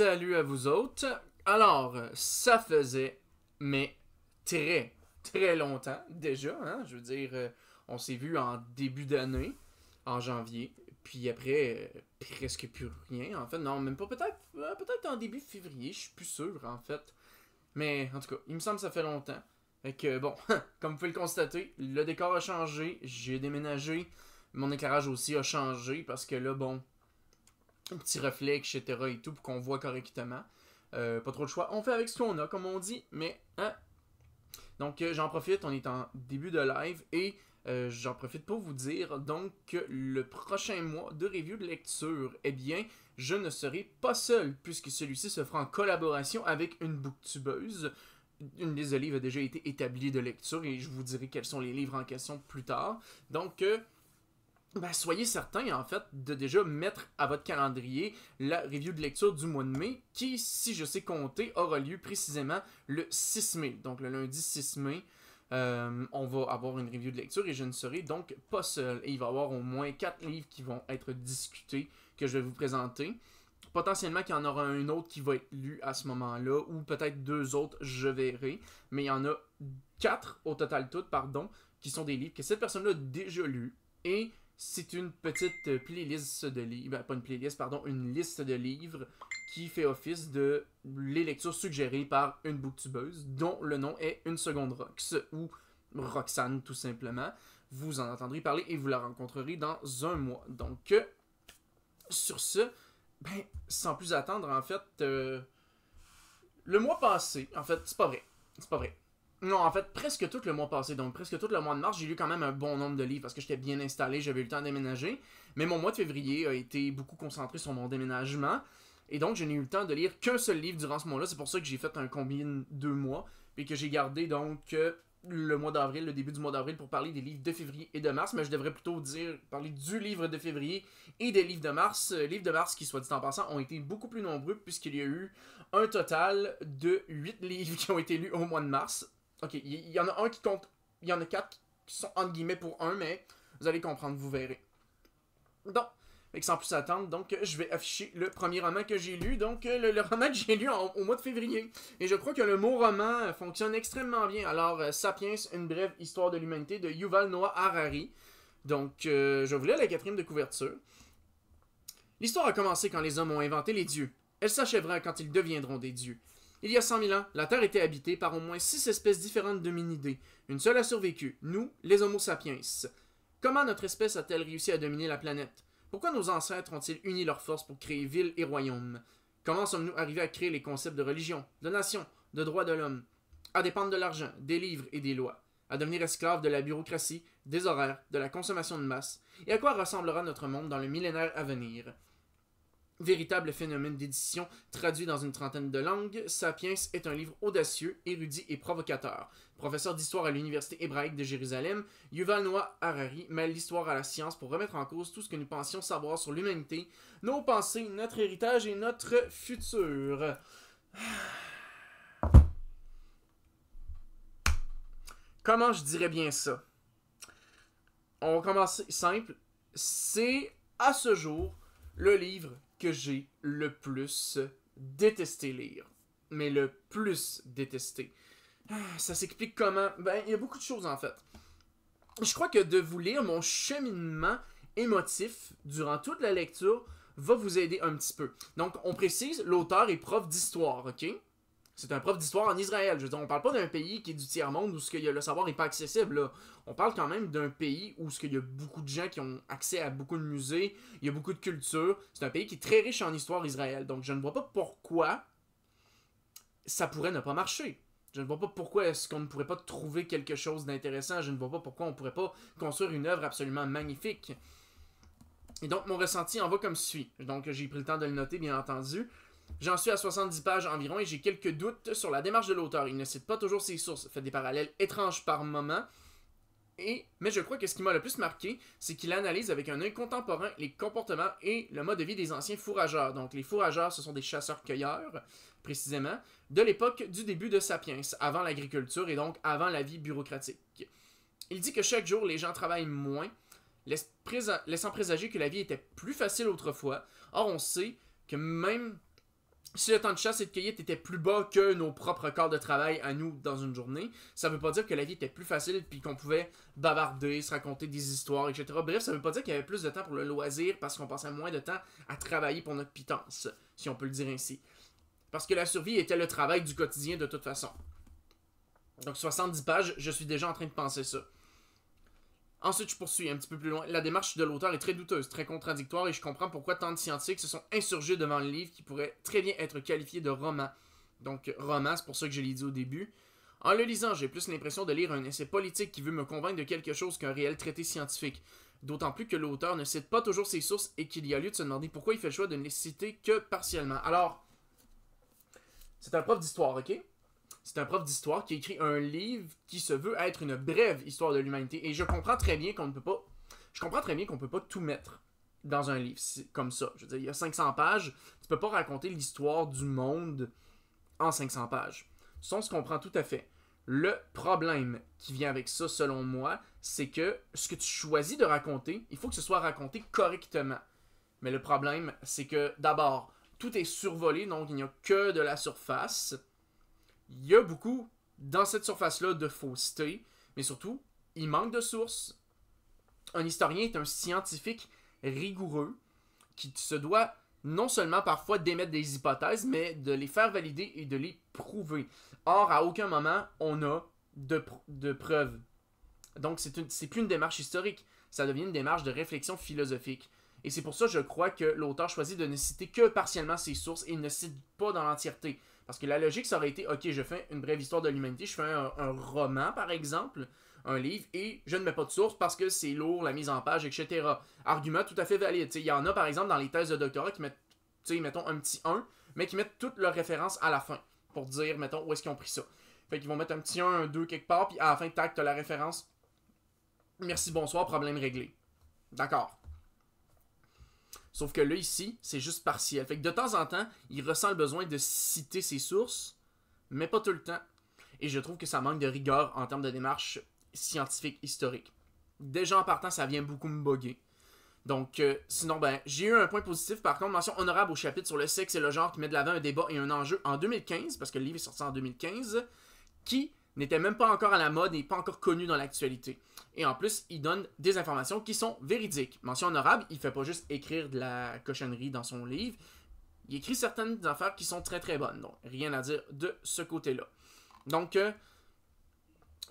Salut à vous autres. Alors, ça faisait, mais très, très longtemps déjà. Hein, je veux dire, euh, on s'est vu en début d'année, en janvier. Puis après, euh, presque plus rien. En fait, non, même pas. Peut-être euh, peut-être en début février, je suis plus sûr, en fait. Mais en tout cas, il me semble que ça fait longtemps. Et que bon, comme vous pouvez le constater, le décor a changé, j'ai déménagé, mon éclairage aussi a changé parce que là, bon, un petit reflet, etc. et tout, pour qu'on voit correctement. Euh, pas trop de choix. On fait avec ce qu'on a, comme on dit, mais hein. Donc euh, j'en profite, on est en début de live et euh, j'en profite pour vous dire donc que le prochain mois de review de lecture, eh bien, je ne serai pas seul puisque celui-ci se fera en collaboration avec une booktubeuse. Une des livres a déjà été établie de lecture et je vous dirai quels sont les livres en question plus tard. Donc ben, soyez certains en fait, de déjà mettre à votre calendrier la review de lecture du mois de mai, qui, si je sais compter, aura lieu précisément le 6 mai. Donc, le lundi 6 mai, euh, on va avoir une review de lecture et je ne serai donc pas seul. Et il va y avoir au moins 4 livres qui vont être discutés, que je vais vous présenter. Potentiellement qu'il y en aura un autre qui va être lu à ce moment-là, ou peut-être deux autres, je verrai. Mais il y en a 4 au total toutes, pardon, qui sont des livres que cette personne-là a déjà lu Et c'est une petite euh, playlist de livres, ben, pas une playlist, pardon, une liste de livres qui fait office de les lectures suggérées par une booktubeuse dont le nom est Une Seconde Rox ou Roxane tout simplement. Vous en entendrez parler et vous la rencontrerez dans un mois. Donc, euh, sur ce, ben, sans plus attendre, en fait, euh, le mois passé, en fait, c'est pas vrai, c'est pas vrai. Non, en fait, presque tout le mois passé, donc presque tout le mois de mars, j'ai lu quand même un bon nombre de livres parce que j'étais bien installé, j'avais eu le temps de déménager. Mais mon mois de février a été beaucoup concentré sur mon déménagement. Et donc, je n'ai eu le temps de lire qu'un seul livre durant ce mois-là. C'est pour ça que j'ai fait un combine deux mois. et que j'ai gardé donc euh, le mois d'avril, le début du mois d'avril, pour parler des livres de février et de mars. Mais je devrais plutôt dire parler du livre de février et des livres de mars. Les euh, livres de mars, qui soit dit en passant, ont été beaucoup plus nombreux puisqu'il y a eu un total de 8 livres qui ont été lus au mois de mars Ok, il y, en a un qui compte. Il y en a quatre qui sont entre guillemets pour un, mais vous allez comprendre, vous verrez. Donc, sans plus attendre, donc je vais afficher le premier roman que j'ai lu, donc le, roman que j'ai lu au mois de février. Et je crois que le mot roman euh, fonctionne extrêmement bien. Alors, euh, Sapiens, une brève histoire de l'humanité de Yuval Noah Harari. Donc, euh, je voulais la quatrième de couverture. L'histoire a commencé quand les hommes ont inventé les dieux. Elle s'achèvera quand ils deviendront des dieux. Il y a cent mille ans, la Terre était habitée par au moins six espèces différentes de minidés. Une seule a survécu, nous, les Homo sapiens. Comment notre espèce a-t-elle réussi à dominer la planète Pourquoi nos ancêtres ont-ils uni leurs forces pour créer villes et royaumes Comment sommes-nous arrivés à créer les concepts de religion, de nation, de droit de l'homme À dépendre de l'argent, des livres et des lois à devenir esclaves de la bureaucratie, des horaires, de la consommation de masse, et à quoi ressemblera notre monde dans le millénaire à venir. Véritable phénomène d'édition traduit dans une trentaine de langues, Sapiens est un livre audacieux, érudit et provocateur. Professeur d'histoire à l'Université hébraïque de Jérusalem, Yuval Noah Harari mêle l'histoire à la science pour remettre en cause tout ce que nous pensions savoir sur l'humanité, nos pensées, notre héritage et notre futur. Comment je dirais bien ça On va commencer simple. C'est à ce jour le livre que j'ai le plus détesté lire. Mais le plus détesté. Ah, ça s'explique comment Ben, il y a beaucoup de choses en fait. Je crois que de vous lire mon cheminement émotif durant toute la lecture va vous aider un petit peu. Donc, on précise, l'auteur est prof d'histoire, ok c'est un prof d'histoire en Israël. Je veux dire, on parle pas d'un pays qui est du tiers-monde où ce qu'il le savoir n'est pas accessible. On parle quand même d'un pays où ce qu'il y a beaucoup de gens qui ont accès à beaucoup de musées, il y a beaucoup de culture. C'est un pays qui est très riche en histoire Israël. Donc je ne vois pas pourquoi ça pourrait ne pas marcher. Je ne vois pas pourquoi est-ce qu'on ne pourrait pas trouver quelque chose d'intéressant. Je ne vois pas pourquoi on ne pourrait pas construire une œuvre absolument magnifique. Et donc, mon ressenti en va comme suit. Donc, j'ai pris le temps de le noter, bien entendu. J'en suis à 70 pages environ et j'ai quelques doutes sur la démarche de l'auteur. Il ne cite pas toujours ses sources, fait des parallèles étranges par moments. Et, mais je crois que ce qui m'a le plus marqué, c'est qu'il analyse avec un œil contemporain les comportements et le mode de vie des anciens fourrageurs. Donc, les fourrageurs, ce sont des chasseurs-cueilleurs, précisément, de l'époque du début de Sapiens, avant l'agriculture et donc avant la vie bureaucratique. Il dit que chaque jour, les gens travaillent moins, laissant présager que la vie était plus facile autrefois. Or, on sait que même si le temps de chasse et de cueillette était plus bas que nos propres corps de travail à nous dans une journée, ça ne veut pas dire que la vie était plus facile puis qu'on pouvait bavarder, se raconter des histoires, etc. Bref, ça ne veut pas dire qu'il y avait plus de temps pour le loisir parce qu'on passait moins de temps à travailler pour notre pitance, si on peut le dire ainsi. Parce que la survie était le travail du quotidien de toute façon. Donc 70 pages, je suis déjà en train de penser ça. Ensuite, je poursuis un petit peu plus loin. La démarche de l'auteur est très douteuse, très contradictoire, et je comprends pourquoi tant de scientifiques se sont insurgés devant le livre qui pourrait très bien être qualifié de roman. Donc, roman, c'est pour ça que je l'ai dit au début. En le lisant, j'ai plus l'impression de lire un essai politique qui veut me convaincre de quelque chose qu'un réel traité scientifique. D'autant plus que l'auteur ne cite pas toujours ses sources et qu'il y a lieu de se demander pourquoi il fait le choix de ne les citer que partiellement. Alors, c'est un prof d'histoire, ok? c'est un prof d'histoire qui écrit un livre qui se veut être une brève histoire de l'humanité. Et je comprends très bien qu'on ne peut pas. Je comprends très bien qu'on peut pas tout mettre dans un livre comme ça. Je veux dire, il y a 500 pages. Tu peux pas raconter l'histoire du monde en 500 pages. Ça, on se comprend tout à fait. Le problème qui vient avec ça, selon moi, c'est que ce que tu choisis de raconter, il faut que ce soit raconté correctement. Mais le problème, c'est que d'abord, tout est survolé, donc il n'y a que de la surface il y a beaucoup dans cette surface-là de fausseté, mais surtout, il manque de sources. Un historien est un scientifique rigoureux qui se doit non seulement parfois d'émettre des hypothèses, mais de les faire valider et de les prouver. Or, à aucun moment, on a de, preuves. Donc, c'est plus une démarche historique, ça devient une démarche de réflexion philosophique. Et c'est pour ça, je crois, que l'auteur choisit de ne citer que partiellement ses sources et ne cite pas dans l'entièreté. Parce que la logique, ça aurait été, ok, je fais une brève histoire de l'humanité, je fais un, roman, par exemple, un livre, et je ne mets pas de source parce que c'est lourd, la mise en page, etc. Argument tout à fait valide. Il y en a, par exemple, dans les thèses de doctorat qui mettent, mettons, un petit 1, mais qui mettent toutes leurs références à la fin, pour dire, mettons, où est-ce qu'ils ont pris ça. Fait qu'ils vont mettre un petit 1, un 2 quelque part, puis à la fin, tac, t'as la référence. Merci, bonsoir, problème réglé. D'accord. Sauf que là, ici, c'est juste partiel. Fait que de temps en temps, il ressent le besoin de citer ses sources, mais pas tout le temps. Et je trouve que ça manque de rigueur en termes de démarche scientifique historique. Déjà en partant, ça vient beaucoup me boguer. Donc, euh, sinon, ben, j'ai eu un point positif, par contre, mention honorable au chapitre sur le sexe et le genre qui met de l'avant un débat et un enjeu en 2015, parce que le livre est sorti en 2015, qui n'était même pas encore à la mode et pas encore connu dans l'actualité. Et en plus, il donne des informations qui sont véridiques. Mention honorable, il fait pas juste écrire de la cochonnerie dans son livre. Il écrit certaines affaires qui sont très très bonnes. Donc, rien à dire de ce côté-là. Donc, euh,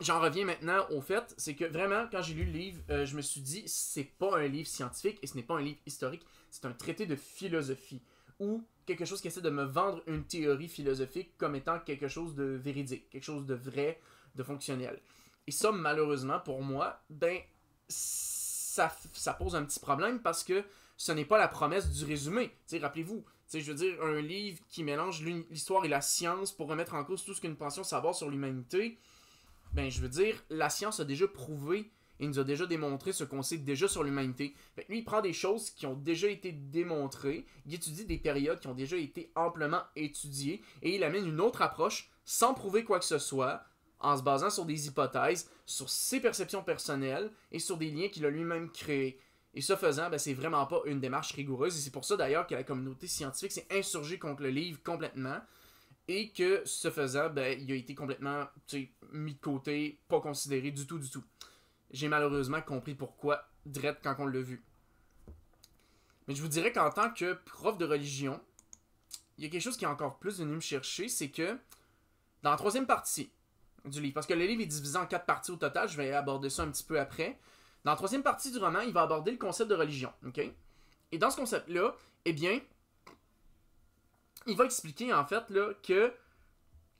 j'en reviens maintenant au fait, c'est que vraiment, quand j'ai lu le livre, euh, je me suis dit, c'est pas un livre scientifique et ce n'est pas un livre historique, c'est un traité de philosophie ou quelque chose qui essaie de me vendre une théorie philosophique comme étant quelque chose de véridique, quelque chose de vrai, de fonctionnel. Et ça, malheureusement, pour moi, ben, ça, pose un petit problème parce que ce n'est pas la promesse du résumé. Rappelez-vous, je veux dire, un livre qui mélange l'histoire et la science pour remettre en cause tout ce qu'une pension pensions savoir sur l'humanité, ben, je veux dire, la science a déjà prouvé et nous a déjà démontré ce qu'on sait déjà sur l'humanité. Lui, il prend des choses qui ont déjà été démontrées, il étudie des périodes qui ont déjà été amplement étudiées, et il amène une autre approche sans prouver quoi que ce soit, en se basant sur des hypothèses, sur ses perceptions personnelles et sur des liens qu'il a lui-même créés. Et ce faisant, ben, c'est vraiment pas une démarche rigoureuse. Et c'est pour ça d'ailleurs que la communauté scientifique s'est insurgée contre le livre complètement. Et que ce faisant, ben, il a été complètement mis de côté, pas considéré du tout, du tout. J'ai malheureusement compris pourquoi, Dredd, quand on l'a vu. Mais je vous dirais qu'en tant que prof de religion, il y a quelque chose qui est encore plus venu me chercher, c'est que dans la troisième partie, du livre. Parce que le livre est divisé en quatre parties au total, je vais aborder ça un petit peu après. Dans la troisième partie du roman, il va aborder le concept de religion. Et dans ce concept-là, eh bien, il va expliquer en fait là, que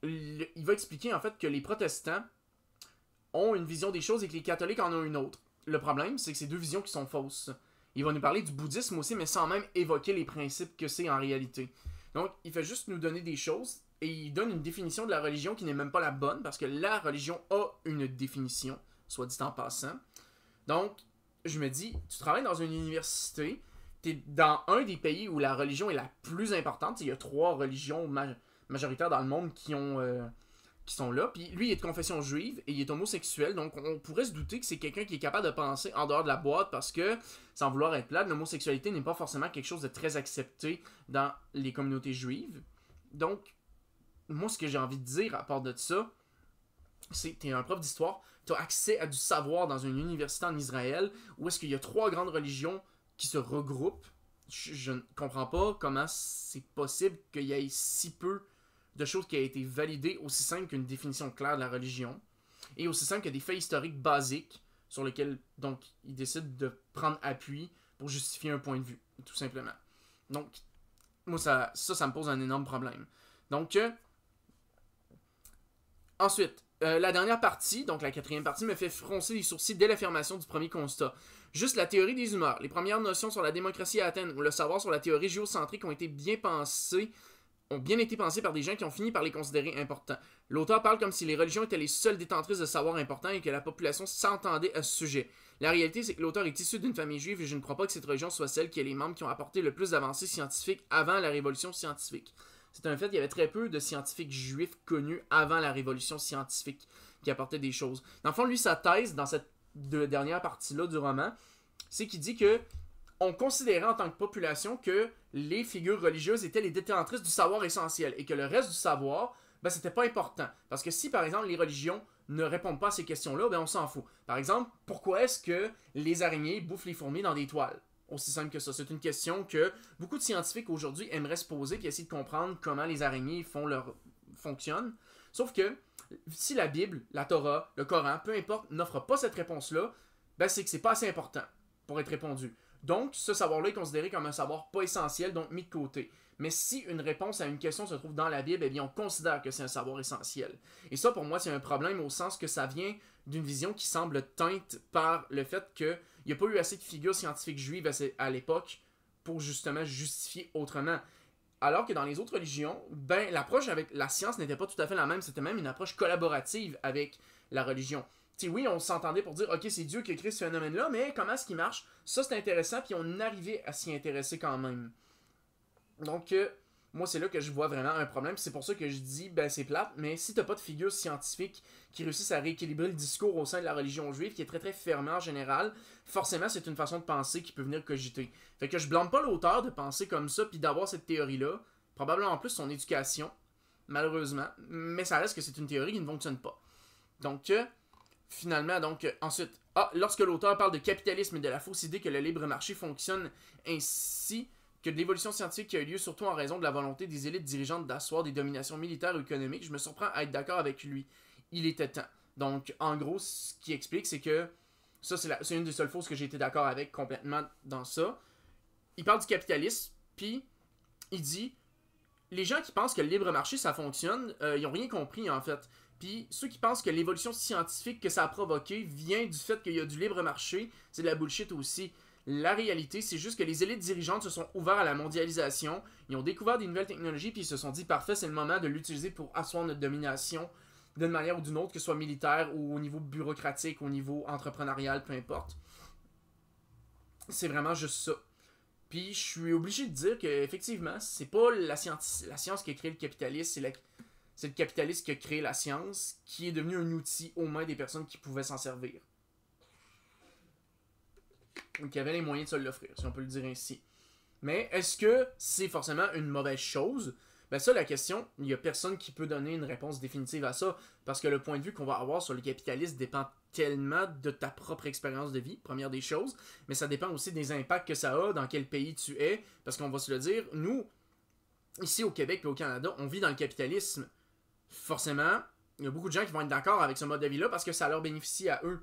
il va expliquer en fait que les protestants ont une vision des choses et que les catholiques en ont une autre. Le problème, c'est que ces deux visions qui sont fausses. Il va nous parler du bouddhisme aussi, mais sans même évoquer les principes que c'est en réalité. Donc, il fait juste nous donner des choses et il donne une définition de la religion qui n'est même pas la bonne, parce que la religion a une définition, soit dit en passant. Donc, je me dis, tu travailles dans une université, tu es dans un des pays où la religion est la plus importante. Il y a trois religions majoritaires dans le monde qui, ont, euh, qui sont là. Puis lui, il est de confession juive et il est homosexuel. Donc, on pourrait se douter que c'est quelqu'un qui est capable de penser en dehors de la boîte parce que, sans vouloir être plat l'homosexualité n'est pas forcément quelque chose de très accepté dans les communautés juives. Donc, moi, ce que j'ai envie de dire à part de ça, c'est que tu es un prof d'histoire, tu as accès à du savoir dans une université en Israël où est-ce qu'il y a trois grandes religions qui se regroupent. Je, ne comprends pas comment c'est possible qu'il y ait si peu de choses qui aient été validées, aussi simple qu'une définition claire de la religion, et aussi simple que des faits historiques basiques sur lesquels donc, ils décident de prendre appui pour justifier un point de vue, tout simplement. Donc, moi, ça, ça, ça me pose un énorme problème. Donc, euh, Ensuite, euh, la dernière partie, donc la quatrième partie, me fait froncer les sourcils dès l'affirmation du premier constat. Juste la théorie des humeurs, les premières notions sur la démocratie à Athènes ou le savoir sur la théorie géocentrique ont été bien pensées ont bien été pensées par des gens qui ont fini par les considérer importants. L'auteur parle comme si les religions étaient les seules détentrices de savoir important et que la population s'entendait à ce sujet. La réalité, c'est que l'auteur est issu d'une famille juive et je ne crois pas que cette religion soit celle qui ait les membres qui ont apporté le plus d'avancées scientifiques avant la révolution scientifique. C'est un fait qu'il y avait très peu de scientifiques juifs connus avant la révolution scientifique qui apportaient des choses. Dans le fond, lui, sa thèse dans cette dernière partie-là du roman, c'est qu'il dit que on considérait en tant que population que les figures religieuses étaient les détentrices du savoir essentiel et que le reste du savoir, ben, c'était pas important. Parce que si, par exemple, les religions ne répondent pas à ces questions-là, ben, on s'en fout. Par exemple, pourquoi est-ce que les araignées bouffent les fourmis dans des toiles aussi simple que ça. C'est une question que beaucoup de scientifiques aujourd'hui aimeraient se poser qui essayer de comprendre comment les araignées font leur... fonctionnent. Sauf que si la Bible, la Torah, le Coran, peu importe, n'offre pas cette réponse-là, ben c'est que c'est pas assez important pour être répondu. Donc, ce savoir-là est considéré comme un savoir pas essentiel, donc mis de côté. Mais si une réponse à une question se trouve dans la Bible, eh bien, on considère que c'est un savoir essentiel. Et ça, pour moi, c'est un problème au sens que ça vient d'une vision qui semble teinte par le fait que il n'y a pas eu assez de figures scientifiques juives à, l'époque pour justement justifier autrement. Alors que dans les autres religions, ben, l'approche avec la science n'était pas tout à fait la même, c'était même une approche collaborative avec la religion. T'sais, oui, on s'entendait pour dire, ok, c'est Dieu qui a créé ce phénomène-là, mais comment est-ce qu'il marche Ça, c'est intéressant, puis on arrivait à s'y intéresser quand même. Donc, euh, moi, c'est là que je vois vraiment un problème. C'est pour ça que je dis, ben, c'est plate, mais si t'as pas de figure scientifique qui réussissent à rééquilibrer le discours au sein de la religion juive, qui est très très fermée en général, forcément, c'est une façon de penser qui peut venir cogiter. Fait que je blâme pas l'auteur de penser comme ça, puis d'avoir cette théorie-là, probablement en plus son éducation, malheureusement, mais ça reste que c'est une théorie qui ne fonctionne pas. Donc, euh, finalement, donc, euh, ensuite, ah, lorsque l'auteur parle de capitalisme et de la fausse idée que le libre marché fonctionne ainsi, que de l'évolution scientifique qui a eu lieu surtout en raison de la volonté des élites dirigeantes d'asseoir des dominations militaires ou économiques, je me surprends à être d'accord avec lui. Il était temps. Donc, en gros, ce qui explique, c'est que ça, c'est une des seules fausses que j'ai été d'accord avec complètement dans ça. Il parle du capitalisme, puis il dit les gens qui pensent que le libre marché ça fonctionne, euh, ils n'ont rien compris en fait. Puis ceux qui pensent que l'évolution scientifique que ça a provoqué vient du fait qu'il y a du libre marché, c'est de la bullshit aussi. La réalité, c'est juste que les élites dirigeantes se sont ouvertes à la mondialisation, ils ont découvert des nouvelles technologies, puis ils se sont dit parfait, c'est le moment de l'utiliser pour asseoir notre domination d'une manière ou d'une autre, que ce soit militaire ou au niveau bureaucratique, au niveau entrepreneurial, peu importe. C'est vraiment juste ça. Puis je suis obligé de dire que effectivement, c'est pas la science, qui a créé le capitalisme, c'est c'est le capitaliste qui a créé la science, qui est devenu un outil aux mains des personnes qui pouvaient s'en servir qui avait les moyens de se l'offrir, si on peut le dire ainsi. Mais est-ce que c'est forcément une mauvaise chose? Ben ça, la question, il n'y a personne qui peut donner une réponse définitive à ça, parce que le point de vue qu'on va avoir sur le capitalisme dépend tellement de ta propre expérience de vie, première des choses, mais ça dépend aussi des impacts que ça a, dans quel pays tu es, parce qu'on va se le dire, nous, ici au Québec et au Canada, on vit dans le capitalisme. Forcément, il y a beaucoup de gens qui vont être d'accord avec ce mode de vie-là parce que ça leur bénéficie à eux.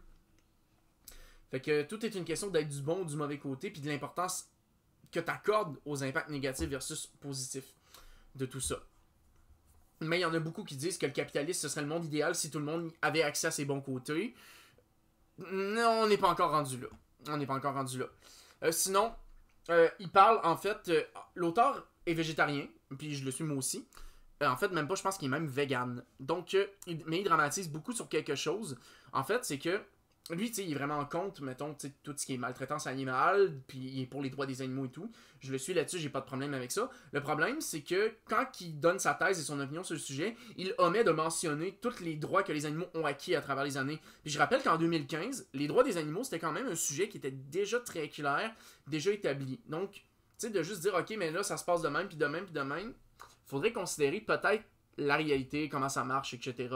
Fait que tout est une question d'être du bon ou du mauvais côté, puis de l'importance que tu accordes aux impacts négatifs versus positifs de tout ça. Mais il y en a beaucoup qui disent que le capitalisme, ce serait le monde idéal si tout le monde avait accès à ses bons côtés. Non, on n'est pas encore rendu là. On n'est pas encore rendu là. Euh, sinon, euh, il parle, en fait, euh, l'auteur est végétarien, puis je le suis moi aussi. en fait, même pas, je pense qu'il est même vegan. Donc, il, mais il dramatise beaucoup sur quelque chose. En fait, c'est que lui, tu sais, il est vraiment en compte, mettons, tu sais, tout ce qui est maltraitance animale, puis il est pour les droits des animaux et tout. Je le suis là-dessus, j'ai pas de problème avec ça. Le problème, c'est que quand il donne sa thèse et son opinion sur le sujet, il omet de mentionner tous les droits que les animaux ont acquis à travers les années. Puis je rappelle qu'en 2015, les droits des animaux, c'était quand même un sujet qui était déjà très clair, déjà établi. Donc, tu sais, de juste dire, OK, mais là, ça se passe de même, puis de même, puis de même, faudrait considérer peut-être la réalité, comment ça marche, etc.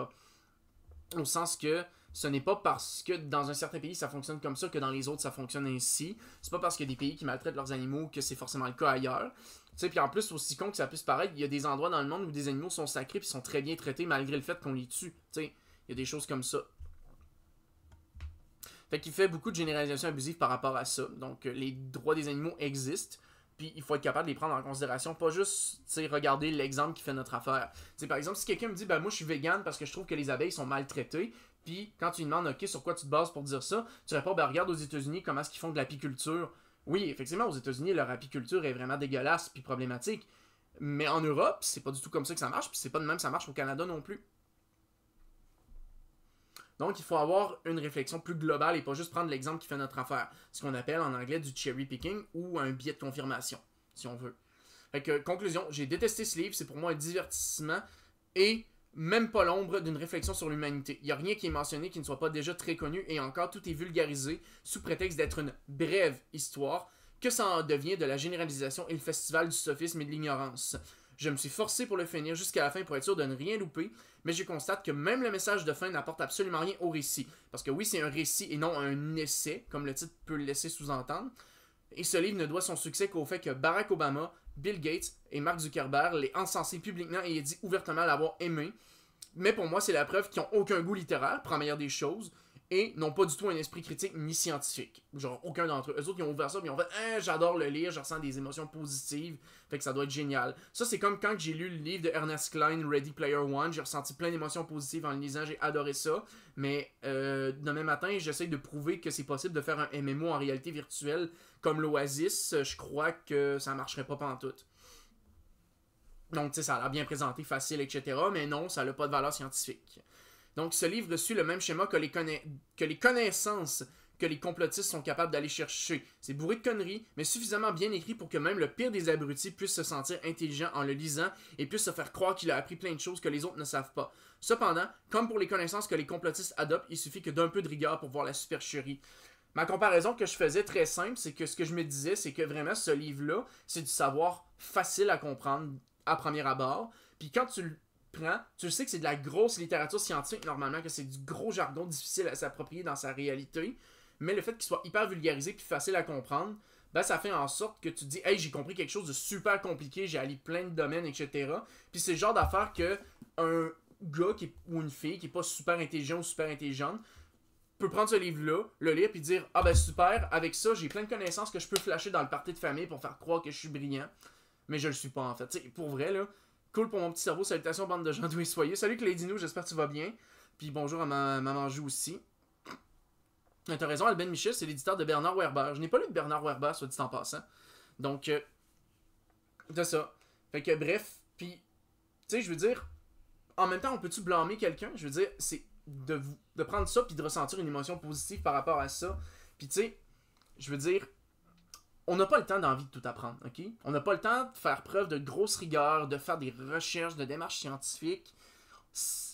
Au sens que ce n'est pas parce que dans un certain pays ça fonctionne comme ça que dans les autres ça fonctionne ainsi. C'est pas parce que des pays qui maltraitent leurs animaux que c'est forcément le cas ailleurs. Tu sais, puis en plus, aussi con que ça puisse paraître, il y a des endroits dans le monde où des animaux sont sacrés et sont très bien traités malgré le fait qu'on les tue. Tu sais, il y a des choses comme ça. Fait qu'il fait beaucoup de généralisations abusives par rapport à ça. Donc, euh, les droits des animaux existent. Puis, il faut être capable de les prendre en considération. Pas juste, tu regarder l'exemple qui fait notre affaire. sais par exemple, si quelqu'un me dit, bah moi, je suis vegan parce que je trouve que les abeilles sont maltraitées. Puis quand tu lui demandes, OK, sur quoi tu te bases pour dire ça, tu réponds, ben regarde aux États-Unis comment est-ce qu'ils font de l'apiculture. Oui, effectivement, aux États-Unis, leur apiculture est vraiment dégueulasse puis problématique. Mais en Europe, c'est pas du tout comme ça que ça marche, puis c'est pas de même que ça marche au Canada non plus. Donc, il faut avoir une réflexion plus globale et pas juste prendre l'exemple qui fait notre affaire. Ce qu'on appelle en anglais du cherry picking ou un biais de confirmation, si on veut. Fait que, conclusion, j'ai détesté ce livre, c'est pour moi un divertissement et même pas l'ombre d'une réflexion sur l'humanité. Il n'y a rien qui est mentionné qui ne soit pas déjà très connu et encore tout est vulgarisé sous prétexte d'être une brève histoire, que ça en devient de la généralisation et le festival du sophisme et de l'ignorance. Je me suis forcé pour le finir jusqu'à la fin pour être sûr de ne rien louper, mais je constate que même le message de fin n'apporte absolument rien au récit. Parce que oui, c'est un récit et non un essai, comme le titre peut le laisser sous-entendre. Et ce livre ne doit son succès qu'au fait que Barack Obama Bill Gates et Mark Zuckerberg l'aient encensé publiquement et aient dit ouvertement l'avoir aimé. Mais pour moi, c'est la preuve qu'ils n'ont aucun goût littéraire, première des choses, et n'ont pas du tout un esprit critique ni scientifique. Genre, aucun d'entre eux. Eux autres, ils ont ouvert ça, et ils ont fait hein, J'adore le lire, je ressens des émotions positives, fait que ça doit être génial. Ça, c'est comme quand j'ai lu le livre de Ernest Klein, Ready Player One, j'ai ressenti plein d'émotions positives en le lisant, j'ai adoré ça. Mais euh, demain matin, j'essaie de prouver que c'est possible de faire un MMO en réalité virtuelle comme l'Oasis, euh, je crois que ça marcherait pas pantoute. Donc, tu sais, ça a l'air bien présenté, facile, etc. Mais non, ça n'a pas de valeur scientifique. Donc, ce livre suit le même schéma que les, que les connaissances que les complotistes sont capables d'aller chercher. C'est bourré de conneries, mais suffisamment bien écrit pour que même le pire des abrutis puisse se sentir intelligent en le lisant et puisse se faire croire qu'il a appris plein de choses que les autres ne savent pas. Cependant, comme pour les connaissances que les complotistes adoptent, il suffit que d'un peu de rigueur pour voir la supercherie. Ma comparaison que je faisais très simple, c'est que ce que je me disais, c'est que vraiment ce livre-là, c'est du savoir facile à comprendre à premier abord. Puis quand tu le prends, tu sais que c'est de la grosse littérature scientifique normalement, que c'est du gros jargon difficile à s'approprier dans sa réalité. Mais le fait qu'il soit hyper vulgarisé puis facile à comprendre, ben ça fait en sorte que tu te dis hey j'ai compris quelque chose de super compliqué j'ai allé plein de domaines etc puis c'est le genre d'affaire que un gars qui, ou une fille qui est pas super intelligent ou super intelligente peux prendre ce livre-là, le lire, puis dire Ah ben super, avec ça, j'ai plein de connaissances que je peux flasher dans le party de famille pour faire croire que je suis brillant. Mais je le suis pas en fait. pour vrai, là, cool pour mon petit cerveau. Salutations, bande de gens d'où soyez. Salut Dino, j'espère que tu vas bien. Puis bonjour à ma maman Jou aussi. Euh, t'as raison, Alben Michel, c'est l'éditeur de Bernard Werber. Je n'ai pas lu de Bernard Werber, soit dit en passant. Donc, de euh, ça. Fait que bref, puis, tu sais, je veux dire, en même temps, on peut-tu blâmer quelqu'un Je veux dire, c'est de, prendre ça puis de ressentir une émotion positive par rapport à ça. Puis tu sais, je veux dire, on n'a pas le temps d'envie de tout apprendre, ok? On n'a pas le temps de faire preuve de grosse rigueur, de faire des recherches, de démarches scientifiques.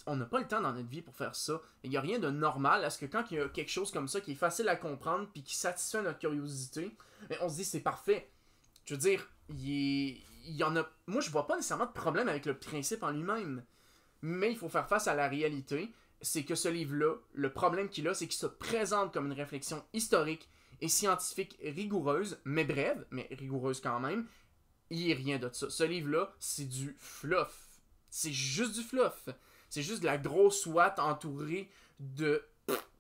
On n'a pas le temps dans notre vie pour faire ça. Il n'y a rien de normal à ce que quand il y a quelque chose comme ça qui est facile à comprendre puis qui satisfait notre curiosité, ben, on se dit c'est parfait. Je veux dire, il, y en a. Moi, je vois pas nécessairement de problème avec le principe en lui-même. Mais il faut faire face à la réalité c'est que ce livre-là, le problème qu'il a, c'est qu'il se présente comme une réflexion historique et scientifique rigoureuse, mais brève, mais rigoureuse quand même. Il n'y a rien de ça. Ce livre-là, c'est du fluff. C'est juste du fluff. C'est juste de la grosse ouate entourée de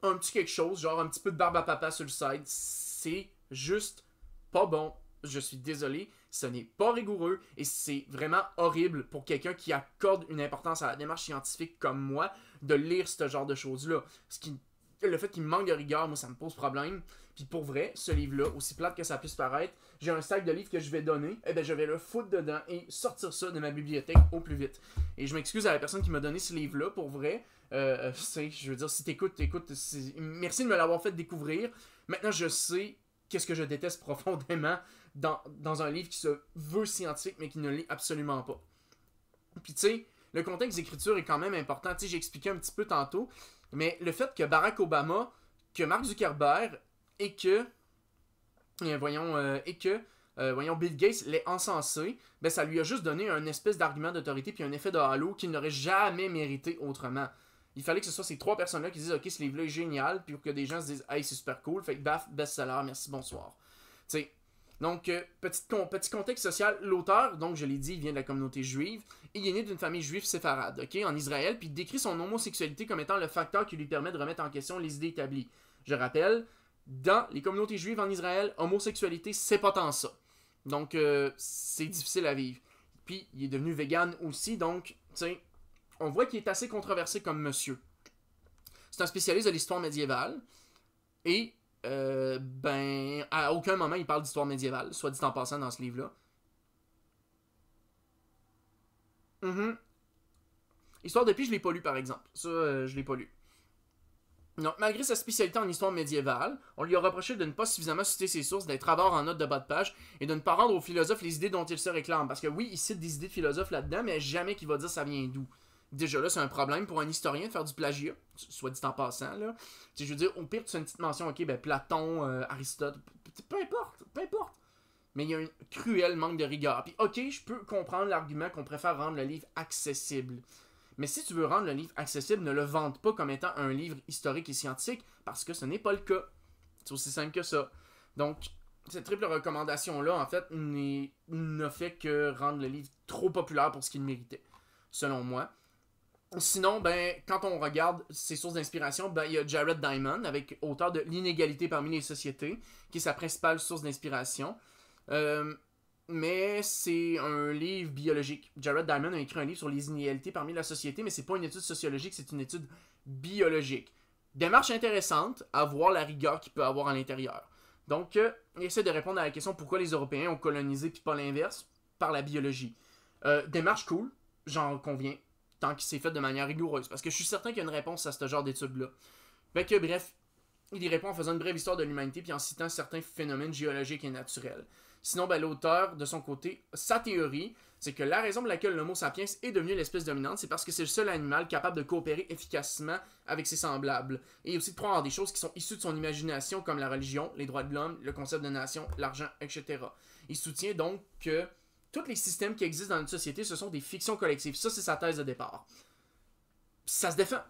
un petit quelque chose, genre un petit peu de barbe à papa sur le side. C'est juste pas bon. Je suis désolé, ce n'est pas rigoureux et c'est vraiment horrible pour quelqu'un qui accorde une importance à la démarche scientifique comme moi de lire ce genre de choses-là. Ce qui, le fait qu'il me manque de rigueur, moi, ça me pose problème. Puis pour vrai, ce livre-là, aussi plate que ça puisse paraître, j'ai un sac de livres que je vais donner, et eh ben je vais le foutre dedans et sortir ça de ma bibliothèque au plus vite. Et je m'excuse à la personne qui m'a donné ce livre-là, pour vrai. Euh, euh je veux dire, si t'écoutes, t'écoutes. Merci de me l'avoir fait découvrir. Maintenant, je sais qu'est-ce que je déteste profondément dans, dans un livre qui se veut scientifique, mais qui ne l'est absolument pas. Puis tu sais, le contexte d'écriture est quand même important. Tu sais, expliqué un petit peu tantôt, mais le fait que Barack Obama, que Mark Zuckerberg et que, euh, voyons, euh, et que, euh, voyons, Bill Gates l'ait encensé, ben ça lui a juste donné un espèce d'argument d'autorité puis un effet de halo qu'il n'aurait jamais mérité autrement. Il fallait que ce soit ces trois personnes-là qui disent Ok, ce livre-là est génial, puis que des gens se disent Hey, c'est super cool, fait que baf, best-seller, merci, bonsoir. Donc, euh, petit, contexte social, l'auteur, donc je l'ai dit, il vient de la communauté juive, il est né d'une famille juive séfarade, ok, en Israël, puis il décrit son homosexualité comme étant le facteur qui lui permet de remettre en question les idées établies. Je rappelle, dans les communautés juives en Israël, homosexualité, c'est pas tant ça. Donc, euh, c'est difficile à vivre. Puis, il est devenu vegan aussi, donc, tiens, on voit qu'il est assez controversé comme monsieur. C'est un spécialiste de l'histoire médiévale, et euh, ben, à aucun moment il parle d'histoire médiévale, soit dit en passant dans ce livre-là. Mm-hmm. Histoire de Pi, je l'ai pas lu par exemple. Ça, euh, je l'ai pas lu. Donc, malgré sa spécialité en histoire médiévale, on lui a reproché de ne pas suffisamment citer ses sources, d'être avare en notes de bas de page et de ne pas rendre aux philosophes les idées dont il se réclame. Parce que oui, il cite des idées de philosophes là-dedans, mais jamais qu'il va dire ça vient d'où. Déjà là, c'est un problème pour un historien de faire du plagiat, soit dit en passant. Là. je veux dire, au pire, tu as une petite mention, ok, ben Platon, euh, Aristote, peu importe, peu importe. Mais il y a un cruel manque de rigueur. Puis ok, je peux comprendre l'argument qu'on préfère rendre le livre accessible. Mais si tu veux rendre le livre accessible, ne le vende pas comme étant un livre historique et scientifique, parce que ce n'est pas le cas. C'est aussi simple que ça. Donc, cette triple recommandation-là, en fait, ne fait que rendre le livre trop populaire pour ce qu'il méritait, selon moi. Sinon, ben, quand on regarde ses sources d'inspiration, ben, il y a Jared Diamond, avec auteur de L'inégalité parmi les sociétés, qui est sa principale source d'inspiration. Euh, mais c'est un livre biologique. Jared Diamond a écrit un livre sur les inégalités parmi la société, mais c'est pas une étude sociologique, c'est une étude biologique. Démarche intéressante à voir la rigueur qu'il peut avoir à l'intérieur. Donc, euh, il essaie de répondre à la question pourquoi les Européens ont colonisé puis pas l'inverse par la biologie. Euh, démarche cool, j'en conviens tant qu'il s'est fait de manière rigoureuse. Parce que je suis certain qu'il y a une réponse à ce genre d'études-là. Mais que bref, il y répond en faisant une brève histoire de l'humanité puis en citant certains phénomènes géologiques et naturels. Sinon, ben, l'auteur, de son côté, sa théorie, c'est que la raison pour laquelle l'homo sapiens est devenu l'espèce dominante, c'est parce que c'est le seul animal capable de coopérer efficacement avec ses semblables. Et aussi de prendre des choses qui sont issues de son imagination, comme la religion, les droits de l'homme, le concept de nation, l'argent, etc. Il soutient donc que tous les systèmes qui existent dans une société, ce sont des fictions collectives. Ça, c'est sa thèse de départ. ça se défend.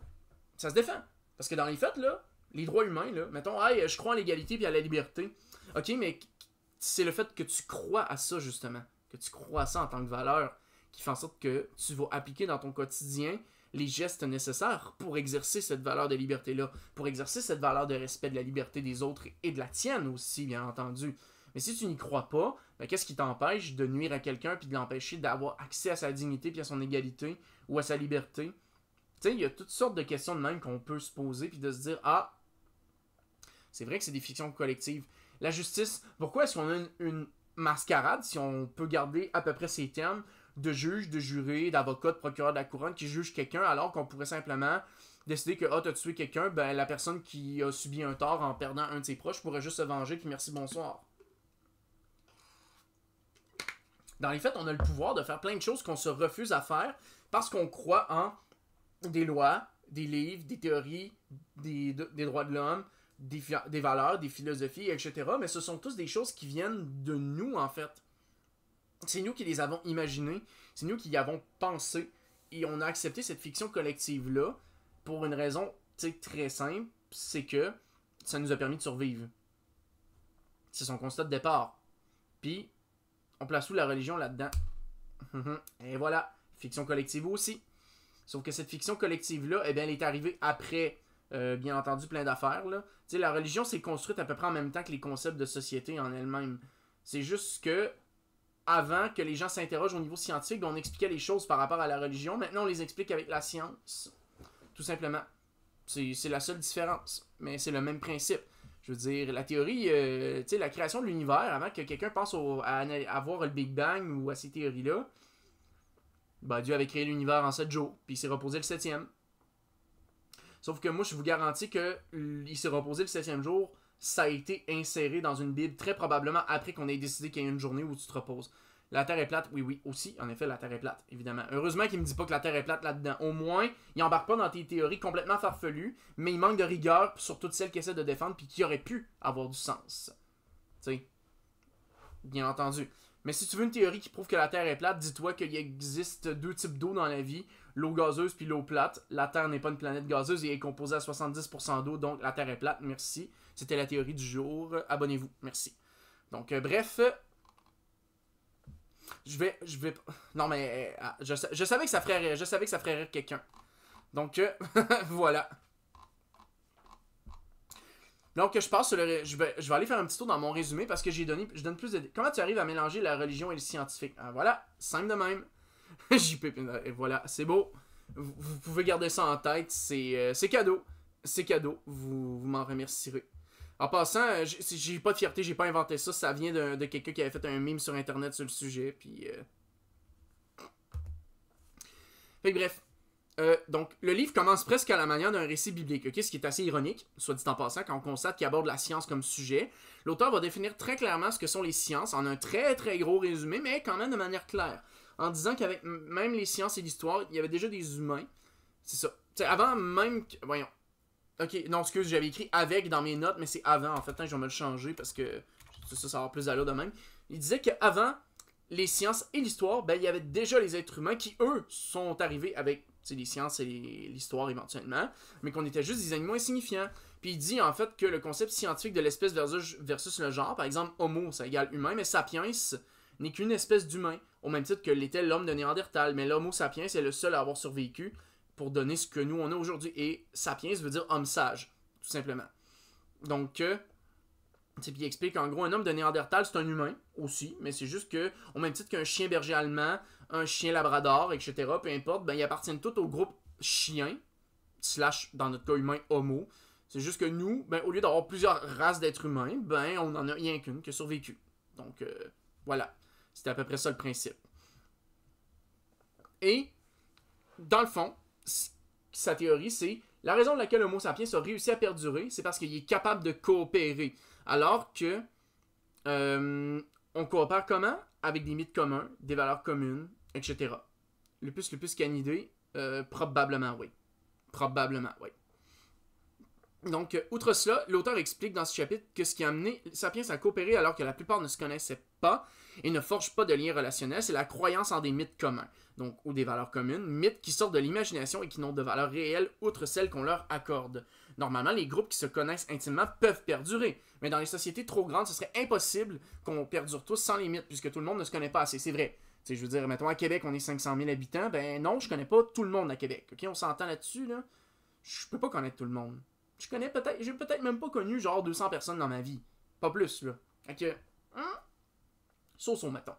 Ça se défend. Parce que dans les faits, là, les droits humains, là, mettons, hey, je crois en l'égalité puis à la liberté. Ok, mais c'est le fait que tu crois à ça, justement. Que tu crois à ça en tant que valeur qui fait en sorte que tu vas appliquer dans ton quotidien les gestes nécessaires pour exercer cette valeur de liberté-là, pour exercer cette valeur de respect de la liberté des autres et de la tienne aussi, bien entendu. Mais si tu n'y crois pas, ben, qu'est-ce qui t'empêche de nuire à quelqu'un puis de l'empêcher d'avoir accès à sa dignité puis à son égalité ou à sa liberté? Tu sais, il y a toutes sortes de questions de même qu'on peut se poser puis de se dire Ah, c'est vrai que c'est des fictions collectives. La justice, pourquoi est-ce qu'on a une, mascarade, si on peut garder à peu près ces termes, de juge, de juré, d'avocat, de procureur de la couronne qui juge quelqu'un alors qu'on pourrait simplement décider que ah t'as tué quelqu'un, ben la personne qui a subi un tort en perdant un de ses proches pourrait juste se venger puis merci bonsoir. Dans les faits, on a le pouvoir de faire plein de choses qu'on se refuse à faire parce qu'on croit en des lois, des livres, des théories, des, des droits de l'homme, des, des, valeurs, des philosophies, etc. Mais ce sont tous des choses qui viennent de nous, en fait. C'est nous qui les avons imaginées, c'est nous qui y avons pensé. Et on a accepté cette fiction collective-là pour une raison très simple, c'est que ça nous a permis de survivre. C'est son constat de départ. Puis, on place où la religion là-dedans? Mhm. Et voilà, fiction collective aussi. Sauf que cette fiction collective-là, eh bien, elle est arrivée après, euh, bien entendu, plein d'affaires. La religion s'est construite à peu près en même temps que les concepts de société en elle-même. C'est juste que, avant que les gens s'interrogent au niveau scientifique, ben, on expliquait les choses par rapport à la religion. Maintenant, on les explique avec la science. Tout simplement. C'est la seule différence. Mais c'est le même principe je veux dire, la théorie, euh, tu sais, la création de l'univers, avant que quelqu'un pense à, avoir le Big Bang ou à ces théories-là, ben, Dieu avait créé l'univers en 7 jours, puis il s'est reposé le 7e. Sauf que moi, je vous garantis que il s'est reposé le 7e jour, ça a été inséré dans une Bible très probablement après qu'on ait décidé qu'il y a une journée où tu te reposes. La Terre est plate, oui, oui, aussi. En effet, la Terre est plate, évidemment. Heureusement qu'il me dit pas que la Terre est plate là-dedans. Au moins, il embarque pas dans tes théories complètement farfelues, mais il manque de rigueur sur toutes celles qu'il essaie de défendre puis qui auraient pu avoir du sens. Tu sais. Bien entendu. Mais si tu veux une théorie qui prouve que la Terre est plate, dis-toi qu'il existe deux types d'eau dans la vie, l'eau gazeuse puis l'eau plate. La Terre n'est pas une planète gazeuse et est composée à 70% d'eau, donc la Terre est plate, merci. C'était la théorie du jour, abonnez-vous, merci. Donc euh, bref, je vais. Je vais. Non, mais. Euh, je, savais que ça ferait rire. Je savais que ça ferait rire quelqu'un. Donc, euh, voilà. Donc, je passe sur le. Je vais, je vais aller faire un petit tour dans mon résumé parce que j'ai donné. Je donne plus de. Comment tu arrives à mélanger la religion et le scientifique ah, Voilà, simple de même. JP euh, Et voilà, c'est beau. Vous, pouvez garder ça en tête. C'est c'est cadeau. C'est cadeau. Vous, vous m'en remercierez. En passant, euh, j'ai pas de fierté, j'ai pas inventé ça. Ça vient de, de quelqu'un qui avait fait un mime sur internet sur le sujet. Puis. Euh. Fait que bref. Euh, donc, le livre commence presque à la manière d'un récit biblique, ok ce qui est assez ironique, soit dit en passant, quand on constate qu'il aborde la science comme sujet. L'auteur va définir très clairement ce que sont les sciences, en un très très gros résumé, mais quand même de manière claire, en disant qu'avec même les sciences et l'histoire, il y avait déjà des humains. C'est ça. avant même, que, voyons, Ok, non, excuse, j'avais écrit avec dans mes notes, mais c'est avant. En fait, hein, je vais me le changer parce que ça, ça va plus à l'eau de même. Il disait qu'avant les sciences et l'histoire, ben, il y avait déjà les êtres humains qui, eux, sont arrivés avec les sciences et l'histoire éventuellement, mais qu'on était juste des animaux insignifiants. Puis il dit en fait que le concept scientifique de l'espèce versus, versus le genre, par exemple, homo, ça égale humain, mais sapiens n'est qu'une espèce d'humain, au même titre que l'était l'homme de Néandertal. Mais l'homo sapiens est le seul à avoir survécu, pour donner ce que nous on a aujourd'hui. Et sapiens veut dire homme sage, tout simplement. Donc, euh, puis il explique en gros, un homme de Néandertal, c'est un humain aussi, mais c'est juste que, au même titre qu'un chien berger allemand, un chien labrador, etc., peu importe, ben, ils appartiennent tous au groupe chien, slash, dans notre cas humain, homo. C'est juste que nous, ben, au lieu d'avoir plusieurs races d'êtres humains, ben, on n'en a rien qu'une qui a survécu. Donc, euh, voilà. C'était à peu près ça le principe. Et, dans le fond, sa théorie, c'est la raison pour laquelle Homo sapiens a réussi à perdurer, c'est parce qu'il est capable de coopérer. Alors que euh, on coopère comment Avec des mythes communs, des valeurs communes, etc. Le plus, le plus canidé, euh, probablement oui. Probablement oui. Donc, euh, outre cela, l'auteur explique dans ce chapitre que ce qui a amené Sapiens à coopérer alors que la plupart ne se connaissaient pas et ne forgent pas de liens relationnels, c'est la croyance en des mythes communs, donc ou des valeurs communes, mythes qui sortent de l'imagination et qui n'ont de valeur réelle outre celles qu'on leur accorde. Normalement, les groupes qui se connaissent intimement peuvent perdurer, mais dans les sociétés trop grandes, ce serait impossible qu'on perdure tous sans les mythes, puisque tout le monde ne se connaît pas assez, c'est vrai. sais, je veux dire, mettons, à Québec, on est 500 000 habitants, ben non, je connais pas tout le monde à Québec, ok? On s'entend là-dessus, là? Je peux pas connaître tout le monde je connais peut-être, j'ai peut-être même pas connu genre 200 personnes dans ma vie. Pas plus, là. Fait que, hein? Sauce au matin.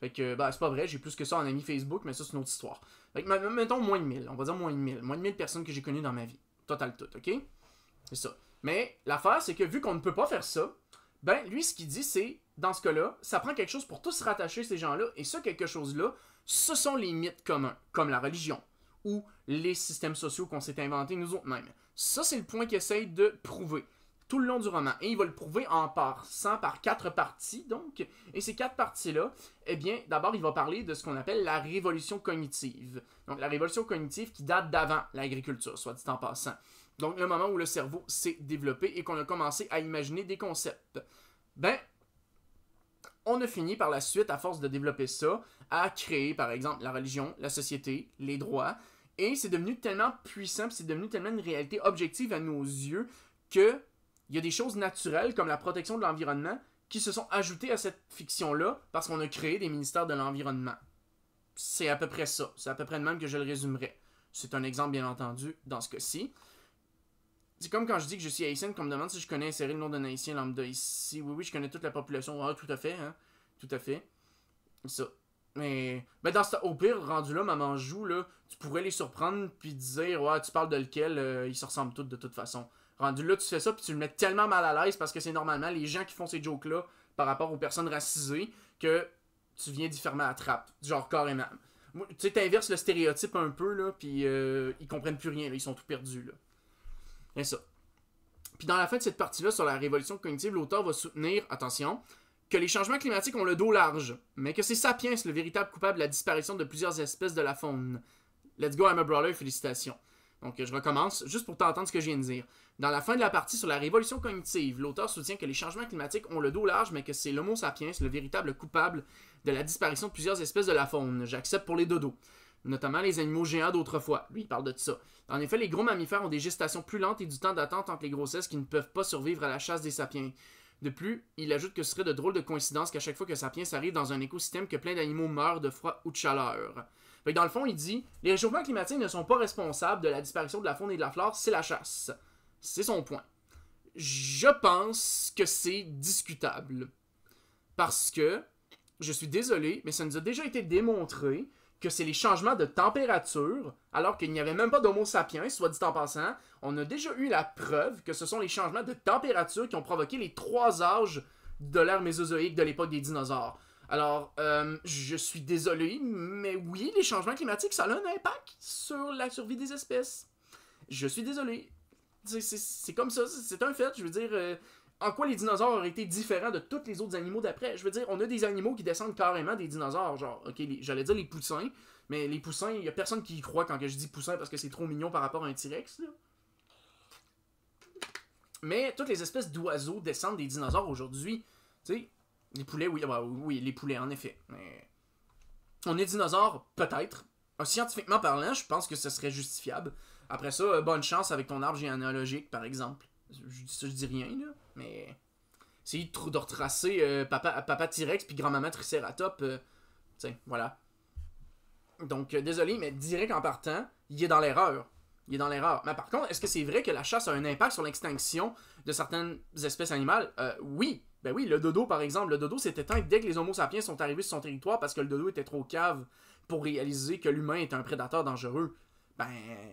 Fait que, bah, c'est pas vrai, j'ai plus que ça en ami Facebook, mais ça, c'est une autre histoire. Fait que, mettons moins de 1000, on va dire moins de 1000. Moins de 1000 personnes que j'ai connues dans ma vie. Total tout, ok? C'est ça. Mais l'affaire, c'est que vu qu'on ne peut pas faire ça, ben, lui, ce qu'il dit, c'est, dans ce cas-là, ça prend quelque chose pour tous rattacher ces gens-là, et ce quelque chose-là, ce sont les mythes communs, comme la religion, ou les systèmes sociaux qu'on s'est inventés nous autres mêmes. Ça, c'est le point qu'il essaye de prouver tout le long du roman. Et il va le prouver en passant par quatre parties, donc. Et ces quatre parties-là, eh bien, d'abord, il va parler de ce qu'on appelle la révolution cognitive. Donc, la révolution cognitive qui date d'avant l'agriculture, soit dit en passant. Donc, le moment où le cerveau s'est développé et qu'on a commencé à imaginer des concepts. Ben, on a fini par la suite, à force de développer ça, à créer, par exemple, la religion, la société, les droits, et c'est devenu tellement puissant, c'est devenu tellement une réalité objective à nos yeux que il y a des choses naturelles comme la protection de l'environnement qui se sont ajoutées à cette fiction-là parce qu'on a créé des ministères de l'environnement. C'est à peu près ça. C'est à peu près le même que je le résumerais. C'est un exemple, bien entendu, dans ce cas-ci. C'est comme quand je dis que je suis haïtien, qu'on me demande si je connais insérer le nom d'un haïtien lambda ici. Oui, oui, je connais toute la population. Ah, tout à fait, hein. Tout à fait. Ça. Mais, mais ben, dans ce, au pire, rendu là, maman joue, là, tu pourrais les surprendre puis dire Ouais, tu parles de lequel, euh, ils se ressemblent tous de toute façon. Rendu là, tu fais ça puis tu le mets tellement mal à l'aise parce que c'est normalement les gens qui font ces jokes-là par rapport aux personnes racisées que tu viens d'y fermer la trappe. Genre carrément. Tu sais, t'inverses le stéréotype un peu, là, puis euh, ils comprennent plus rien, ils sont tout perdus, là. Et ça. Puis dans la fin de cette partie-là, sur la révolution cognitive, l'auteur va soutenir, attention, que les changements climatiques ont le dos large, mais que c'est Sapiens le véritable coupable de la disparition de plusieurs espèces de la faune. Let's go, I'm a brother, félicitations. Donc, je recommence, juste pour t'entendre ce que je viens de dire. Dans la fin de la partie sur la révolution cognitive, l'auteur soutient que les changements climatiques ont le dos large, mais que c'est l'Homo sapiens le véritable coupable de la disparition de plusieurs espèces de la faune. J'accepte pour les dodos, notamment les animaux géants d'autrefois. Lui, il parle de ça. En effet, les gros mammifères ont des gestations plus lentes et du temps d'attente entre les grossesses qui ne peuvent pas survivre à la chasse des sapiens. De plus, il ajoute que ce serait de drôles de coïncidences qu'à chaque fois que Sapiens arrive dans un écosystème, que plein d'animaux meurent de froid ou de chaleur. dans le fond, il dit les réchauffements climatiques ne sont pas responsables de la disparition de la faune et de la flore, c'est la chasse. C'est son point. Je pense que c'est discutable. Parce que, je suis désolé, mais ça nous a déjà été démontré que c'est les changements de température, alors qu'il n'y avait même pas d'Homo sapiens, soit dit en passant. On a déjà eu la preuve que ce sont les changements de température qui ont provoqué les trois âges de l'ère mésozoïque de l'époque des dinosaures. Alors, euh, je suis désolé, mais oui, les changements climatiques, ça a un impact sur la survie des espèces. Je suis désolé. C'est comme ça, c'est un fait. Je veux dire, euh, en quoi les dinosaures auraient été différents de tous les autres animaux d'après. Je veux dire, on a des animaux qui descendent carrément des dinosaures, genre, ok, j'allais dire les poussins, mais les poussins, il y a personne qui y croit quand je dis poussin parce que c'est trop mignon par rapport à un T-Rex, Mais toutes les espèces d'oiseaux descendent des dinosaures aujourd'hui. Tu sais, les poulets, oui, bah, oui, les poulets, en effet. on est dinosaures, peut-être. Ah, scientifiquement parlant, je pense que ce serait justifiable. Après ça, euh, bonne chance avec ton arbre généalogique, par exemple. Je, je dis rien, là mais euh, essayer de, de retracer euh, papa, papa T-Rex puis grand-maman Triceratops, euh, tiens, voilà. Donc, euh, désolé, mais direct en partant, il est dans l'erreur. Il est dans l'erreur. Mais par contre, est-ce que c'est vrai que la chasse a un impact sur l'extinction de certaines espèces animales Oui. Ben oui, le dodo, par exemple. Le dodo s'est éteint dès que les homo sapiens sont arrivés sur son territoire parce que le dodo était trop cave pour réaliser que l'humain est un prédateur dangereux. Ben,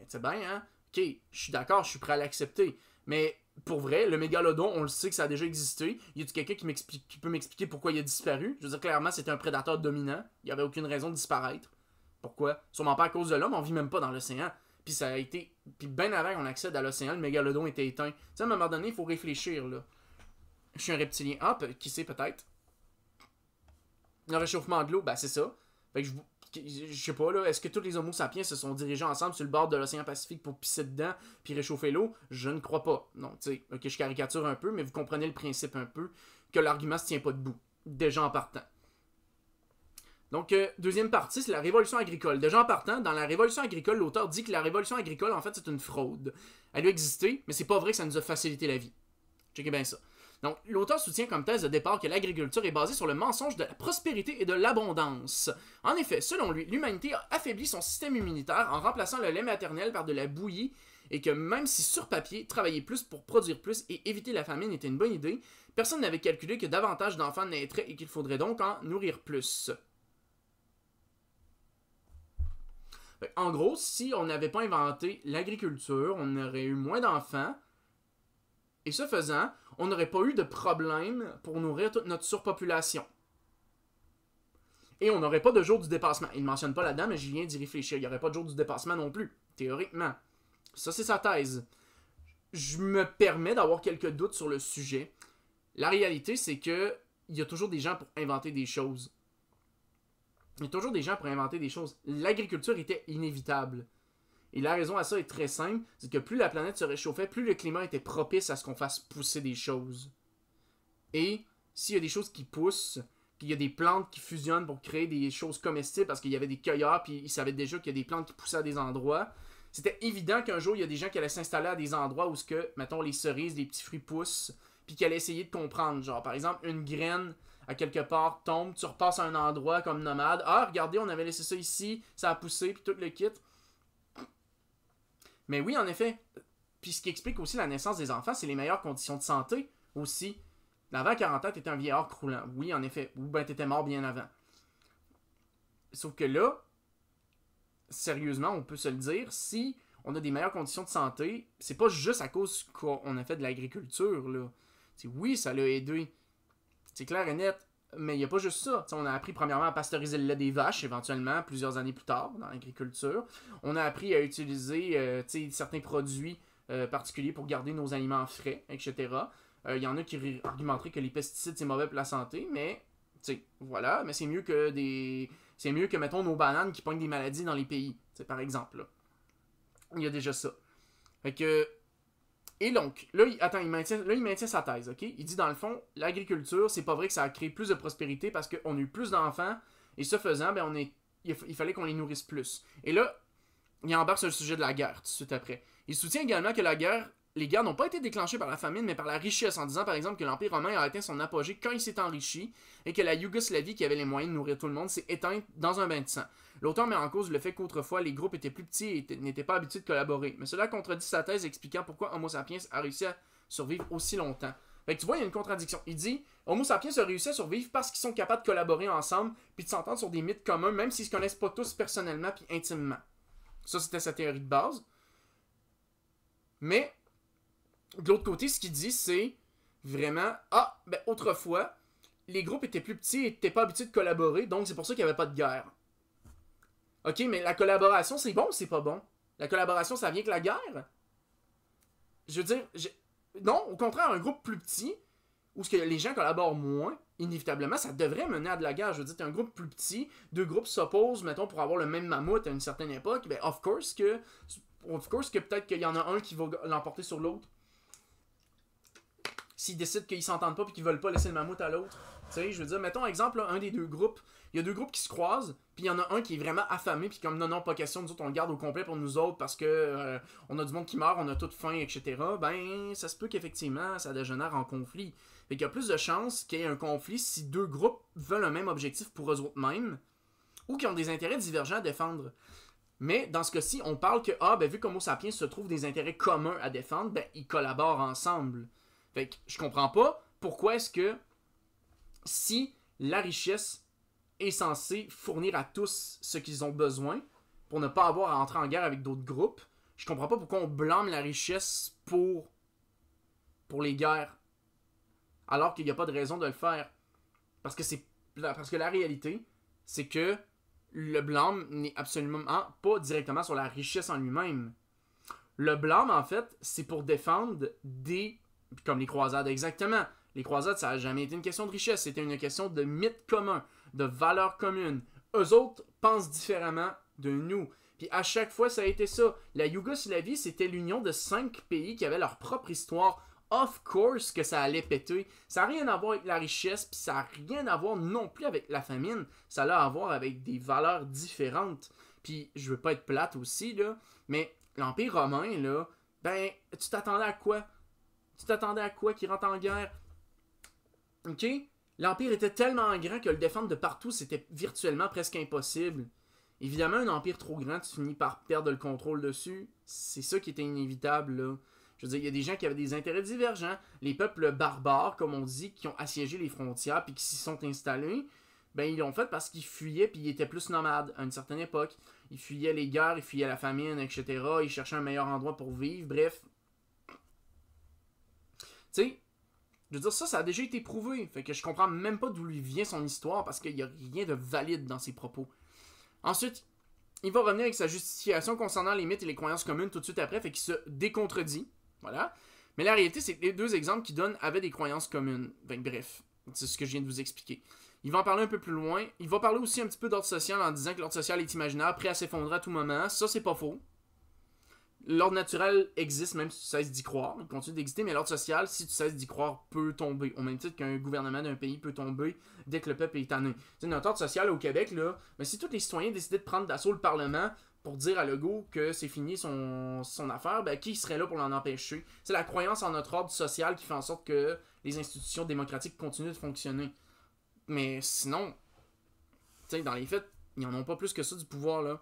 c'est bien, hein? Ok, je suis d'accord, je suis prêt à l'accepter. Mais pour vrai, le mégalodon, on le sait que ça a déjà existé. Y a tu quelqu'un qui, qui peut m'expliquer pourquoi il a disparu Je veux dire, clairement, c'était un prédateur dominant. Il n'y avait aucune raison de disparaître. Pourquoi Sûrement pas à cause de l'homme, on vit même pas dans l'océan. Puis ça a été. Puis bien avant qu'on accède à l'océan, le mégalodon était éteint. Tu sais, à un moment donné, il faut réfléchir, là. Je suis un reptilien. Hop, qui sait peut-être. Le réchauffement de l'eau, bah c'est ça. Fait que je, je sais pas, là, est-ce que tous les homo sapiens se sont dirigés ensemble sur le bord de l'océan Pacifique pour pisser dedans puis réchauffer l'eau? Je ne crois pas. Non, tu sais, ok, je caricature un peu, mais vous comprenez le principe un peu, que l'argument se tient pas debout, déjà en partant. Donc, euh, deuxième partie, c'est la révolution agricole. Déjà en partant, dans la révolution agricole, l'auteur dit que la révolution agricole, en fait, c'est une fraude. Elle a existé, mais c'est pas vrai que ça nous a facilité la vie. Checkez bien ça. Donc, l'auteur soutient comme thèse de départ que l'agriculture est basée sur le mensonge de la prospérité et de l'abondance. En effet, selon lui, l'humanité a affaibli son système immunitaire en remplaçant le lait maternel par de la bouillie et que même si sur papier, travailler plus pour produire plus et éviter la famine était une bonne idée, personne n'avait calculé que davantage d'enfants naîtraient et qu'il faudrait donc en nourrir plus. Ben, en gros, si on n'avait pas inventé l'agriculture, on aurait eu moins d'enfants. Et ce faisant, on n'aurait pas eu de problème pour nourrir toute notre surpopulation. Et on n'aurait pas de jour du dépassement. Il ne mentionne pas là-dedans, mais je viens d'y réfléchir. Il n'y aurait pas de jour du dépassement non plus, théoriquement. Ça, c'est sa thèse. Je me permets d'avoir quelques doutes sur le sujet. La réalité, c'est que il y a toujours des gens pour inventer des choses. Il y a toujours des gens pour inventer des choses. L'agriculture était inévitable. Et la raison à ça est très simple, c'est que plus la planète se réchauffait, plus le climat était propice à ce qu'on fasse pousser des choses. Et s'il y a des choses qui poussent, qu'il y a des plantes qui fusionnent pour créer des choses comestibles parce qu'il y avait des cueilleurs, puis ils savaient déjà qu'il y a des plantes qui poussaient à des endroits. C'était évident qu'un jour, il y a des gens qui allaient s'installer à des endroits où, ce que, mettons, les cerises, les petits fruits poussent, puis qui allaient essayer de comprendre. Genre, par exemple, une graine à quelque part tombe, tu repasses à un endroit comme nomade. Ah, regardez, on avait laissé ça ici, ça a poussé, puis tout le kit. Mais oui, en effet. Puis ce qui explique aussi la naissance des enfants, c'est les meilleures conditions de santé aussi. L'avant 40 ans, t'étais un vieillard croulant. Oui, en effet. Ou ben t'étais mort bien avant. Sauf que là, sérieusement, on peut se le dire, si on a des meilleures conditions de santé, c'est pas juste à cause qu'on a fait de l'agriculture, là. oui, ça l'a aidé. C'est clair et net mais il n'y a pas juste ça. on a appris premièrement à pasteuriser le lait des vaches, éventuellement, plusieurs années plus tard, dans l'agriculture. On a appris à utiliser euh, certains produits euh, particuliers pour garder nos aliments frais, etc. Euh, il y en a qui argumenteraient que les pesticides, c'est mauvais pour la santé, mais voilà, mais c'est mieux que des. C'est mieux que, mettons, nos bananes qui pognent des maladies dans les pays, par exemple. Il y a déjà ça. Fait que et donc, là, il, maintient, sa thèse, OK? Il dit, dans le fond, l'agriculture, c'est pas vrai que ça a créé plus de prospérité parce qu'on a eu plus d'enfants, et ce faisant, ben, on il, fallait qu'on les nourrisse plus. Et là, il embarque sur le sujet de la guerre, tout de suite après. Il soutient également que la guerre, les guerres n'ont pas été déclenchées par la famine, mais par la richesse, en disant, par exemple, que l'Empire romain a atteint son apogée quand il s'est enrichi, et que la Yougoslavie, qui avait les moyens de nourrir tout le monde, s'est éteinte dans un bain de sang. L'auteur met en cause le fait qu'autrefois les groupes étaient plus petits et n'étaient pas habitués de collaborer. Mais cela contredit sa thèse expliquant pourquoi Homo sapiens a réussi à survivre aussi longtemps. Mais tu vois, il y a une contradiction. Il dit Homo sapiens a réussi à survivre parce qu'ils sont capables de collaborer ensemble puis de s'entendre sur des mythes communs, même s'ils se connaissent pas tous personnellement et intimement. Ça, c'était sa théorie de base. Mais, de l'autre côté, ce qu'il dit, c'est vraiment Ah, ben autrefois, les groupes étaient plus petits et n'étaient pas habitués de collaborer, donc c'est pour ça qu'il n'y avait pas de guerre. OK, mais la collaboration, c'est bon ou c'est pas bon? La collaboration, ça vient que la guerre? Je veux dire, non, au contraire, un groupe plus petit, où que les gens collaborent moins, inévitablement, ça devrait mener à de la guerre. Je veux dire, un groupe plus petit, deux groupes s'opposent, mettons, pour avoir le même mammouth à une certaine époque, ben, of course que, of course que peut-être qu'il y en a un qui va l'emporter sur l'autre. S'ils décident qu'ils s'entendent pas et qu'ils veulent pas laisser le mammouth à l'autre je veux dire, mettons exemple, un des deux groupes, il y a deux groupes qui se croisent, puis il y en a un qui est vraiment affamé, puis comme non, non, pas question, nous autres, on le garde au complet pour nous autres parce que euh, on a du monde qui meurt, on a toute faim, etc. Ben, ça se peut qu'effectivement, ça dégénère en conflit. Fait qu'il y a plus de chances qu'il y ait un conflit si deux groupes veulent un même objectif pour eux autres mêmes, ou qui ont des intérêts divergents à défendre. Mais dans ce cas-ci, on parle que, ah, ben, vu qu'Homo sapiens se trouve des intérêts communs à défendre, ben, ils collaborent ensemble. Fait que je comprends pas pourquoi est-ce que si la richesse est censée fournir à tous ce qu'ils ont besoin pour ne pas avoir à entrer en guerre avec d'autres groupes, je comprends pas pourquoi on blâme la richesse pour, les guerres. Alors qu'il n'y a pas de raison de le faire. Parce que, c'est, parce que la réalité, c'est que le blâme n'est absolument pas directement sur la richesse en lui-même. Le blâme, en fait, c'est pour défendre des. comme les croisades exactement. Les croisades, ça n'a jamais été une question de richesse, c'était une question de mythe commun, de valeur commune. Eux autres pensent différemment de nous. Puis à chaque fois, ça a été ça. La Yougoslavie, c'était l'union de cinq pays qui avaient leur propre histoire. Of course que ça allait péter. Ça n'a rien à voir avec la richesse, puis ça n'a rien à voir non plus avec la famine. Ça a à voir avec des valeurs différentes. Puis je veux pas être plate aussi, là, mais l'Empire romain, là, ben, tu t'attendais à quoi? Tu t'attendais à quoi qu'il rentre en guerre? OK? L'Empire était tellement grand que le défendre de partout, c'était virtuellement presque impossible. Évidemment, un empire trop grand, tu finis par perdre le contrôle dessus. C'est ça qui était inévitable, là. Je veux dire, il y a des gens qui avaient des intérêts divergents. Les peuples barbares, comme on dit, qui ont assiégé les frontières puis qui s'y sont installés, ben ils l'ont fait parce qu'ils fuyaient puis ils étaient plus nomades à une certaine époque. Ils fuyaient les guerres, ils fuyaient la famine, etc. Ils cherchaient un meilleur endroit pour vivre, bref. Tu sais, je veux dire, ça, ça a déjà été prouvé. Fait que je comprends même pas d'où lui vient son histoire parce qu'il y a rien de valide dans ses propos. Ensuite, il va revenir avec sa justification concernant les mythes et les croyances communes tout de suite après, fait qu'il se décontredit. Voilà. Mais la réalité, c'est que les deux exemples qu'il donne avaient des croyances communes. Fait bref, c'est ce que je viens de vous expliquer. Il va en parler un peu plus loin. Il va parler aussi un petit peu d'ordre social en disant que l'ordre social est imaginaire, prêt à s'effondrer à tout moment. Ça, c'est pas faux l'ordre naturel existe même si tu cesses d'y croire, il continue d'exister, mais l'ordre social, si tu cesses d'y croire, peut tomber. Au même titre qu'un gouvernement d'un pays peut tomber dès que le peuple est tanné. C'est notre ordre social au Québec, là, mais ben, si tous les citoyens décidaient de prendre d'assaut le Parlement pour dire à Legault que c'est fini son, affaire, ben, qui serait là pour l'en empêcher? C'est la croyance en notre ordre social qui fait en sorte que les institutions démocratiques continuent de fonctionner. Mais sinon, dans les faits, ils n'en ont pas plus que ça du pouvoir, là.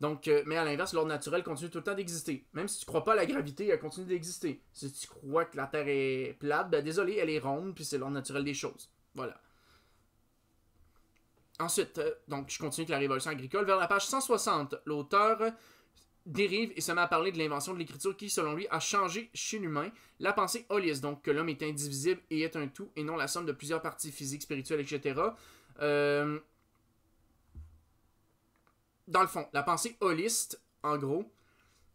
Donc, euh, mais à l'inverse, l'ordre naturel continue tout le temps d'exister. Même si tu crois pas à la gravité, elle continue d'exister. Si tu crois que la Terre est plate, ben désolé, elle est ronde, puis c'est l'ordre naturel des choses. Voilà. Ensuite, euh, donc je continue avec la révolution agricole. Vers la page 160, l'auteur dérive et se met à parler de l'invention de l'écriture qui, selon lui, a changé chez l'humain la pensée holiste, donc que l'homme est indivisible et est un tout et non la somme de plusieurs parties physiques, spirituelles, etc. Euh, dans le fond, la pensée holiste, en gros,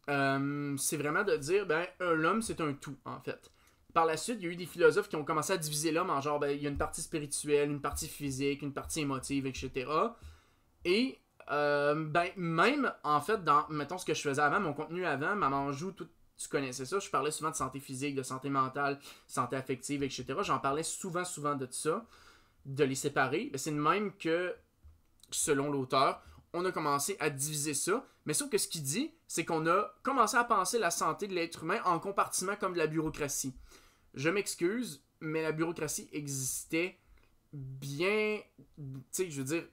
euh, c'est vraiment de dire, ben, un homme, c'est un tout, en fait. Par la suite, il y a eu des philosophes qui ont commencé à diviser l'homme en genre, ben, il y a une partie spirituelle, une partie physique, une partie émotive, etc. Et, euh, ben, même, en fait, dans, mettons, ce que je faisais avant, mon contenu avant, Maman Joue, tout, tu connaissais ça, je parlais souvent de santé physique, de santé mentale, santé affective, etc. J'en parlais souvent, souvent de ça, de les séparer. Mais c'est de même que, selon l'auteur, on a commencé à diviser ça. Mais sauf que ce qu'il dit, c'est qu'on a commencé à penser la santé de l'être humain en compartiment comme de la bureaucratie. Je m'excuse, mais la bureaucratie existait bien. Tu sais, je veux dire,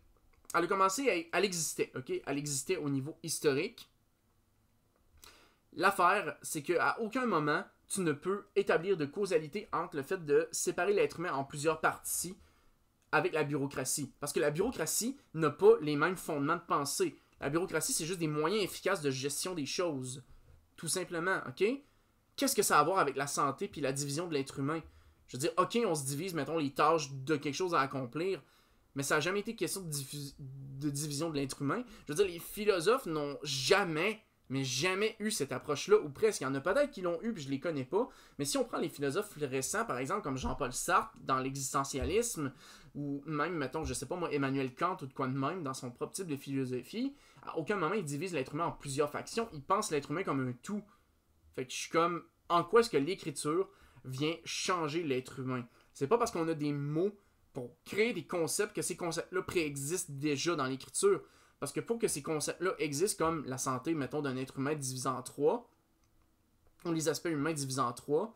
elle a commencé, à, elle existait, ok? Elle existait au niveau historique. L'affaire, c'est qu'à aucun moment, tu ne peux établir de causalité entre le fait de séparer l'être humain en plusieurs parties avec la bureaucratie. Parce que la bureaucratie n'a pas les mêmes fondements de pensée. La bureaucratie, c'est juste des moyens efficaces de gestion des choses. Tout simplement, OK? Qu'est-ce que ça a à voir avec la santé puis la division de l'être humain? Je veux dire, OK, on se divise, mettons, les tâches de quelque chose à accomplir, mais ça n'a jamais été question de, de division de l'être humain. Je veux dire, les philosophes n'ont jamais mais jamais eu cette approche-là, ou presque. Il y en a peut-être qui l'ont eu, puis je les connais pas. Mais si on prend les philosophes récents, par exemple, comme Jean-Paul Sartre dans l'existentialisme, ou même, mettons, je sais pas moi, Emmanuel Kant ou de quoi de même, dans son propre type de philosophie, à aucun moment il divise l'être humain en plusieurs factions. Il pense l'être humain comme un tout. Fait que je suis comme, en quoi est-ce que l'écriture vient changer l'être humain? C'est pas parce qu'on a des mots pour créer des concepts que ces concepts-là préexistent déjà dans l'écriture. Parce que pour que ces concepts-là existent comme la santé, mettons, d'un être humain divisé en trois, ou les aspects humains divisés en trois,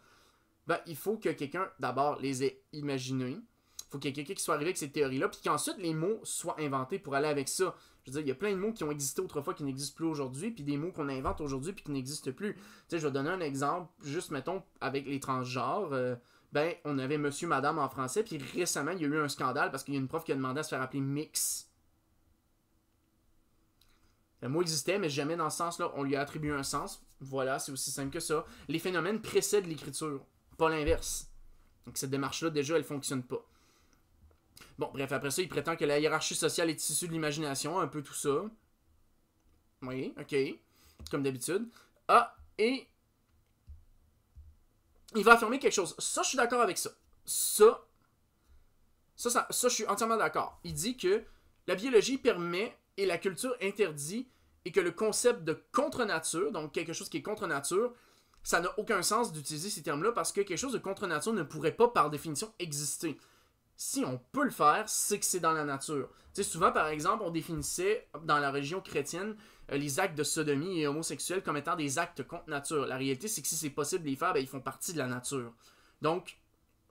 ben, il faut que quelqu'un, d'abord, les ait imaginés. Il faut qu'il y ait quelqu'un qui soit arrivé avec ces théories-là, puis qu'ensuite les mots soient inventés pour aller avec ça. Je veux dire, il y a plein de mots qui ont existé autrefois qui n'existent plus aujourd'hui, puis des mots qu'on invente aujourd'hui puis qui n'existent plus. Tu sais, je vais donner un exemple, juste mettons, avec les transgenres. Euh, ben, on avait monsieur, madame en français, puis récemment, il y a eu un scandale parce qu'il y a une prof qui a demandé à se faire appeler mix. Le mot existait, mais jamais dans ce sens-là. On lui a attribué un sens. Voilà, c'est aussi simple que ça. Les phénomènes précèdent l'écriture, pas l'inverse. Donc cette démarche-là, déjà, elle fonctionne pas. Bon, bref, après ça, il prétend que la hiérarchie sociale est issue de l'imagination, un peu tout ça. Oui, ok. Comme d'habitude. Ah, et. Il va affirmer quelque chose. Ça, je suis d'accord avec ça. Ça, ça, ça, ça, je suis entièrement d'accord. Il dit que la biologie permet et la culture interdit et que le concept de contre-nature, donc quelque chose qui est contre-nature, ça n'a aucun sens d'utiliser ces termes-là parce que quelque chose de contre-nature ne pourrait pas par définition exister. Si on peut le faire, c'est que c'est dans la nature. Tu sais, souvent, par exemple, on définissait dans la religion chrétienne euh, les actes de sodomie et homosexuels comme étant des actes contre nature. La réalité, c'est que si c'est possible de les faire, ben, ils font partie de la nature. Donc,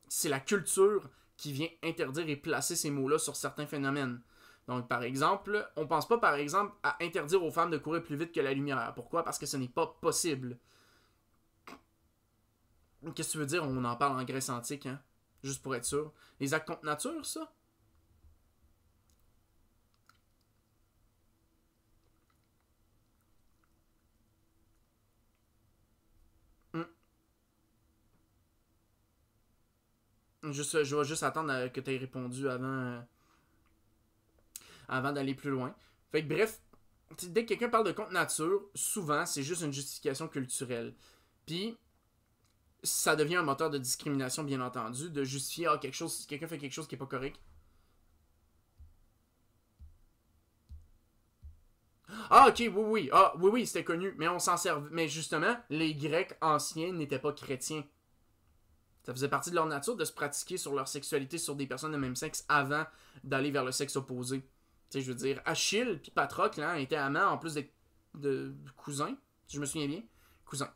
c'est la culture qui vient interdire et placer ces mots-là sur certains phénomènes. Donc, par exemple, on ne pense pas, par exemple, à interdire aux femmes de courir plus vite que la lumière. Pourquoi? Parce que ce n'est pas possible. Qu'est-ce que tu veux dire? On en parle en Grèce antique, hein? Juste pour être sûr. Les actes contre nature, ça? Hmm. je vais juste attendre euh, que tu aies répondu avant. Euh, avant d'aller plus loin. Fait que bref, dès que quelqu'un parle de contre nature, souvent c'est juste une justification culturelle. Puis ça devient un moteur de discrimination, bien entendu, de justifier ah, quelque chose, si quelqu'un fait quelque chose qui n'est pas correct. Ah, ok, oui, oui, ah, oui, oui, c'était connu, mais on s'en servait. Mais justement, les Grecs anciens n'étaient pas chrétiens. Ça faisait partie de leur nature de se pratiquer sur leur sexualité sur des personnes de même sexe avant d'aller vers le sexe opposé je veux dire, Achille puis Patrocle étaient amants en plus de, de cousins, si je me souviens bien. Cousins.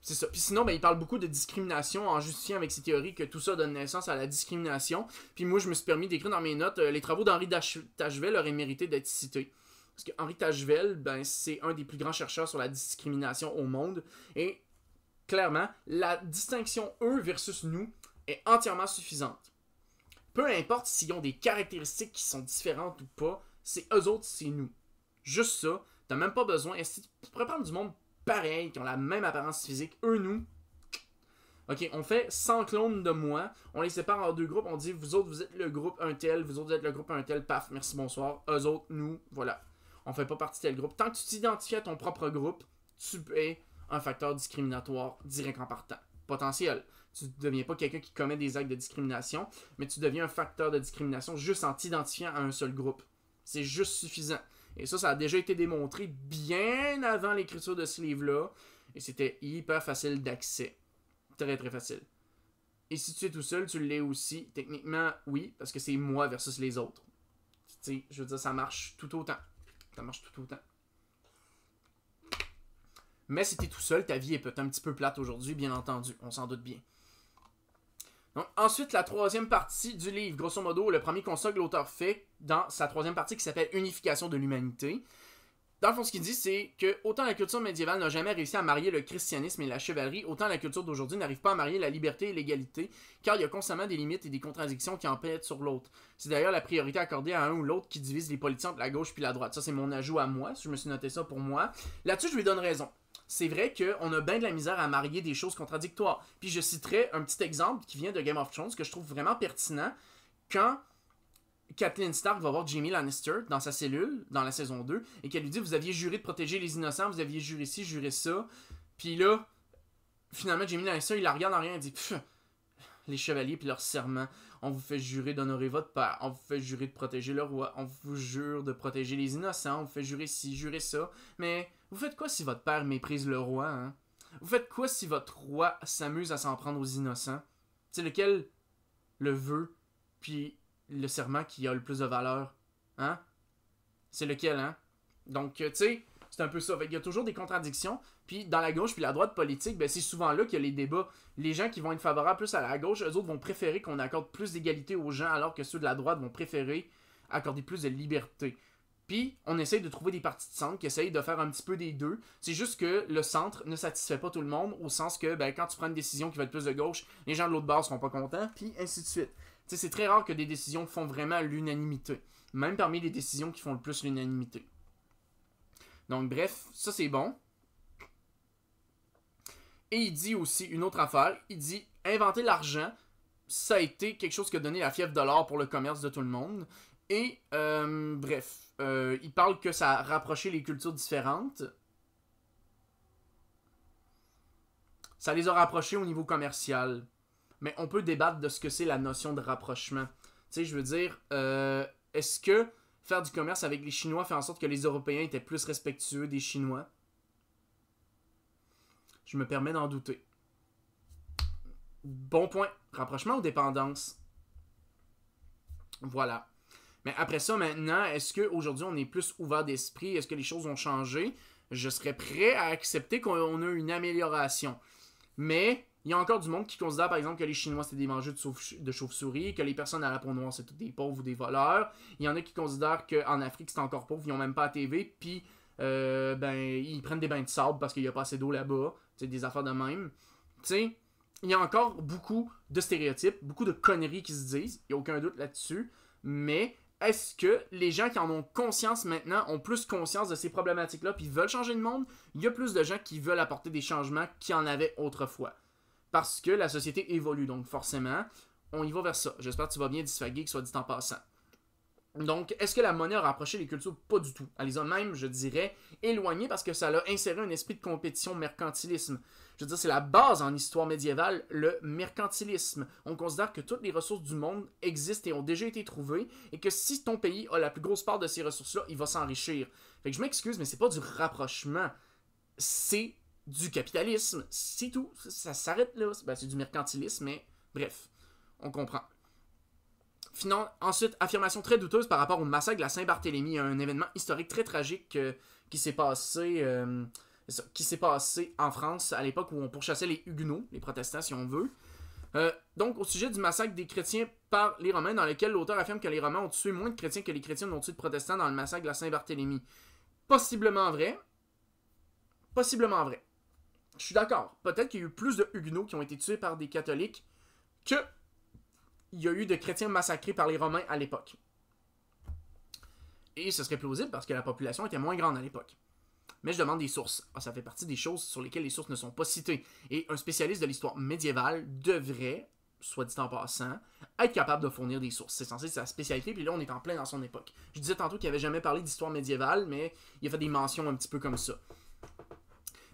C'est ça. Puis sinon, ben, il parle beaucoup de discrimination en justifiant avec ses théories que tout ça donne naissance à la discrimination. Puis moi, je me suis permis d'écrire dans mes notes euh, les travaux d'Henri Tachevel auraient mérité d'être cités. Parce que Henri Tachevel, ben, c'est un des plus grands chercheurs sur la discrimination au monde. Et clairement, la distinction eux versus nous est entièrement suffisante. Peu importe s'ils ont des caractéristiques qui sont différentes ou pas, c'est eux autres, c'est nous. Juste ça. T'as même pas besoin. Si tu pourrais prendre du monde pareil, qui ont la même apparence physique, eux, nous. Ok, on fait 100 clones de moi. On les sépare en deux groupes. On dit, vous autres, vous êtes le groupe un tel. Vous autres, vous êtes le groupe un tel. Paf, merci, bonsoir. Eux autres, nous. Voilà. On fait pas partie de tel groupe. Tant que tu t'identifies à ton propre groupe, tu es un facteur discriminatoire direct en partant. Potentiel. Tu ne deviens pas quelqu'un qui commet des actes de discrimination, mais tu deviens un facteur de discrimination juste en t'identifiant à un seul groupe. C'est juste suffisant. Et ça, ça a déjà été démontré bien avant l'écriture de ce livre-là. Et c'était hyper facile d'accès. Très, très facile. Et si tu es tout seul, tu l'es aussi. Techniquement, oui, parce que c'est moi versus les autres. Tu sais, je veux dire, ça marche tout autant. Ça marche tout autant. Mais si tu es tout seul, ta vie est peut-être un petit peu plate aujourd'hui, bien entendu. On s'en doute bien ensuite, la troisième partie du livre, grosso modo, le premier constat que l'auteur fait dans sa troisième partie qui s'appelle Unification de l'humanité. Dans le fond, ce qu'il dit, c'est que autant la culture médiévale n'a jamais réussi à marier le christianisme et la chevalerie, autant la culture d'aujourd'hui n'arrive pas à marier la liberté et l'égalité, car il y a constamment des limites et des contradictions qui empêchent sur l'autre. C'est d'ailleurs la priorité accordée à un ou l'autre qui divise les politiques entre la gauche puis la droite. Ça, c'est mon ajout à moi, je me suis noté ça pour moi. Là-dessus, je lui donne raison c'est vrai qu'on a bien de la misère à marier des choses contradictoires. Puis je citerai un petit exemple qui vient de Game of Thrones que je trouve vraiment pertinent. Quand Kathleen Stark va voir Jamie Lannister dans sa cellule, dans la saison 2, et qu'elle lui dit Vous aviez juré de protéger les innocents, vous aviez juré ci, juré ça. Puis là, finalement, Jamie Lannister, il la regarde en rien et dit Pfff les chevaliers puis leur serment. On vous fait jurer d'honorer votre père. On vous fait jurer de protéger le roi. On vous jure de protéger les innocents. On vous fait jurer ci, jurer ça. Mais vous faites quoi si votre père méprise le roi, hein? Vous faites quoi si votre roi s'amuse à s'en prendre aux innocents? C'est lequel le vœu puis le serment qui a le plus de valeur, hein? C'est lequel, hein? Donc, euh, tu sais, c'est un peu ça. Il y a toujours des contradictions, puis dans la gauche puis la droite politique, ben, c'est souvent là qu'il y a les débats. Les gens qui vont être favorables plus à la gauche, eux autres vont préférer qu'on accorde plus d'égalité aux gens, alors que ceux de la droite vont préférer accorder plus de liberté. Puis on essaye de trouver des parties de centre qui essayent de faire un petit peu des deux. C'est juste que le centre ne satisfait pas tout le monde, au sens que ben, quand tu prends une décision qui va être plus de gauche, les gens de l'autre bord seront pas contents, puis ainsi de suite. C'est très rare que des décisions font vraiment l'unanimité, même parmi les décisions qui font le plus l'unanimité. Donc bref, ça c'est bon. Et il dit aussi une autre affaire, il dit inventer l'argent, ça a été quelque chose qui a donné la fièvre de l'or pour le commerce de tout le monde. Et euh, bref, euh, il parle que ça a rapproché les cultures différentes. Ça les a rapprochés au niveau commercial. Mais on peut débattre de ce que c'est la notion de rapprochement. Tu sais, je veux dire, euh, est-ce que faire du commerce avec les Chinois fait en sorte que les Européens étaient plus respectueux des Chinois je me permets d'en douter. Bon point. Rapprochement aux dépendances. Voilà. Mais après ça, maintenant, est-ce qu'aujourd'hui, on est plus ouvert d'esprit? Est-ce que les choses ont changé? Je serais prêt à accepter qu'on ait une amélioration. Mais il y a encore du monde qui considère, par exemple, que les Chinois, c'est des mangeurs de chauves-souris, que les personnes à la peau noire, c'est des pauvres ou des voleurs. Il y en a qui considèrent qu'en Afrique, c'est encore pauvre, ils n'ont même pas à TV, puis euh, ben, ils prennent des bains de sable parce qu'il n'y a pas assez d'eau là-bas sais, des affaires de même. Tu sais, il y a encore beaucoup de stéréotypes, beaucoup de conneries qui se disent, il n'y a aucun doute là-dessus, mais est-ce que les gens qui en ont conscience maintenant ont plus conscience de ces problématiques-là puis veulent changer le monde Il y a plus de gens qui veulent apporter des changements qu'il y en avait autrefois. Parce que la société évolue, donc forcément, on y va vers ça. J'espère que tu vas bien, Disfagé, que soit dit en passant. Donc, est-ce que la monnaie a rapproché les cultures Pas du tout. Elle les a même, je dirais, éloignées parce que ça a inséré un esprit de compétition mercantilisme. Je veux dire, c'est la base en histoire médiévale, le mercantilisme. On considère que toutes les ressources du monde existent et ont déjà été trouvées, et que si ton pays a la plus grosse part de ces ressources-là, il va s'enrichir. Fait que je m'excuse, mais c'est pas du rapprochement. C'est du capitalisme. C'est tout. Ça s'arrête là. Ben, c'est du mercantilisme, mais bref, on comprend. Ensuite, affirmation très douteuse par rapport au massacre de la Saint-Barthélemy, un événement historique très tragique euh, euh, qui s'est passé, en France à l'époque où on pourchassait les Huguenots, les protestants si on veut. Euh, donc, au sujet du massacre des chrétiens par les Romains, dans lequel l'auteur affirme que les Romains ont tué moins de chrétiens que les chrétiens n'ont tué de protestants dans le massacre de la Saint-Barthélemy. Possiblement vrai. Possiblement vrai. Je suis d'accord. Peut-être qu'il y a eu plus de Huguenots qui ont été tués par des catholiques que il y a eu de chrétiens massacrés par les Romains à l'époque. Et ce serait plausible parce que la population était moins grande à l'époque. Mais je demande des sources. Ah, ça fait partie des choses sur lesquelles les sources ne sont pas citées. Et un spécialiste de l'histoire médiévale devrait, soit dit en passant, être capable de fournir des sources. C'est censé être sa spécialité, puis là, on est en plein dans son époque. Je disais tantôt qu'il n'avait jamais parlé d'histoire médiévale, mais il a fait des mentions un petit peu comme ça.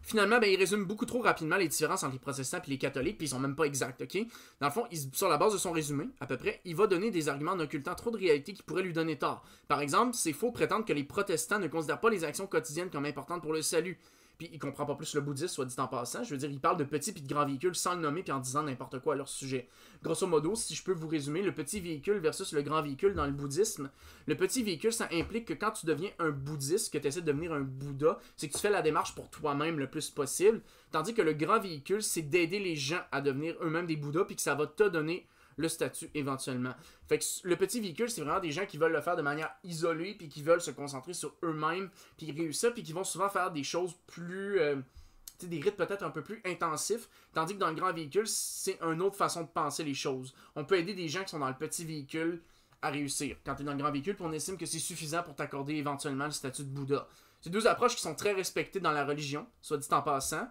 Finalement, ben, il résume beaucoup trop rapidement les différences entre les protestants et les catholiques, puis ils sont même pas exacts, ok? Dans le fond, il, sur la base de son résumé, à peu près, il va donner des arguments en occultant trop de réalités qui pourraient lui donner tort. Par exemple, c'est faux prétendre que les protestants ne considèrent pas les actions quotidiennes comme importantes pour le salut puis il comprend pas plus le bouddhisme, soit dit en passant. Je veux dire, il parle de petits puis de grands véhicules sans le nommer puis en disant n'importe quoi à leur sujet. Grosso modo, si je peux vous résumer, le petit véhicule versus le grand véhicule dans le bouddhisme, le petit véhicule, ça implique que quand tu deviens un bouddhiste, que tu essaies de devenir un Bouddha, c'est que tu fais la démarche pour toi-même le plus possible, tandis que le grand véhicule, c'est d'aider les gens à devenir eux-mêmes des Bouddhas puis que ça va te donner le statut éventuellement. Fait que le petit véhicule, c'est vraiment des gens qui veulent le faire de manière isolée, puis qui veulent se concentrer sur eux-mêmes, puis réussissent, puis qui vont souvent faire des choses plus... Euh, des rites peut-être un peu plus intensifs, tandis que dans le grand véhicule, c'est une autre façon de penser les choses. On peut aider des gens qui sont dans le petit véhicule à réussir. Quand tu es dans le grand véhicule, on estime que c'est suffisant pour t'accorder éventuellement le statut de Bouddha. C'est deux approches qui sont très respectées dans la religion, soit dit en passant.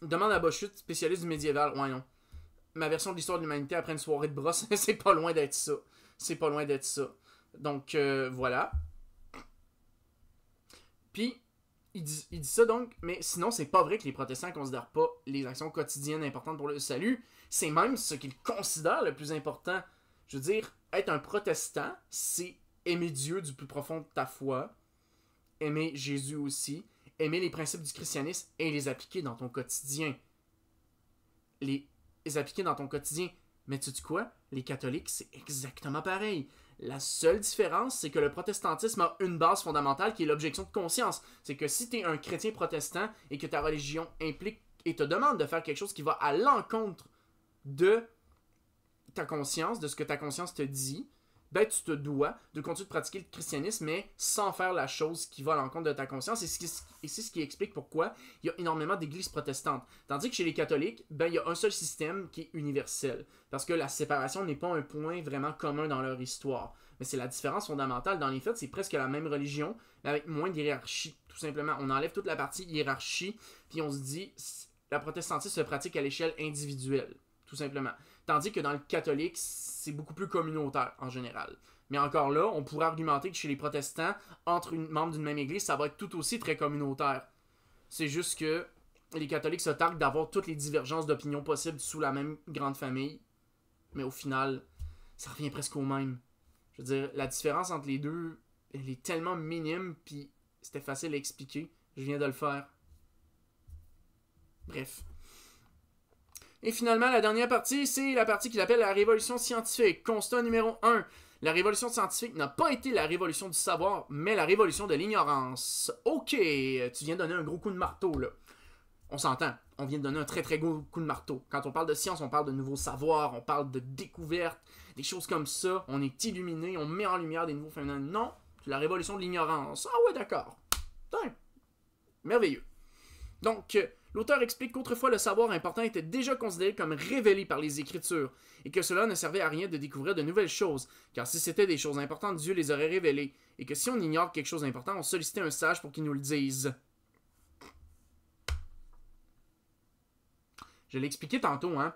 Demande à Boschut, spécialiste du médiéval, non ma version de l'histoire de l'humanité après une soirée de brosse, c'est pas loin d'être ça. C'est pas loin d'être ça. Donc euh, voilà. Puis, il dit, il ça donc, mais sinon, c'est pas vrai que les protestants ne considèrent pas les actions quotidiennes importantes pour le salut. C'est même ce qu'ils considèrent le plus important. Je veux dire, être un protestant, c'est aimer Dieu du plus profond de ta foi, aimer Jésus aussi, aimer les principes du christianisme et les appliquer dans ton quotidien. Les les appliquer dans ton quotidien. Mais tu dis quoi? Les catholiques, c'est exactement pareil. La seule différence, c'est que le protestantisme a une base fondamentale qui est l'objection de conscience. C'est que si tu es un chrétien protestant et que ta religion implique et te demande de faire quelque chose qui va à l'encontre de ta conscience, de ce que ta conscience te dit, ben, tu te dois de continuer de pratiquer le christianisme, mais sans faire la chose qui va à l'encontre de ta conscience. Et c'est ce qui explique pourquoi il y a énormément d'églises protestantes. Tandis que chez les catholiques, ben, il y a un seul système qui est universel. Parce que la séparation n'est pas un point vraiment commun dans leur histoire. Mais c'est la différence fondamentale. Dans les faits, c'est presque la même religion, mais avec moins hiérarchie. tout simplement. On enlève toute la partie hiérarchie, puis on se dit, la protestantisme se pratique à l'échelle individuelle, tout simplement. Tandis que dans le catholique, c'est beaucoup plus communautaire en général. Mais encore là, on pourrait argumenter que chez les protestants, entre une, membres d'une même église, ça va être tout aussi très communautaire. C'est juste que les catholiques se targuent d'avoir toutes les divergences d'opinion possibles sous la même grande famille. Mais au final, ça revient presque au même. Je veux dire, la différence entre les deux, elle est tellement minime, puis c'était facile à expliquer. Je viens de le faire. Bref. Et finalement, la dernière partie, c'est la partie qu'il appelle la révolution scientifique. Constat numéro 1. La révolution scientifique n'a pas été la révolution du savoir, mais la révolution de l'ignorance. Ok, tu viens de donner un gros coup de marteau, là. On s'entend, on vient de donner un très très gros coup de marteau. Quand on parle de science, on parle de nouveaux savoirs, on parle de découvertes, des choses comme ça. On est illuminé, on met en lumière des nouveaux phénomènes. Non, c'est la révolution de l'ignorance. Ah ouais, d'accord. Merveilleux. Donc, euh, L'auteur explique qu'autrefois le savoir important était déjà considéré comme révélé par les Écritures, et que cela ne servait à rien de découvrir de nouvelles choses, car si c'était des choses importantes, Dieu les aurait révélées, et que si on ignore quelque chose d'important, on sollicitait un sage pour qu'il nous le dise. Je l'ai expliqué tantôt, hein.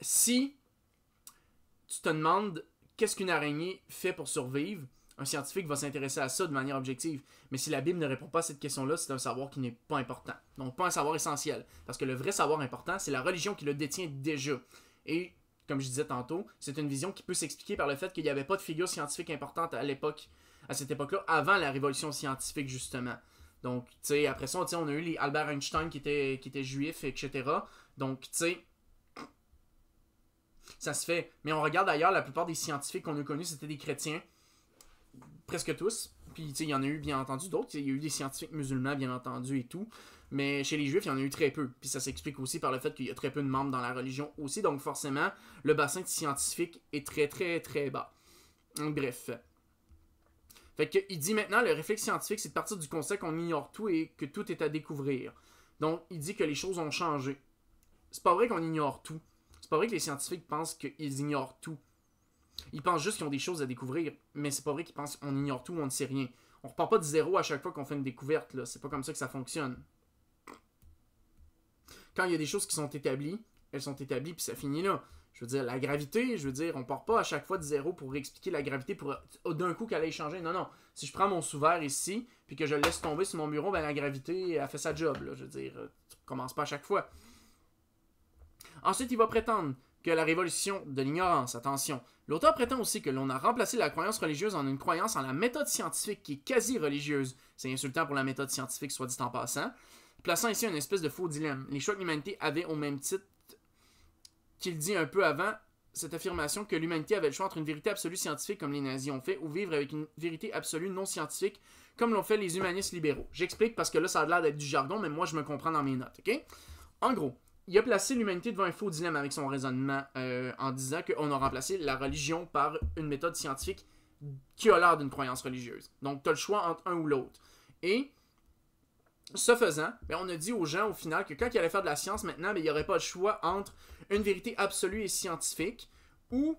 Si tu te demandes qu'est-ce qu'une araignée fait pour survivre, un scientifique va s'intéresser à ça de manière objective. Mais si la Bible ne répond pas à cette question-là, c'est un savoir qui n'est pas important. Donc pas un savoir essentiel. Parce que le vrai savoir important, c'est la religion qui le détient déjà. Et comme je disais tantôt, c'est une vision qui peut s'expliquer par le fait qu'il n'y avait pas de figure scientifique importante à l'époque, à cette époque-là, avant la révolution scientifique justement. Donc, tu sais, après ça, on a eu les Albert Einstein qui était, qui était juif, etc. Donc, tu sais, ça se fait. Mais on regarde d'ailleurs, la plupart des scientifiques qu'on a connus, c'était des chrétiens presque tous. Puis, il y en a eu, bien entendu, d'autres. Il y a eu des scientifiques musulmans, bien entendu, et tout. Mais chez les Juifs, il y en a eu très peu. Puis ça s'explique aussi par le fait qu'il y a très peu de membres dans la religion aussi. Donc, forcément, le bassin scientifique est très, très, très bas. Bref. Fait que, il dit maintenant, le réflexe scientifique, c'est de partir du concept qu'on ignore tout et que tout est à découvrir. Donc, il dit que les choses ont changé. C'est pas vrai qu'on ignore tout. C'est pas vrai que les scientifiques pensent qu'ils ignorent tout. Ils pensent juste qu'ils ont des choses à découvrir, mais c'est pas vrai qu'ils pensent qu'on ignore tout, on ne sait rien. On repart pas de zéro à chaque fois qu'on fait une découverte, là. C'est pas comme ça que ça fonctionne. Quand il y a des choses qui sont établies, elles sont établies, puis ça finit là. Je veux dire, la gravité, je veux dire, on part pas à chaque fois de zéro pour expliquer la gravité pour oh, d'un coup qu'elle ait changé. Non, non. Si je prends mon sous ici, puis que je le laisse tomber sur mon bureau, ben la gravité a fait sa job, là. Je veux dire, tu pas à chaque fois. Ensuite, il va prétendre que la révolution de l'ignorance. Attention. L'auteur prétend aussi que l'on a remplacé la croyance religieuse en une croyance en la méthode scientifique qui est quasi religieuse. C'est insultant pour la méthode scientifique, soit dit en passant. Plaçant ici une espèce de faux dilemme. Les choix que l'humanité avait au même titre qu'il dit un peu avant cette affirmation que l'humanité avait le choix entre une vérité absolue scientifique comme les nazis ont fait ou vivre avec une vérité absolue non scientifique comme l'ont fait les humanistes libéraux. J'explique parce que là ça a l'air d'être du jargon mais moi je me comprends dans mes notes, OK En gros, il a placé l'humanité devant un faux dilemme avec son raisonnement euh, en disant qu'on a remplacé la religion par une méthode scientifique qui a l'air d'une croyance religieuse. Donc, tu as le choix entre un ou l'autre. Et, ce faisant, ben, on a dit aux gens au final que quand ils allaient faire de la science maintenant, bien, il n'y aurait pas le choix entre une vérité absolue et scientifique ou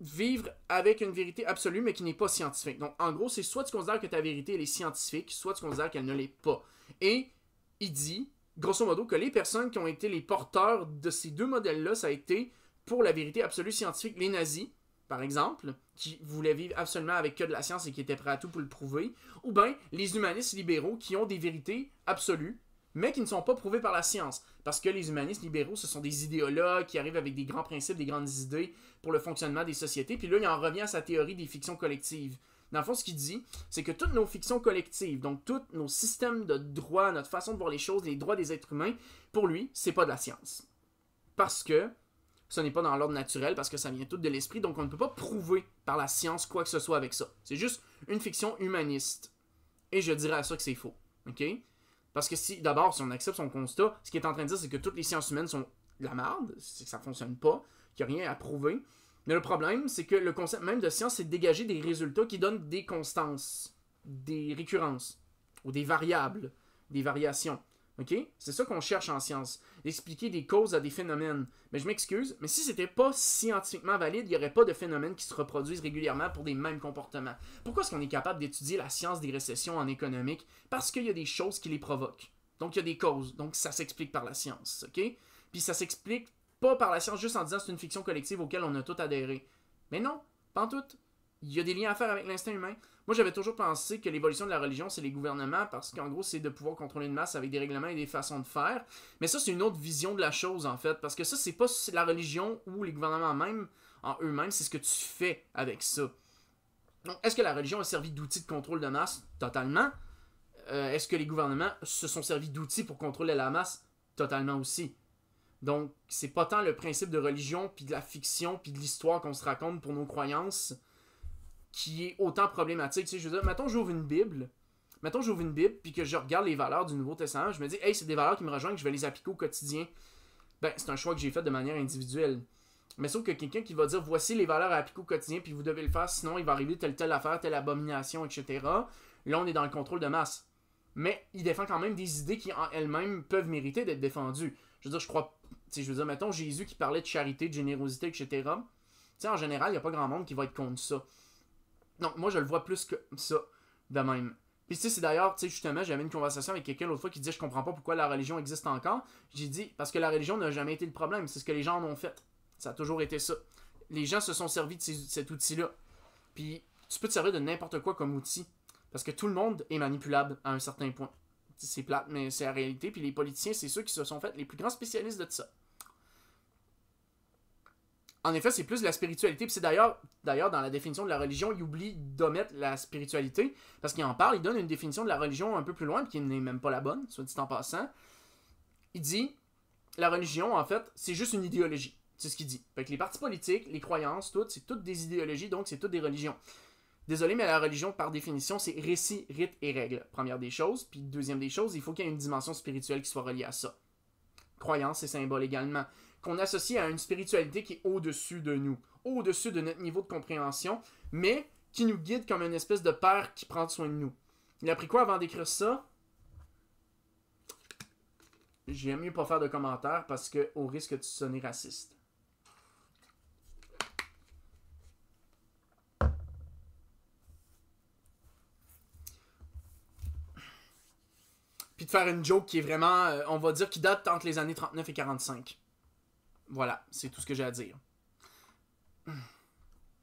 vivre avec une vérité absolue mais qui n'est pas scientifique. Donc, en gros, c'est soit tu considères que ta vérité elle est scientifique, soit tu considères qu'elle ne l'est pas. Et il dit grosso modo, que les personnes qui ont été les porteurs de ces deux modèles-là, ça a été, pour la vérité absolue scientifique, les nazis, par exemple, qui voulaient vivre absolument avec que de la science et qui étaient prêts à tout pour le prouver, ou bien les humanistes libéraux qui ont des vérités absolues, mais qui ne sont pas prouvées par la science. Parce que les humanistes libéraux, ce sont des idéologues qui arrivent avec des grands principes, des grandes idées pour le fonctionnement des sociétés, puis là, il en revient à sa théorie des fictions collectives. Dans le fond, ce qu'il dit, c'est que toutes nos fictions collectives, donc tous nos systèmes de droits, notre façon de voir les choses, les droits des êtres humains, pour lui, c'est pas de la science. Parce que ce n'est pas dans l'ordre naturel, parce que ça vient tout de l'esprit, donc on ne peut pas prouver par la science quoi que ce soit avec ça. C'est juste une fiction humaniste. Et je dirais à ça que c'est faux. OK? Parce que si, d'abord, si on accepte son constat, ce qu'il est en train de dire, c'est que toutes les sciences humaines sont de la merde, c'est que ça ne fonctionne pas, qu'il n'y a rien à prouver. Mais le problème, c'est que le concept même de science, c'est de dégager des résultats qui donnent des constances, des récurrences, ou des variables, des variations. OK? C'est ça qu'on cherche en science, d'expliquer des causes à des phénomènes. Mais je m'excuse, mais si c'était pas scientifiquement valide, il n'y aurait pas de phénomènes qui se reproduisent régulièrement pour des mêmes comportements. Pourquoi est-ce qu'on est capable d'étudier la science des récessions en économique? Parce qu'il y a des choses qui les provoquent. Donc il y a des causes, donc ça s'explique par la science, OK? Puis ça s'explique pas par la science juste en disant c'est une fiction collective auquel on a tout adhéré. Mais non, pas en tout. Il y a des liens à faire avec l'instinct humain. Moi, j'avais toujours pensé que l'évolution de la religion, c'est les gouvernements, parce qu'en gros, c'est de pouvoir contrôler une masse avec des règlements et des façons de faire. Mais ça, c'est une autre vision de la chose, en fait, parce que ça, c'est pas la religion ou les gouvernements même, en eux-mêmes, c'est ce que tu fais avec ça. Donc, est-ce que la religion a servi d'outil de contrôle de masse Totalement. Euh, est-ce que les gouvernements se sont servis d'outils pour contrôler la masse Totalement aussi. Donc, c'est pas tant le principe de religion, puis de la fiction, puis de l'histoire qu'on se raconte pour nos croyances qui est autant problématique. Tu sais, je veux dire, mettons, j'ouvre une Bible, mettons, j'ouvre une Bible, puis que je regarde les valeurs du Nouveau Testament, je me dis, hey, c'est des valeurs qui me rejoignent, je vais les appliquer au quotidien. Ben, c'est un choix que j'ai fait de manière individuelle. Mais sauf que quelqu'un qui va dire voici les valeurs à appliquer au quotidien, puis vous devez le faire, sinon il va arriver telle telle affaire, telle abomination, etc. Là, on est dans le contrôle de masse. Mais il défend quand même des idées qui en elles-mêmes peuvent mériter d'être défendues. Je veux dire, je crois je veux dire, mettons Jésus qui parlait de charité, de générosité, etc. en général, il n'y a pas grand monde qui va être contre ça. Donc, moi, je le vois plus que ça, de même. Puis, c'est d'ailleurs, tu sais, justement, j'avais une conversation avec quelqu'un l'autre fois qui disait Je comprends pas pourquoi la religion existe encore. J'ai dit Parce que la religion n'a jamais été le problème, c'est ce que les gens en ont fait. Ça a toujours été ça. Les gens se sont servis de cet outil-là. Puis, tu peux te servir de n'importe quoi comme outil. Parce que tout le monde est manipulable à un certain point c'est plate, mais c'est la réalité. Puis les politiciens, c'est ceux qui se sont fait les plus grands spécialistes de ça. En effet, c'est plus la spiritualité. Puis c'est d'ailleurs, dans la définition de la religion, il oublie d'omettre la spiritualité parce qu'il en parle. Il donne une définition de la religion un peu plus loin, qui n'est même pas la bonne, soit dit en passant. Il dit la religion, en fait, c'est juste une idéologie. C'est ce qu'il dit. Fait que les partis politiques, les croyances, toutes c'est toutes des idéologies, donc c'est toutes des religions. Désolé, mais la religion, par définition, c'est récit, rite et règles. Première des choses. Puis deuxième des choses, il faut qu'il y ait une dimension spirituelle qui soit reliée à ça. Croyance et symbole également. Qu'on associe à une spiritualité qui est au-dessus de nous, au-dessus de notre niveau de compréhension, mais qui nous guide comme une espèce de père qui prend soin de nous. Il a pris quoi avant d'écrire ça? J'aime mieux pas faire de commentaires parce que au risque de sonner raciste. de faire une joke qui est vraiment, euh, on va dire, qui date entre les années 39 et 45. Voilà, c'est tout ce que j'ai à dire.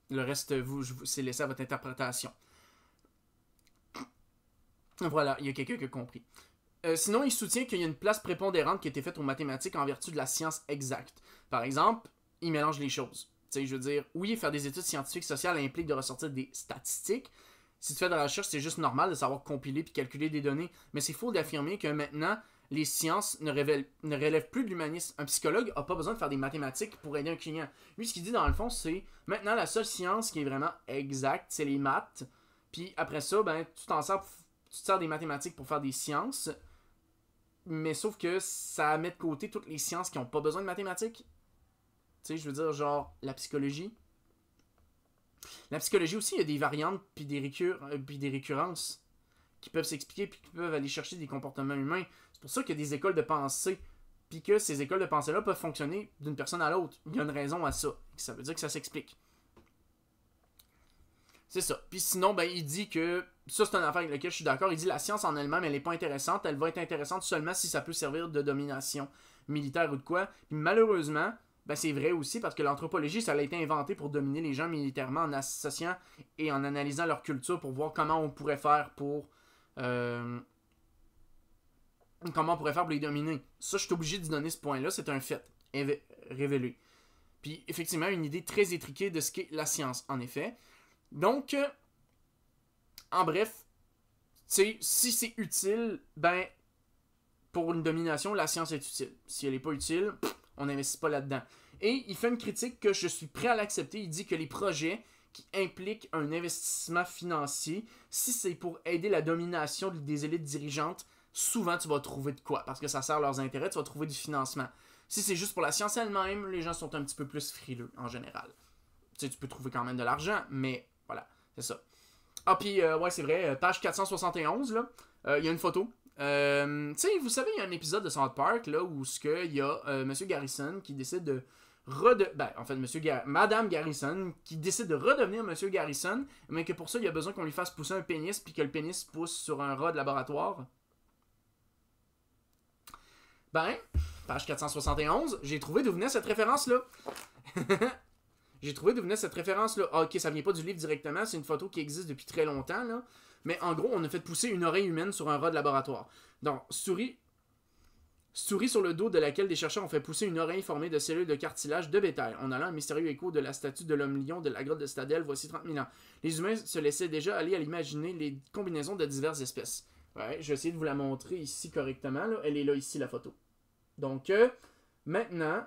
Le reste, vous, c'est laissé à votre interprétation. Voilà, il y a quelqu'un qui a compris. Euh, sinon, il soutient qu'il y a une place prépondérante qui a été faite aux mathématiques en vertu de la science exacte. Par exemple, il mélange les choses. Tu sais, je veux dire, oui, faire des études scientifiques sociales implique de ressortir des statistiques, si tu fais de la recherche, c'est juste normal de savoir compiler puis calculer des données. Mais c'est faux d'affirmer que maintenant, les sciences ne, relèvent plus de l'humanisme. Un psychologue n'a pas besoin de faire des mathématiques pour aider un client. Lui, ce qu'il dit dans le fond, c'est maintenant la seule science qui est vraiment exacte, c'est les maths. Puis après ça, ben, tu t'en sers, tu te des mathématiques pour faire des sciences. Mais sauf que ça met de côté toutes les sciences qui n'ont pas besoin de mathématiques. Tu sais, je veux dire, genre la psychologie, la psychologie aussi, il y a des variantes puis des, euh, puis des récurrences qui peuvent s'expliquer puis qui peuvent aller chercher des comportements humains. C'est pour ça qu'il y a des écoles de pensée puis que ces écoles de pensée-là peuvent fonctionner d'une personne à l'autre. Il y a une raison à ça. Ça veut dire que ça s'explique. C'est ça. Puis sinon, ben, il dit que, ça c'est un affaire avec laquelle je suis d'accord, il dit la science en elle-même, elle n'est pas intéressante, elle va être intéressante seulement si ça peut servir de domination militaire ou de quoi. Puis malheureusement, ben, c'est vrai aussi parce que l'anthropologie, ça a été inventé pour dominer les gens militairement en associant et en analysant leur culture pour voir comment on pourrait faire pour. Euh, comment on pourrait faire pour les dominer. Ça, je suis obligé de donner ce point-là, c'est un fait révélé. Puis, effectivement, une idée très étriquée de ce qu'est la science, en effet. Donc, euh, en bref, si c'est utile, ben, pour une domination, la science est utile. Si elle n'est pas utile, on n'investit pas là-dedans. Et il fait une critique que je suis prêt à l'accepter. Il dit que les projets qui impliquent un investissement financier, si c'est pour aider la domination des élites dirigeantes, souvent tu vas trouver de quoi, parce que ça sert leurs intérêts, tu vas trouver du financement. Si c'est juste pour la science elle-même, les gens sont un petit peu plus frileux en général. Tu sais, tu peux trouver quand même de l'argent, mais voilà, c'est ça. Ah, puis, euh, ouais, c'est vrai, euh, page 471, là, euh, il y a une photo euh, tu sais, vous savez, il y a un épisode de South Park là où ce il y a euh, Monsieur Garrison qui décide de rede... ben, en fait Monsieur Gar... Madame Garrison qui décide de redevenir Monsieur Garrison, mais que pour ça il y a besoin qu'on lui fasse pousser un pénis puis que le pénis pousse sur un rat de laboratoire. Ben, page 471, j'ai trouvé d'où venait cette référence là. j'ai trouvé d'où venait cette référence là. Ah, ok, ça vient pas du livre directement, c'est une photo qui existe depuis très longtemps là. Mais en gros, on a fait pousser une oreille humaine sur un rat de laboratoire. Donc, souris, souris sur le dos de laquelle des chercheurs ont fait pousser une oreille formée de cellules de cartilage de bétail. En allant un mystérieux écho de la statue de l'homme lion de la grotte de Stadel, voici 30 000 ans. Les humains se laissaient déjà aller à l'imaginer les combinaisons de diverses espèces. Ouais, je vais essayer de vous la montrer ici correctement. Là. Elle est là, ici, la photo. Donc, euh, maintenant,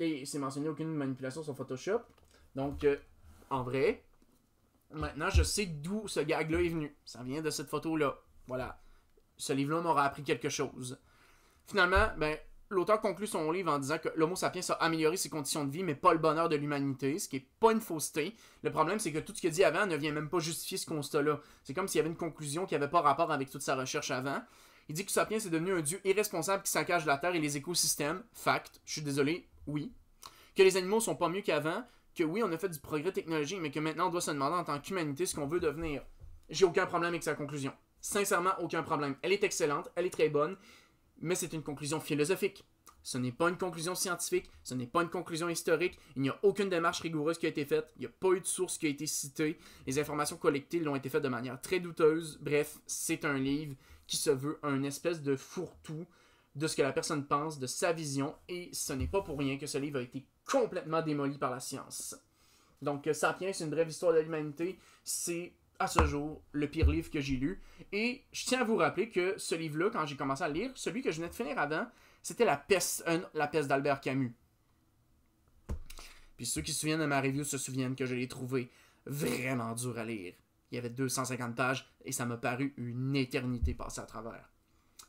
et c'est mentionné aucune manipulation sur Photoshop. Donc, euh, en vrai, Maintenant, je sais d'où ce gag-là est venu. Ça vient de cette photo-là. Voilà. Ce livre-là m'aura appris quelque chose. Finalement, ben, l'auteur conclut son livre en disant que l'homo sapiens a amélioré ses conditions de vie, mais pas le bonheur de l'humanité, ce qui est pas une fausseté. Le problème, c'est que tout ce qu'il dit avant ne vient même pas justifier ce constat-là. C'est comme s'il y avait une conclusion qui n'avait pas rapport avec toute sa recherche avant. Il dit que Sapiens est devenu un dieu irresponsable qui saccage la Terre et les écosystèmes. Fact. Je suis désolé, oui. Que les animaux sont pas mieux qu'avant, que oui, on a fait du progrès technologique, mais que maintenant on doit se demander en tant qu'humanité ce qu'on veut devenir. J'ai aucun problème avec sa conclusion. Sincèrement, aucun problème. Elle est excellente, elle est très bonne, mais c'est une conclusion philosophique. Ce n'est pas une conclusion scientifique, ce n'est pas une conclusion historique, il n'y a aucune démarche rigoureuse qui a été faite, il n'y a pas eu de source qui a été citée, les informations collectées l'ont été faites de manière très douteuse, bref, c'est un livre qui se veut un espèce de fourre-tout de ce que la personne pense, de sa vision, et ce n'est pas pour rien que ce livre a été complètement démoli par la science. Donc, euh, Sapiens, une brève histoire de l'humanité, c'est à ce jour le pire livre que j'ai lu. Et je tiens à vous rappeler que ce livre-là, quand j'ai commencé à lire, celui que je venais de finir avant, c'était La peste, euh, la peste d'Albert Camus. Puis ceux qui se souviennent de ma review se souviennent que je l'ai trouvé vraiment dur à lire. Il y avait 250 pages et ça m'a paru une éternité passée à travers.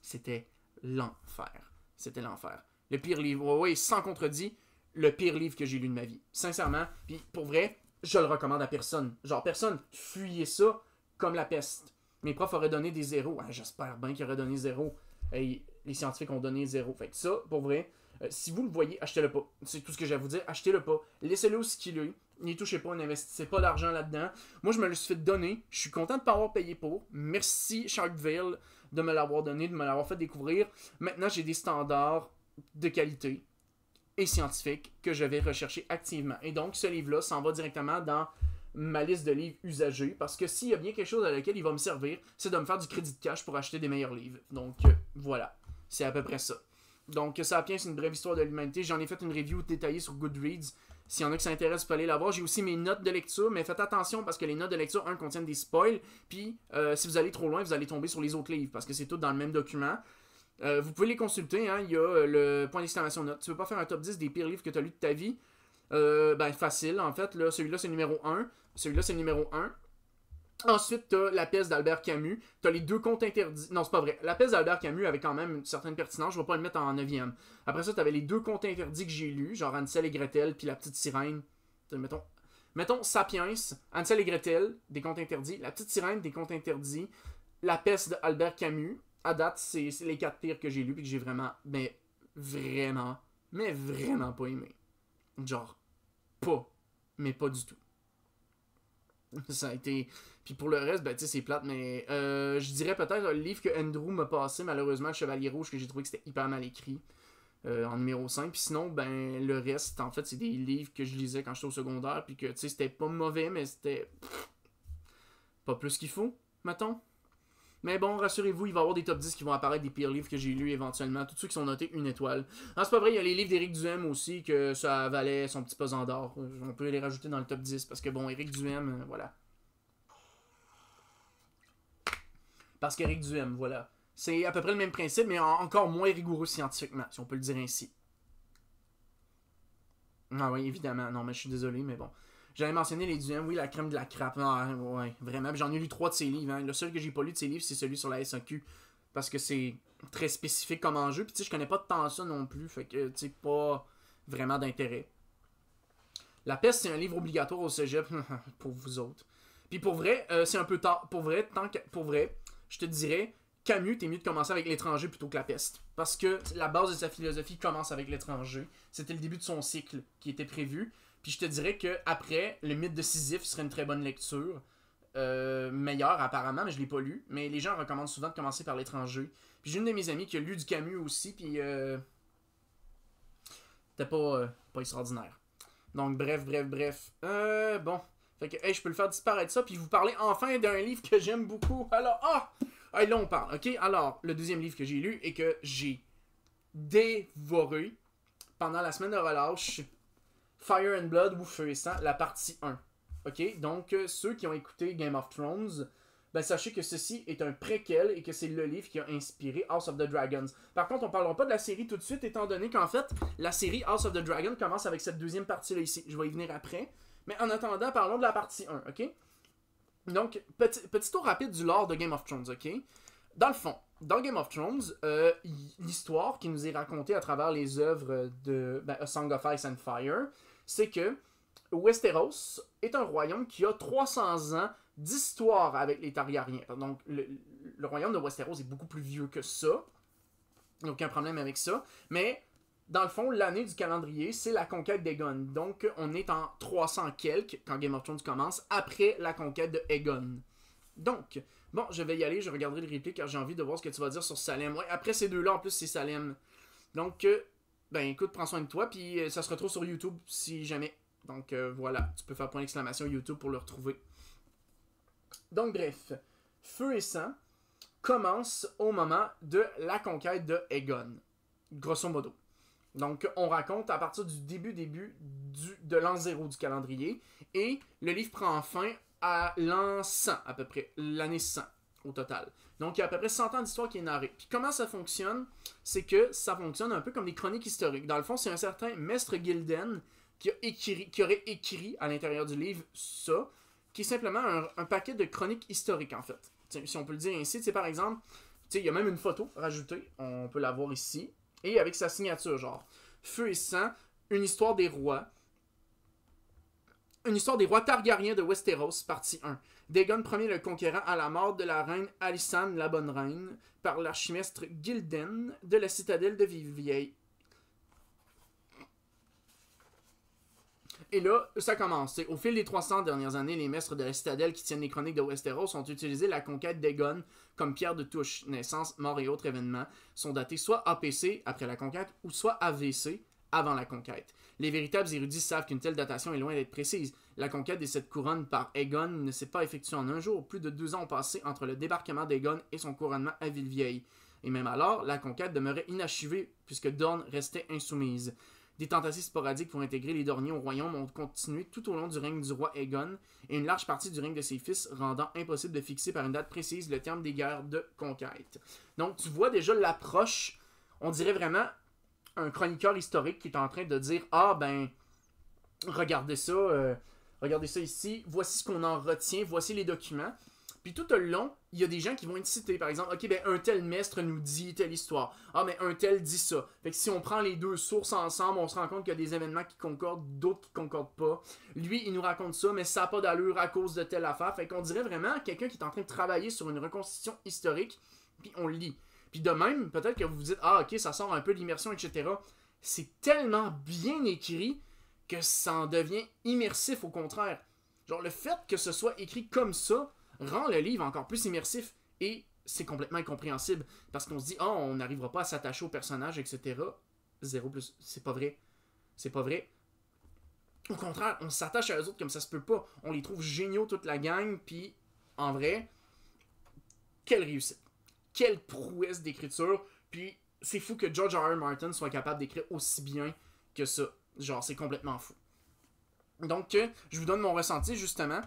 C'était l'enfer. C'était l'enfer. Le pire livre, oui, sans contredit, le pire livre que j'ai lu de ma vie. Sincèrement, puis pour vrai, je le recommande à personne. Genre, personne, fuyez ça comme la peste. Mes profs auraient donné des zéros. Ah, j'espère bien qu'ils auraient donné zéro. les scientifiques ont donné zéro. Fait que ça, pour vrai, euh, si vous le voyez, achetez-le pas. C'est tout ce que j'ai à vous dire. Achetez-le pas. Laissez-le ce qu'il est. N'y touchez pas, n'investissez pas d'argent là-dedans. Moi, je me le suis fait donner. Je suis content de ne pas avoir payé pour. Merci Sharkville de me l'avoir donné, de me l'avoir fait découvrir. Maintenant, j'ai des standards de qualité et scientifique que je vais rechercher activement. Et donc, ce livre-là s'en va directement dans ma liste de livres usagés parce que s'il y a bien quelque chose à laquelle il va me servir, c'est de me faire du crédit de cash pour acheter des meilleurs livres. Donc, euh, voilà. C'est à peu près ça. Donc, ça c'est une brève histoire de l'humanité. J'en ai fait une review détaillée sur Goodreads. S'il y en a qui s'intéressent, vous pouvez aller la voir. J'ai aussi mes notes de lecture, mais faites attention parce que les notes de lecture, un, contiennent des spoils. Puis, euh, si vous allez trop loin, vous allez tomber sur les autres livres parce que c'est tout dans le même document. Euh, vous pouvez les consulter, hein, il y a euh, le point d'exclamation notes Tu veux pas faire un top 10 des pires livres que tu as lus de ta vie? Euh, ben facile en fait, là, celui-là c'est numéro 1, celui-là c'est numéro 1. Ensuite, t'as La pièce d'Albert Camus, t'as les deux comptes interdits. Non, c'est pas vrai. La pièce d'Albert Camus avait quand même une certaine pertinence, je vais pas le mettre en 9 Après ça, tu avais les deux contes interdits que j'ai lus, genre Ansel et Gretel, puis La petite sirène. Mettons, mettons Sapiens, Ansel et Gretel, des contes interdits, La petite sirène, des contes interdits, La peste d'Albert Camus, à date, c'est les quatre pires que j'ai lus puis que j'ai vraiment, mais vraiment, mais vraiment pas aimé. Genre, pas, mais pas du tout. Ça a été. Puis pour le reste, ben, tu sais, c'est plate, mais euh, je dirais peut-être le livre que Andrew m'a passé, malheureusement, Chevalier Rouge, que j'ai trouvé que c'était hyper mal écrit. Euh, en numéro 5. Puis sinon, ben, le reste, en fait, c'est des livres que je lisais quand j'étais au secondaire, puis que, tu sais, c'était pas mauvais, mais c'était... Pas plus qu'il faut, mettons. Mais bon, rassurez-vous, il va y avoir des top 10 qui vont apparaître des pires livres que j'ai lus éventuellement. Tous ceux qui sont notés une étoile. Non, c'est pas vrai, il y a les livres d'Éric Duhem aussi, que ça valait son petit pesant d'or. On peut les rajouter dans le top 10 parce que bon, Éric Duhem, euh, voilà. Parce qu'Éric Duhem, voilà. C'est à peu près le même principe, mais encore moins rigoureux scientifiquement, si on peut le dire ainsi. Ah oui, évidemment. Non, mais je suis désolé, mais bon. J'avais mentionné les duels, oui, la crème de la crape, ah, ouais, vraiment. J'en ai lu trois de ses livres. Hein. Le seul que j'ai pas lu de ses livres, c'est celui sur la SAQ. Parce que c'est très spécifique comme enjeu. Puis, tu sais, je connais pas tant ça non plus. Fait que, tu sais, pas vraiment d'intérêt. La peste, c'est un livre obligatoire au cégep. pour vous autres. Puis, pour vrai, euh, c'est un peu tard. Pour vrai, tant que, pour vrai, je te dirais, Camus, t'es mieux de commencer avec l'étranger plutôt que la peste. Parce que la base de sa philosophie commence avec l'étranger. C'était le début de son cycle qui était prévu. Puis je te dirais que après, le mythe de Sisyphe serait une très bonne lecture. Euh, meilleure apparemment, mais je l'ai pas lu. Mais les gens recommandent souvent de commencer par l'étranger. Puis j'ai une de mes amies qui a lu du Camus aussi, puis euh... pas, euh, pas extraordinaire. Donc bref, bref, bref. Euh, bon. Fait que, je peux le faire disparaître ça, puis vous parler enfin d'un livre que j'aime beaucoup. Alors, ah! là, on parle, ok? Alors, le deuxième livre que j'ai lu et que j'ai dévoré pendant la semaine de relâche, Fire and Blood ou Feu et Sang, la partie 1. OK? Donc, euh, ceux qui ont écouté Game of Thrones, ben, sachez que ceci est un préquel et que c'est le livre qui a inspiré House of the Dragons. Par contre, on parlera pas de la série tout de suite, étant donné qu'en fait, la série House of the Dragon commence avec cette deuxième partie-là ici. Je vais y venir après. Mais en attendant, parlons de la partie 1, OK? Donc, petit, petit tour rapide du lore de Game of Thrones, OK? Dans le fond, dans Game of Thrones, euh, l'histoire qui nous est racontée à travers les œuvres de ben, A Song of Ice and Fire, c'est que Westeros est un royaume qui a 300 ans d'histoire avec les Targaryens. Donc, le, royaume de Westeros est beaucoup plus vieux que ça. aucun problème avec ça. Mais, dans le fond, l'année du calendrier, c'est la conquête d'Egon. Donc, on est en 300 quelques, quand Game of Thrones commence, après la conquête de Egon. Donc, bon, je vais y aller, je regarderai le replay car j'ai envie de voir ce que tu vas dire sur Salem. Ouais, après ces deux-là, en plus, c'est Salem. Donc, euh, ben écoute, prends soin de toi, puis euh, ça se retrouve sur YouTube si jamais. Donc euh, voilà, tu peux faire point d'exclamation YouTube pour le retrouver. Donc bref, Feu et Sang commence au moment de la conquête de Egon, grosso modo. Donc on raconte à partir du début début de l'an zéro du calendrier, et le livre prend fin à l'an 100 à peu près, l'année 100 au total. Donc, il y a à peu près 100 ans d'histoire qui est narrée. Puis comment ça fonctionne C'est que ça fonctionne un peu comme des chroniques historiques. Dans le fond, c'est un certain Mestre Gilden qui, écrit, aurait écrit à l'intérieur du livre ça, qui est simplement un, paquet de chroniques historiques, en fait. si on peut le dire ainsi, par exemple, il y a même une photo rajoutée, on peut la voir ici, et avec sa signature, genre Feu et sang, une histoire des rois, une histoire des rois Targaryens de Westeros, partie 1. Dagon premier le conquérant à la mort de la reine Alysanne, la Bonne Reine par l'archimestre Gilden de la citadelle de Vivieille. Et là, ça commence. Au fil des 300 dernières années, les maîtres de la citadelle qui tiennent les chroniques de Westeros ont utilisé la conquête d'Egon comme pierre de touche. Naissance, mort et autres événements sont datés soit APC, après la conquête, ou soit AVC, avant la conquête. Les véritables érudits savent qu'une telle datation est loin d'être précise. La conquête des cette couronne par Egon ne s'est pas effectuée en un jour. Plus de deux ans ont passé entre le débarquement d'Aegon et son couronnement à Villevieille. Et même alors, la conquête demeurait inachevée puisque Dorne restait insoumise. Des tentatives sporadiques pour intégrer les Dorniers au royaume ont continué tout au long du règne du roi Aegon et une large partie du règne de ses fils, rendant impossible de fixer par une date précise le terme des guerres de conquête. Donc tu vois déjà l'approche, on dirait vraiment un chroniqueur historique qui est en train de dire Ah, ben, regardez ça, euh, regardez ça ici, voici ce qu'on en retient, voici les documents. Puis tout au long, il y a des gens qui vont être cités. Par exemple, OK, ben, un tel maître nous dit telle histoire. Ah, mais ben, un tel dit ça. Fait que si on prend les deux sources ensemble, on se rend compte qu'il y a des événements qui concordent, d'autres qui concordent pas. Lui, il nous raconte ça, mais ça n'a pas d'allure à cause de telle affaire. Fait qu'on dirait vraiment quelqu'un qui est en train de travailler sur une reconstitution historique, puis on lit. Puis de même, peut-être que vous vous dites, ah ok, ça sort un peu l'immersion, etc. C'est tellement bien écrit que ça en devient immersif au contraire. Genre le fait que ce soit écrit comme ça rend le livre encore plus immersif et c'est complètement incompréhensible parce qu'on se dit, ah, on n'arrivera pas à s'attacher au personnage, etc. Zéro plus, c'est pas vrai. C'est pas vrai. Au contraire, on s'attache à eux autres comme ça se peut pas. On les trouve géniaux toute la gang, puis en vrai, quelle réussite quelle prouesse d'écriture. Puis c'est fou que George R. Martin soit capable d'écrire aussi bien que ça. Genre, c'est complètement fou. Donc, euh, je vous donne mon ressenti justement.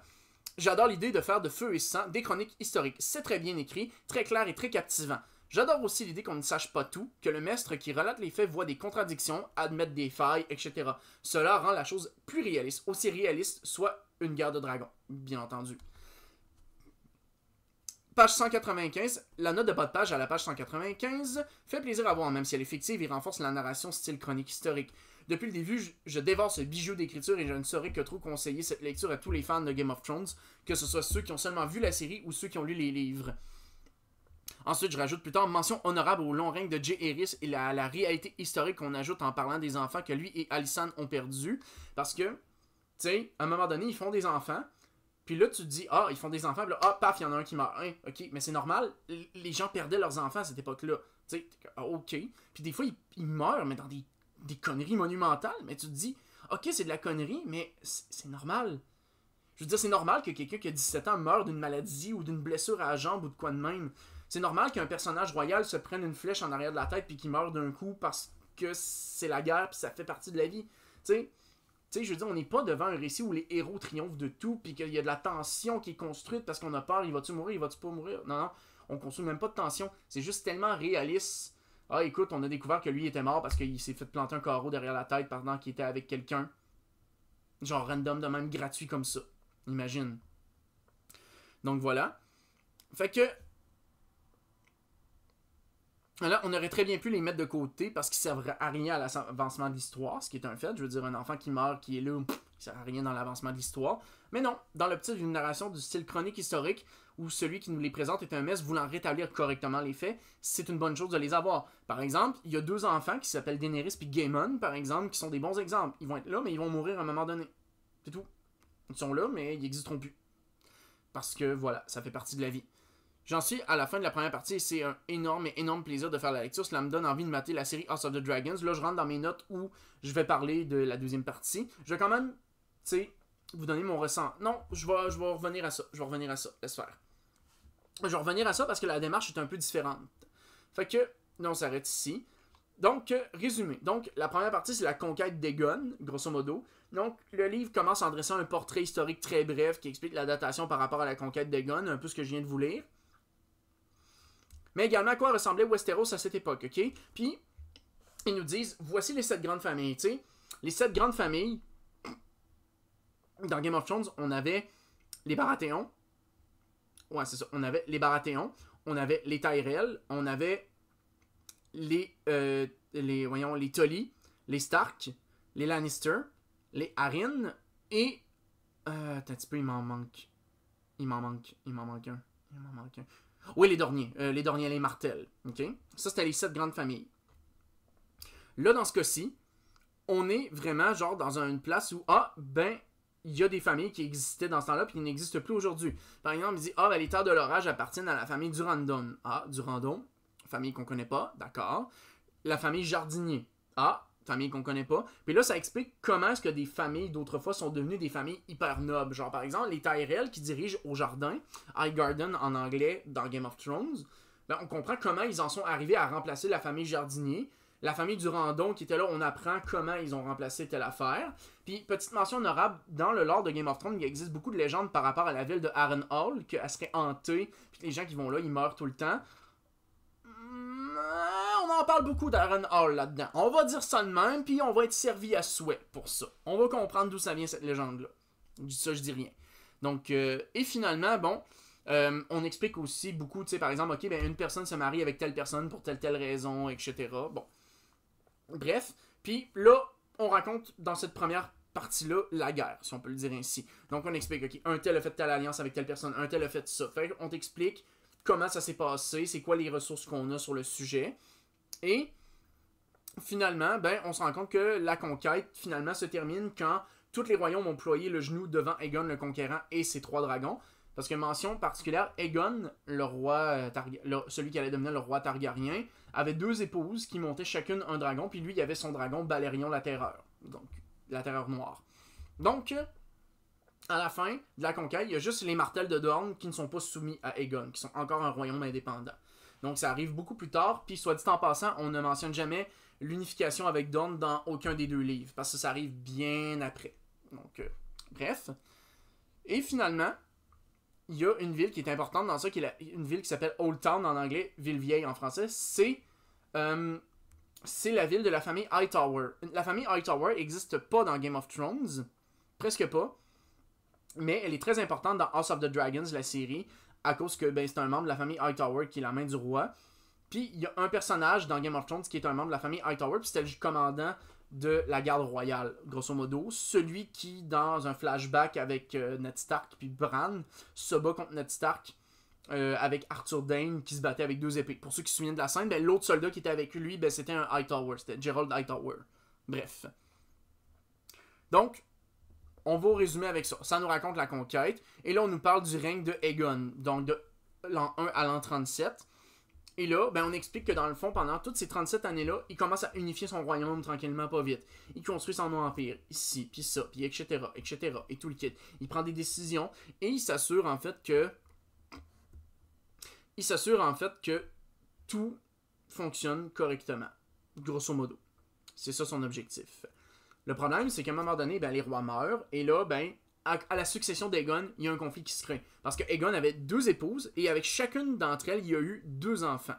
J'adore l'idée de faire de feu et sang des chroniques historiques. C'est très bien écrit, très clair et très captivant. J'adore aussi l'idée qu'on ne sache pas tout, que le maître qui relate les faits voit des contradictions, admette des failles, etc. Cela rend la chose plus réaliste, aussi réaliste soit une guerre de dragons, bien entendu. Page 195, la note de bas de page à la page 195 fait plaisir à voir, même si elle est fictive et renforce la narration style chronique historique. Depuis le début, je, dévore ce bijou d'écriture et je ne saurais que trop conseiller cette lecture à tous les fans de Game of Thrones, que ce soit ceux qui ont seulement vu la série ou ceux qui ont lu les livres. Ensuite, je rajoute plus tard mention honorable au long règne de Jay Harris et à la, réalité historique qu'on ajoute en parlant des enfants que lui et Alison ont perdus. Parce que, tu sais, à un moment donné, ils font des enfants, puis là, tu te dis, ah, ils font des enfants, puis là, ah, paf, il y en a un qui meurt. Hein, ok, mais c'est normal, les gens perdaient leurs enfants à cette époque-là. Tu sais, ok. Puis des fois, ils, meurent, mais dans des, conneries monumentales. Mais tu te dis, ok, c'est de la connerie, mais c'est normal. Je veux dire, c'est normal que quelqu'un qui a 17 ans meure d'une maladie ou d'une blessure à la jambe ou de quoi de même. C'est normal qu'un personnage royal se prenne une flèche en arrière de la tête puis qu'il meure d'un coup parce que c'est la guerre puis ça fait partie de la vie. Tu sais, tu sais, je veux dire, on n'est pas devant un récit où les héros triomphent de tout, puis qu'il y a de la tension qui est construite parce qu'on a peur, il va-tu mourir, il va-tu pas mourir. Non, non, on construit même pas de tension. C'est juste tellement réaliste. Ah, écoute, on a découvert que lui était mort parce qu'il s'est fait planter un carreau derrière la tête pendant qu'il était avec quelqu'un. Genre random de même gratuit comme ça. Imagine. Donc voilà. Fait que Là, on aurait très bien pu les mettre de côté parce qu'ils servent à rien à l'avancement de l'histoire, ce qui est un fait. Je veux dire, un enfant qui meurt, qui est là, qui sert à rien dans l'avancement de l'histoire. Mais non, dans le l'optique d'une narration du style chronique historique, où celui qui nous les présente est un mess voulant rétablir correctement les faits, c'est une bonne chose de les avoir. Par exemple, il y a deux enfants qui s'appellent Daenerys puis Gaemon, par exemple, qui sont des bons exemples. Ils vont être là, mais ils vont mourir à un moment donné. C'est tout. Ils sont là, mais ils n'existeront plus. Parce que, voilà, ça fait partie de la vie. J'en suis à la fin de la première partie et c'est un énorme et énorme plaisir de faire la lecture. Cela me donne envie de mater la série House of the Dragons. Là, je rentre dans mes notes où je vais parler de la deuxième partie. Je vais quand même, tu sais, vous donner mon ressent. Non, je vais, je vais revenir à ça. Je vais revenir à ça. Laisse faire. Je vais revenir à ça parce que la démarche est un peu différente. Fait que, non, on s'arrête ici. Donc, résumé. Donc, la première partie, c'est la conquête d'Egon, grosso modo. Donc, le livre commence en dressant un portrait historique très bref qui explique la datation par rapport à la conquête d'Egon, un peu ce que je viens de vous lire mais également à quoi ressemblait Westeros à cette époque, ok? Puis, ils nous disent, voici les sept grandes familles, tu sais. Les sept grandes familles, dans Game of Thrones, on avait les Baratheons. Ouais, c'est ça. On avait les Baratheons, on avait les Tyrell, on avait les, euh, les, voyons, les Tully, les Stark, les Lannister, les Arryn, et... Euh, un petit peu, il m'en manque. Il m'en manque, il m'en manque un. Il m'en manque un. Oui, les Dorniers. Euh, les Dorniers et les Martel. Ça, c'était les sept grandes familles. Là, dans ce cas-ci, on est vraiment genre dans une place où, ah, ben, il y a des familles qui existaient dans ce temps-là puis qui n'existent plus aujourd'hui. Par exemple, il dit, ah, ben, les terres de l'orage appartiennent à la famille Durandon. Ah, Durandon, famille qu'on connaît pas, d'accord. La famille Jardinier. Ah, famille qu'on connaît pas. Puis là, ça explique comment est-ce que des familles d'autrefois sont devenues des familles hyper nobles. Genre, par exemple, les Tyrell qui dirigent au jardin, High Garden en anglais dans Game of Thrones. on comprend comment ils en sont arrivés à remplacer la famille jardinier. La famille Durandon qui était là, on apprend comment ils ont remplacé telle affaire. Puis, petite mention honorable, dans le lore de Game of Thrones, il existe beaucoup de légendes par rapport à la ville de Harrenhal, qu'elle serait hantée, puis les gens qui vont là, ils meurent tout le temps. Hmm, on parle beaucoup d'Aaron Hall là-dedans. On va dire ça de même, puis on va être servi à souhait pour ça. On va comprendre d'où ça vient cette légende-là. Ça, je dis rien. Donc, euh, et finalement, bon, euh, on explique aussi beaucoup, tu sais, par exemple, ok, ben une personne se marie avec telle personne pour telle telle raison, etc. Bon. Bref, puis là, on raconte dans cette première partie-là la guerre, si on peut le dire ainsi. Donc on explique, ok, un tel a fait telle alliance avec telle personne, un tel a fait ça. Fait on t'explique comment ça s'est passé, c'est quoi les ressources qu'on a sur le sujet. Et finalement, ben, on se rend compte que la conquête finalement se termine quand tous les royaumes ont ployé le genou devant Aegon le Conquérant et ses trois dragons. Parce que mention particulière, Aegon, le roi euh, celui qui allait devenir le roi Targaryen, avait deux épouses qui montaient chacune un dragon, puis lui, il y avait son dragon Balérion la Terreur, donc la Terreur Noire. Donc, à la fin de la conquête, il y a juste les martels de Dorne qui ne sont pas soumis à Aegon, qui sont encore un royaume indépendant. Donc ça arrive beaucoup plus tard. Puis soit dit en passant, on ne mentionne jamais l'unification avec Dawn dans aucun des deux livres, parce que ça arrive bien après. Donc, euh, bref. Et finalement, il y a une ville qui est importante dans ça, qui est une ville qui s'appelle Old Town en anglais, ville vieille en français. C'est euh, c'est la ville de la famille Hightower. La famille Hightower n'existe pas dans Game of Thrones, presque pas, mais elle est très importante dans House of the Dragons, la série, à cause que ben, c'est un membre de la famille Hightower qui est la main du roi. Puis il y a un personnage dans Game of Thrones qui est un membre de la famille Hightower, puis c'était le commandant de la garde royale, grosso modo. Celui qui, dans un flashback avec euh, Ned Stark puis Bran, se bat contre Ned Stark euh, avec Arthur Dane qui se battait avec deux épées. Pour ceux qui se souviennent de la scène, ben, l'autre soldat qui était avec lui, ben, c'était un Hightower, c'était Gerald Hightower. Bref. Donc, on va résumer avec ça. Ça nous raconte la conquête. Et là, on nous parle du règne de Egon, donc de l'an 1 à l'an 37. Et là, ben, on explique que dans le fond, pendant toutes ces 37 années-là, il commence à unifier son royaume tranquillement, pas vite. Il construit son empire, ici, puis ça, puis etc., etc., et tout le kit. Il prend des décisions et il s'assure en fait que. Il s'assure en fait que tout fonctionne correctement. Grosso modo. C'est ça son objectif. Le problème, c'est qu'à un moment donné, ben, les rois meurent, et là, ben, à, la succession d'Egon, il y a un conflit qui se crée. Parce que Egon avait deux épouses, et avec chacune d'entre elles, il y a eu deux enfants.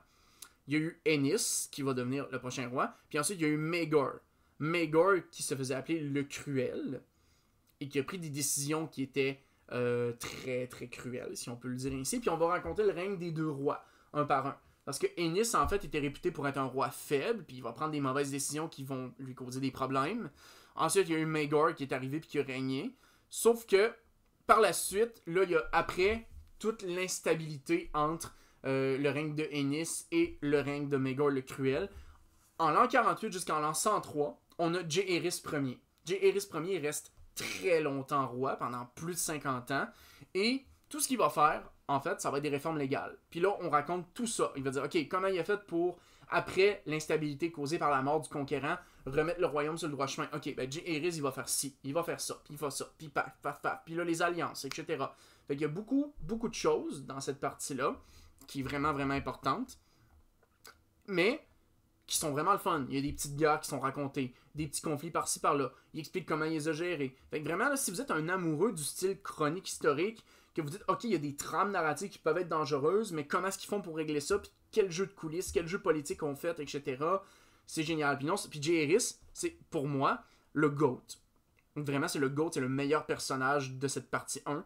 Il y a eu Ennis, qui va devenir le prochain roi, puis ensuite, il y a eu Megor. Megor, qui se faisait appeler le Cruel, et qui a pris des décisions qui étaient euh, très, très cruelles, si on peut le dire ainsi. Puis on va raconter le règne des deux rois, un par un. Parce que Ennis, en fait, était réputé pour être un roi faible, puis il va prendre des mauvaises décisions qui vont lui causer des problèmes. Ensuite, il y a eu Megor qui est arrivé puis qui a régné. Sauf que, par la suite, là, il y a après toute l'instabilité entre euh, le règne de Ennis et le règne de Megor le Cruel. En l'an 48 jusqu'en l'an 103, on a Jairis Ier. Jairis Ier reste très longtemps roi, pendant plus de 50 ans. Et tout ce qu'il va faire, en fait, ça va être des réformes légales. Puis là, on raconte tout ça. Il va dire, OK, comment il a fait pour, après l'instabilité causée par la mort du conquérant, remettre le royaume sur le droit chemin. Ok, ben il va faire ci, il va faire ça, puis il va ça, puis paf, paf, paf, puis là, les alliances, etc. Fait qu'il y a beaucoup, beaucoup de choses dans cette partie-là qui est vraiment, vraiment importante, mais qui sont vraiment le fun. Il y a des petites guerres qui sont racontées, des petits conflits par-ci, par-là. Il explique comment il les a gérés. Fait que vraiment, là, si vous êtes un amoureux du style chronique historique, que vous dites, OK, il y a des trames narratives qui peuvent être dangereuses, mais comment est-ce qu'ils font pour régler ça, puis quel jeu de coulisses, quel jeu politique ont fait, etc c'est génial. Puis non, Harris, c'est pour moi le GOAT. Vraiment, c'est le GOAT, c'est le meilleur personnage de cette partie 1.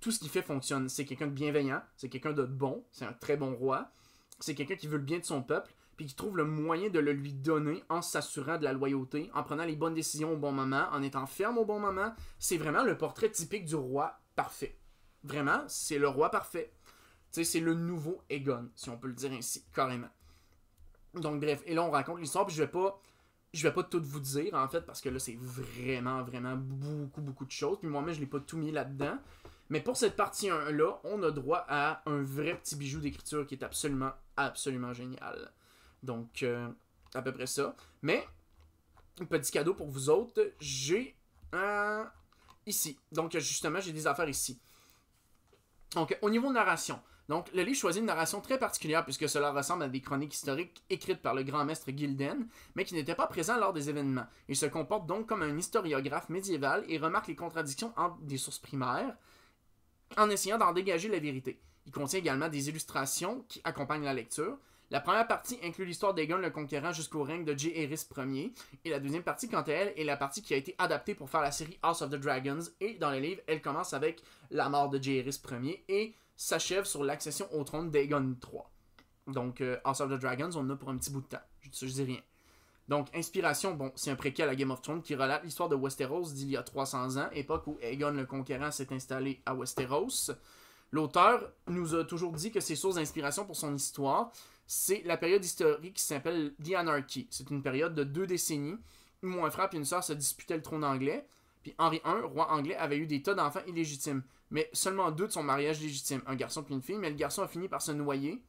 Tout ce qu'il fait fonctionne. C'est quelqu'un de bienveillant, c'est quelqu'un de bon, c'est un très bon roi, c'est quelqu'un qui veut le bien de son peuple, puis qui trouve le moyen de le lui donner en s'assurant de la loyauté, en prenant les bonnes décisions au bon moment, en étant ferme au bon moment. C'est vraiment le portrait typique du roi parfait. Vraiment, c'est le roi parfait. C'est le nouveau Egon, si on peut le dire ainsi, carrément. Donc bref, et là on raconte l'histoire, puis je vais pas je vais pas tout vous dire en fait parce que là c'est vraiment vraiment beaucoup beaucoup de choses, puis moi-même je l'ai pas tout mis là-dedans. Mais pour cette partie 1 là, on a droit à un vrai petit bijou d'écriture qui est absolument absolument génial. Donc euh, à peu près ça, mais petit cadeau pour vous autres, j'ai un ici. Donc justement, j'ai des affaires ici. Donc au niveau narration, donc, le livre choisit une narration très particulière puisque cela ressemble à des chroniques historiques écrites par le grand maître Gilden, mais qui n'était pas présent lors des événements. Il se comporte donc comme un historiographe médiéval et remarque les contradictions entre des sources primaires en essayant d'en dégager la vérité. Il contient également des illustrations qui accompagnent la lecture. La première partie inclut l'histoire d'Egon le Conquérant jusqu'au règne de J. Eris Ier, et la deuxième partie, quant à elle, est la partie qui a été adaptée pour faire la série House of the Dragons, et dans le livre, elle commence avec la mort de J. Eris Ier et s'achève sur l'accession au trône d'Aegon III. Donc, euh, House of the Dragons, on en a pour un petit bout de temps. Je, je dis rien. Donc, Inspiration, bon, c'est un préquel à Game of Thrones qui relate l'histoire de Westeros d'il y a 300 ans, époque où Aegon le Conquérant s'est installé à Westeros. L'auteur nous a toujours dit que ses sources d'inspiration pour son histoire, c'est la période historique qui s'appelle The Anarchy. C'est une période de deux décennies où un frère et une sœur se disputaient le trône anglais, puis Henri I, roi anglais, avait eu des tas d'enfants illégitimes mais seulement deux de son mariage légitime, un garçon puis une fille, mais le garçon a fini par se noyer,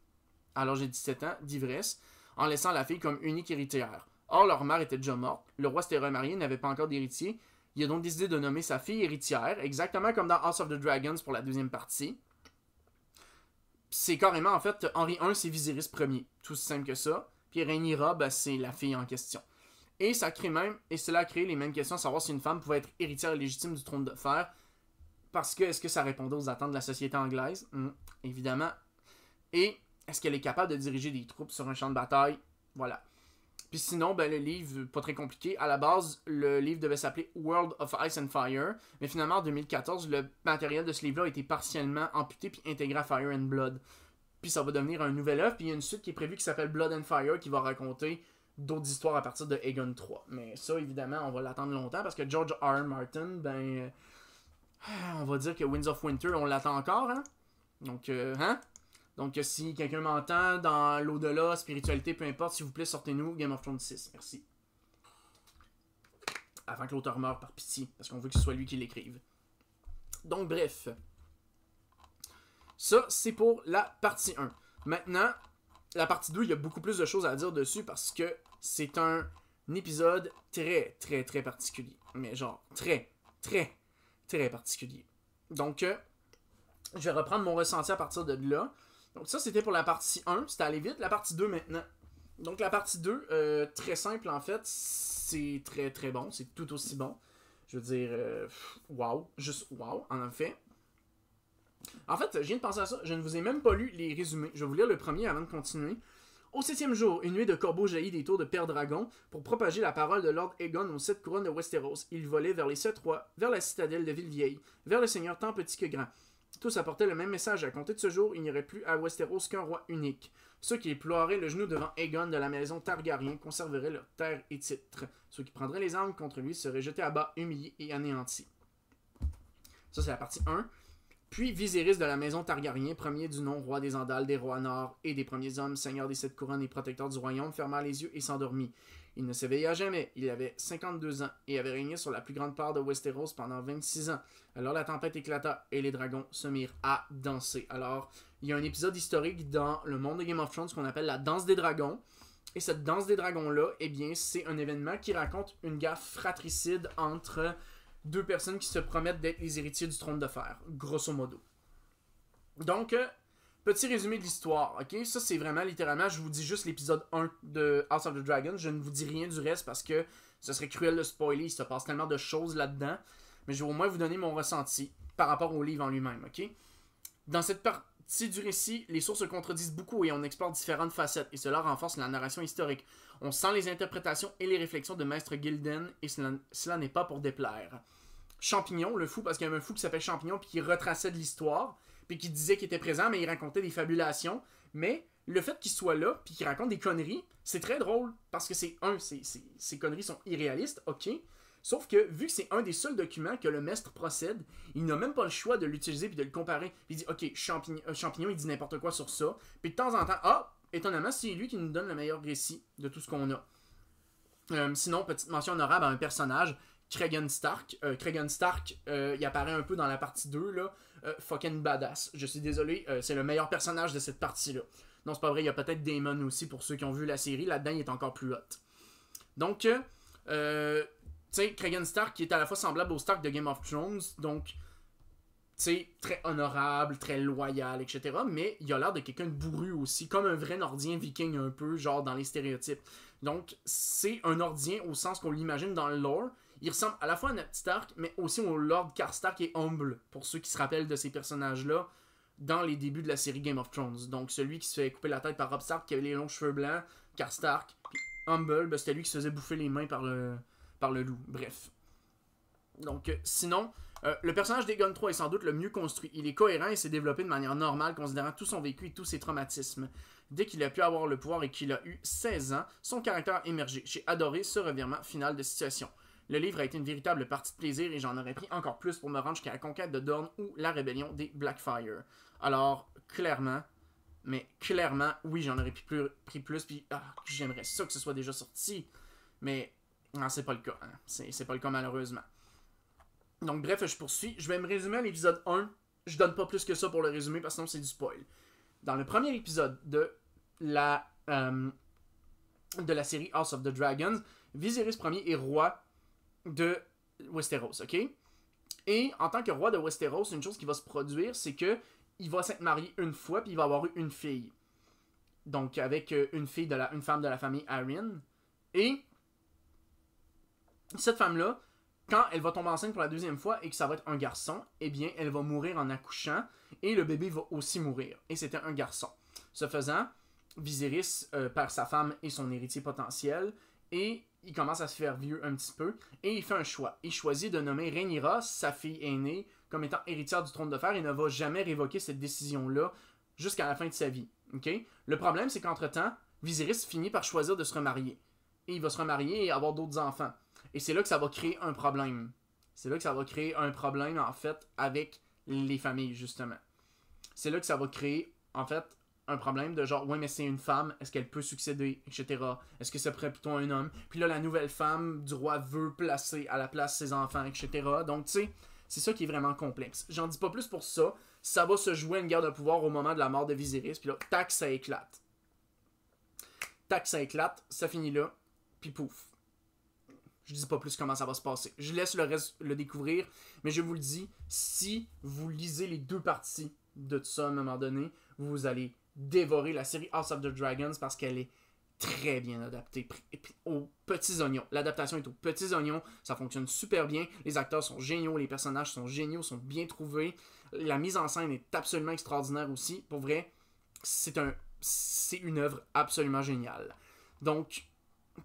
alors j'ai 17 ans, d'ivresse, en laissant la fille comme unique héritière. Or, leur mère était déjà morte, le roi s'était remarié, n'avait pas encore d'héritier, il a donc décidé de nommer sa fille héritière, exactement comme dans House of the Dragons pour la deuxième partie. C'est carrément, en fait, Henri I, c'est Viserys Ier, tout aussi simple que ça, puis Rhaenyra, ben, c'est la fille en question. Et ça crée même, et cela a créé les mêmes questions, savoir si une femme pouvait être héritière légitime du trône de fer, parce que est-ce que ça répondait aux attentes de la société anglaise hmm, Évidemment. Et est-ce qu'elle est capable de diriger des troupes sur un champ de bataille Voilà. Puis sinon, ben, le livre, pas très compliqué. À la base, le livre devait s'appeler World of Ice and Fire. Mais finalement, en 2014, le matériel de ce livre-là a été partiellement amputé puis intégré à Fire and Blood. Puis ça va devenir un nouvel œuvre. Puis il y a une suite qui est prévue qui s'appelle Blood and Fire qui va raconter d'autres histoires à partir de Egon 3. Mais ça, évidemment, on va l'attendre longtemps parce que George R. Martin, ben, euh, ah, on va dire que Winds of Winter, on l'attend encore, Donc, hein? Donc, euh, hein? Euh, si quelqu'un m'entend dans l'au-delà, spiritualité, peu importe, s'il vous plaît, sortez-nous Game of Thrones 6. Merci. Avant que l'auteur meure par pitié, parce qu'on veut que ce soit lui qui l'écrive. Donc, bref. Ça, c'est pour la partie 1. Maintenant, la partie 2, il y a beaucoup plus de choses à dire dessus parce que c'est un épisode très, très, très particulier. Mais genre, très, très, très particulier. Donc, euh, je vais reprendre mon ressenti à partir de là. Donc, ça, c'était pour la partie 1. C'était aller vite. La partie 2 maintenant. Donc, la partie 2, euh, très simple en fait. C'est très très bon. C'est tout aussi bon. Je veux dire, waouh. Juste waouh, en effet. En fait, je viens de penser à ça. Je ne vous ai même pas lu les résumés. Je vais vous lire le premier avant de continuer. Au septième jour, une nuit de corbeaux jaillit des tours de Père Dragon pour propager la parole de Lord Aegon aux sept couronnes de Westeros. Ils volaient vers les sept rois, vers la citadelle de Villevieille, vers le seigneur tant petit que grand. Tous apportaient le même message. À compter de ce jour, il n'y aurait plus à Westeros qu'un roi unique. Ceux qui ploieraient le genou devant Aegon de la maison Targaryen conserveraient leurs terres et titres. Ceux qui prendraient les armes contre lui seraient jetés à bas, humiliés et anéantis. Ça, c'est la partie 1. Puis Viserys de la maison Targaryen, premier du nom, roi des Andales, des rois nord et des premiers hommes, seigneur des sept couronnes et protecteur du royaume, ferma les yeux et s'endormit. Il ne s'éveilla jamais, il avait 52 ans et avait régné sur la plus grande part de Westeros pendant 26 ans. Alors la tempête éclata et les dragons se mirent à danser. Alors, il y a un épisode historique dans le monde de Game of Thrones qu'on appelle la danse des dragons. Et cette danse des dragons-là, eh bien, c'est un événement qui raconte une guerre fratricide entre deux personnes qui se promettent d'être les héritiers du trône de fer, grosso modo. Donc, euh, petit résumé de l'histoire, ok? Ça, c'est vraiment littéralement, je vous dis juste l'épisode 1 de House of the Dragon. Je ne vous dis rien du reste parce que ce serait cruel de spoiler. Il se passe tellement de choses là-dedans. Mais je vais au moins vous donner mon ressenti par rapport au livre en lui-même, ok? Dans cette, partie... Si du récit, les sources se contredisent beaucoup et on explore différentes facettes, et cela renforce la narration historique. On sent les interprétations et les réflexions de Maître Gilden, et cela, n'est pas pour déplaire. Champignon, le fou, parce qu'il y avait un fou qui s'appelle Champignon, puis qui retraçait de l'histoire, puis qui disait qu'il était présent, mais il racontait des fabulations. Mais le fait qu'il soit là, puis qu'il raconte des conneries, c'est très drôle, parce que c'est, un, ces conneries sont irréalistes, ok, Sauf que, vu que c'est un des seuls documents que le maître procède, il n'a même pas le choix de l'utiliser puis de le comparer. il dit, OK, euh, champignon, il dit n'importe quoi sur ça. Puis de temps en temps, ah, étonnamment, c'est lui qui nous donne le meilleur récit de tout ce qu'on a. Euh, sinon, petite mention honorable à un personnage, Cregan Stark. Euh, Cregan Stark, il apparaît un peu dans la partie 2, là. fucking badass. Je suis désolé, c'est le meilleur personnage de cette partie-là. Non, c'est pas vrai, il y a peut-être Damon aussi pour ceux qui ont vu la série. Là-dedans, il est encore plus hot. Donc, euh, c'est Kragan Stark qui est à la fois semblable au Stark de Game of Thrones, donc, tu très honorable, très loyal, etc. Mais il a l'air de quelqu'un de bourru aussi, comme un vrai Nordien viking un peu, genre dans les stéréotypes. Donc, c'est un Nordien au sens qu'on l'imagine dans le lore. Il ressemble à la fois à Ned Stark, mais aussi au Lord Karstark et Humble, pour ceux qui se rappellent de ces personnages-là dans les débuts de la série Game of Thrones. Donc, celui qui se fait couper la tête par Robb Stark, qui avait les longs cheveux blancs, Karstark, Humble, ben, c'était lui qui se faisait bouffer les mains par le, par le loup. Bref. Donc, euh, sinon, euh, le personnage des Gun 3 est sans doute le mieux construit. Il est cohérent et s'est développé de manière normale, considérant tout son vécu et tous ses traumatismes. Dès qu'il a pu avoir le pouvoir et qu'il a eu 16 ans, son caractère a émergé. J'ai adoré ce revirement final de situation. Le livre a été une véritable partie de plaisir et j'en aurais pris encore plus pour me rendre jusqu'à la conquête de Dorne ou la rébellion des Blackfire. Alors, clairement, mais clairement, oui, j'en aurais pris plus, plus puis ah, j'aimerais ça que ce soit déjà sorti. Mais non, c'est pas le cas. Hein. C'est pas le cas, malheureusement. Donc, bref, je poursuis. Je vais me résumer à l'épisode 1. Je donne pas plus que ça pour le résumer, parce que sinon, c'est du spoil. Dans le premier épisode de la, euh, de la série House of the Dragons, Viserys Ier est roi de Westeros, ok? Et en tant que roi de Westeros, une chose qui va se produire, c'est que il va s'être marié une fois, puis il va avoir eu une fille. Donc, avec euh, une fille de la, une femme de la famille Arryn. Et cette femme-là, quand elle va tomber enceinte pour la deuxième fois et que ça va être un garçon, eh bien, elle va mourir en accouchant et le bébé va aussi mourir. Et c'était un garçon. Ce faisant, Viserys euh, perd sa femme et son héritier potentiel et il commence à se faire vieux un petit peu et il fait un choix. Il choisit de nommer Rhaenyra, sa fille aînée, comme étant héritière du trône de fer et ne va jamais révoquer cette décision-là jusqu'à la fin de sa vie. Le problème, c'est qu'entre-temps, Viserys finit par choisir de se remarier. Et il va se remarier et avoir d'autres enfants. Et c'est là que ça va créer un problème. C'est là que ça va créer un problème, en fait, avec les familles, justement. C'est là que ça va créer, en fait, un problème de genre, ouais, mais c'est une femme, est-ce qu'elle peut succéder, etc. Est-ce que ça serait plutôt un homme? Puis là, la nouvelle femme du roi veut placer à la place ses enfants, etc. Donc, tu sais, c'est ça qui est vraiment complexe. J'en dis pas plus pour ça. Ça va se jouer une guerre de pouvoir au moment de la mort de Viserys, puis là, tac, ça éclate. Tac, ça éclate, ça finit là, puis pouf. Je dis pas plus comment ça va se passer. Je laisse le reste le découvrir, mais je vous le dis, si vous lisez les deux parties de tout ça à un moment donné, vous allez dévorer la série House of the Dragons parce qu'elle est très bien adaptée aux petits oignons. L'adaptation est aux petits oignons, ça fonctionne super bien, les acteurs sont géniaux, les personnages sont géniaux, sont bien trouvés, la mise en scène est absolument extraordinaire aussi. Pour vrai, c'est un c'est une œuvre absolument géniale. Donc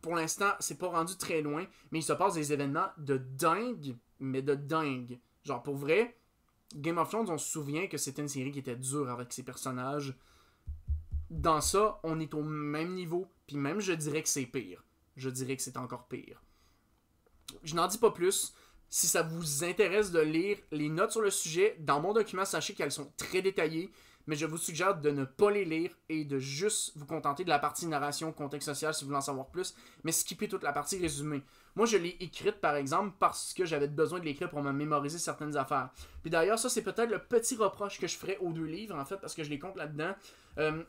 pour l'instant, c'est pas rendu très loin, mais il se passe des événements de dingue, mais de dingue. Genre, pour vrai, Game of Thrones, on se souvient que c'était une série qui était dure avec ses personnages. Dans ça, on est au même niveau, puis même je dirais que c'est pire. Je dirais que c'est encore pire. Je n'en dis pas plus. Si ça vous intéresse de lire les notes sur le sujet, dans mon document, sachez qu'elles sont très détaillées mais je vous suggère de ne pas les lire et de juste vous contenter de la partie narration, contexte social si vous voulez en savoir plus, mais skipper toute la partie résumée. Moi, je l'ai écrite, par exemple, parce que j'avais besoin de l'écrire pour me mémoriser certaines affaires. Puis d'ailleurs, ça, c'est peut-être le petit reproche que je ferais aux deux livres, en fait, parce que je les compte là-dedans. Euh,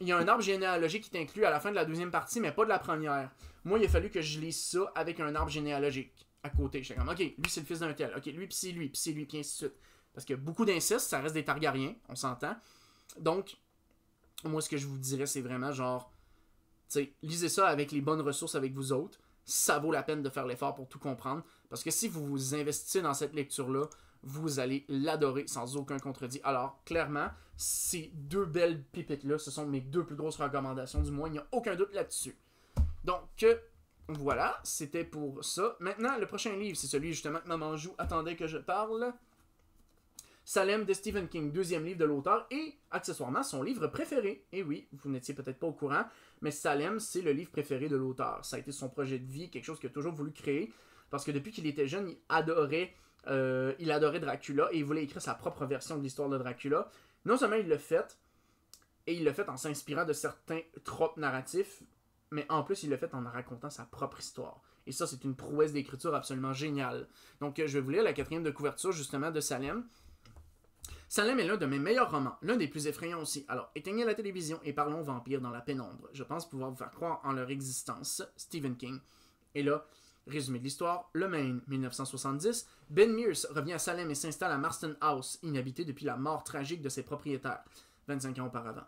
il y a un arbre généalogique qui est inclus à la fin de la deuxième partie, mais pas de la première. Moi, il a fallu que je lise ça avec un arbre généalogique à côté. chacun. comme, ok, lui, c'est le fils d'un tel. Ok, lui, puis c'est lui, puis c'est lui, puis ainsi de suite. Parce que beaucoup d'incestes ça reste des Targaryens, on s'entend. Donc, moi, ce que je vous dirais, c'est vraiment genre, tu sais, lisez ça avec les bonnes ressources avec vous autres. Ça vaut la peine de faire l'effort pour tout comprendre. Parce que si vous vous investissez dans cette lecture-là, vous allez l'adorer sans aucun contredit. Alors, clairement, ces deux belles pépites-là, ce sont mes deux plus grosses recommandations, du moins, il n'y a aucun doute là-dessus. Donc, voilà, c'était pour ça. Maintenant, le prochain livre, c'est celui justement que Maman Joue Attendez que je parle. Salem de Stephen King, deuxième livre de l'auteur et accessoirement son livre préféré. Et oui, vous n'étiez peut-être pas au courant, mais Salem, c'est le livre préféré de l'auteur. Ça a été son projet de vie, quelque chose qu'il a toujours voulu créer parce que depuis qu'il était jeune, il adorait, euh, il Dracula et il voulait écrire sa propre version de l'histoire de Dracula. Non seulement il l'a fait, et il l'a fait en s'inspirant de certains tropes narratifs, mais en plus il l'a fait en racontant sa propre histoire. Et ça, c'est une prouesse d'écriture absolument géniale. Donc, euh, je vais vous lire la quatrième de couverture justement de Salem. Salem est l'un de mes meilleurs romans, l'un des plus effrayants aussi. Alors, éteignez la télévision et parlons vampires dans la pénombre. Je pense pouvoir vous faire croire en leur existence. Stephen King. Et là, Résumé de l'histoire, le Maine, 1970, Ben Mears revient à Salem et s'installe à Marston House, inhabité depuis la mort tragique de ses propriétaires, 25 ans auparavant.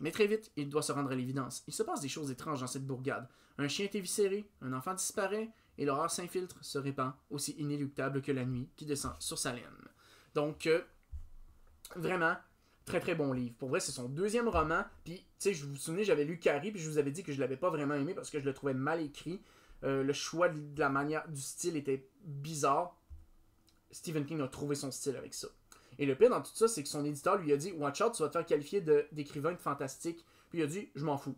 Mais très vite, il doit se rendre à l'évidence. Il se passe des choses étranges dans cette bourgade. Un chien est éviscéré, un enfant disparaît, et l'horreur s'infiltre, se répand, aussi inéluctable que la nuit qui descend sur Salem. Donc, euh, Vraiment, très très bon livre. Pour vrai, c'est son deuxième roman. Puis, tu sais, je vous, vous j'avais lu Carrie, puis je vous avais dit que je l'avais pas vraiment aimé parce que je le trouvais mal écrit. Euh, le choix de, la manière, du style était bizarre. Stephen King a trouvé son style avec ça. Et le pire dans tout ça, c'est que son éditeur lui a dit Watch out, tu vas te faire qualifier d'écrivain de, fantastique. Puis il a dit Je m'en fous.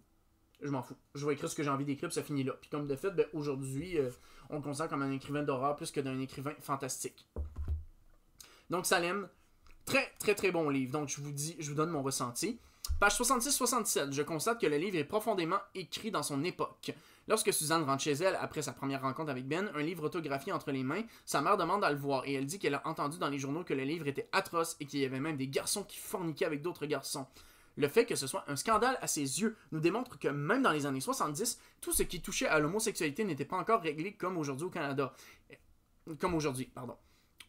Je m'en fous. Je vais écrire ce que j'ai envie d'écrire, puis ça finit là. Puis comme de fait, ben, aujourd'hui, euh, on le considère comme un écrivain d'horreur plus que d'un écrivain fantastique. Donc Salem, Très, très, très bon livre. Donc, je vous, dis, je vous donne mon ressenti. Page 66-67, je constate que le livre est profondément écrit dans son époque. Lorsque Suzanne rentre chez elle après sa première rencontre avec Ben, un livre autographié entre les mains, sa mère demande à le voir et elle dit qu'elle a entendu dans les journaux que le livre était atroce et qu'il y avait même des garçons qui forniquaient avec d'autres garçons. Le fait que ce soit un scandale à ses yeux nous démontre que même dans les années 70, tout ce qui touchait à l'homosexualité n'était pas encore réglé comme aujourd'hui au Canada. Euh, comme aujourd'hui, pardon.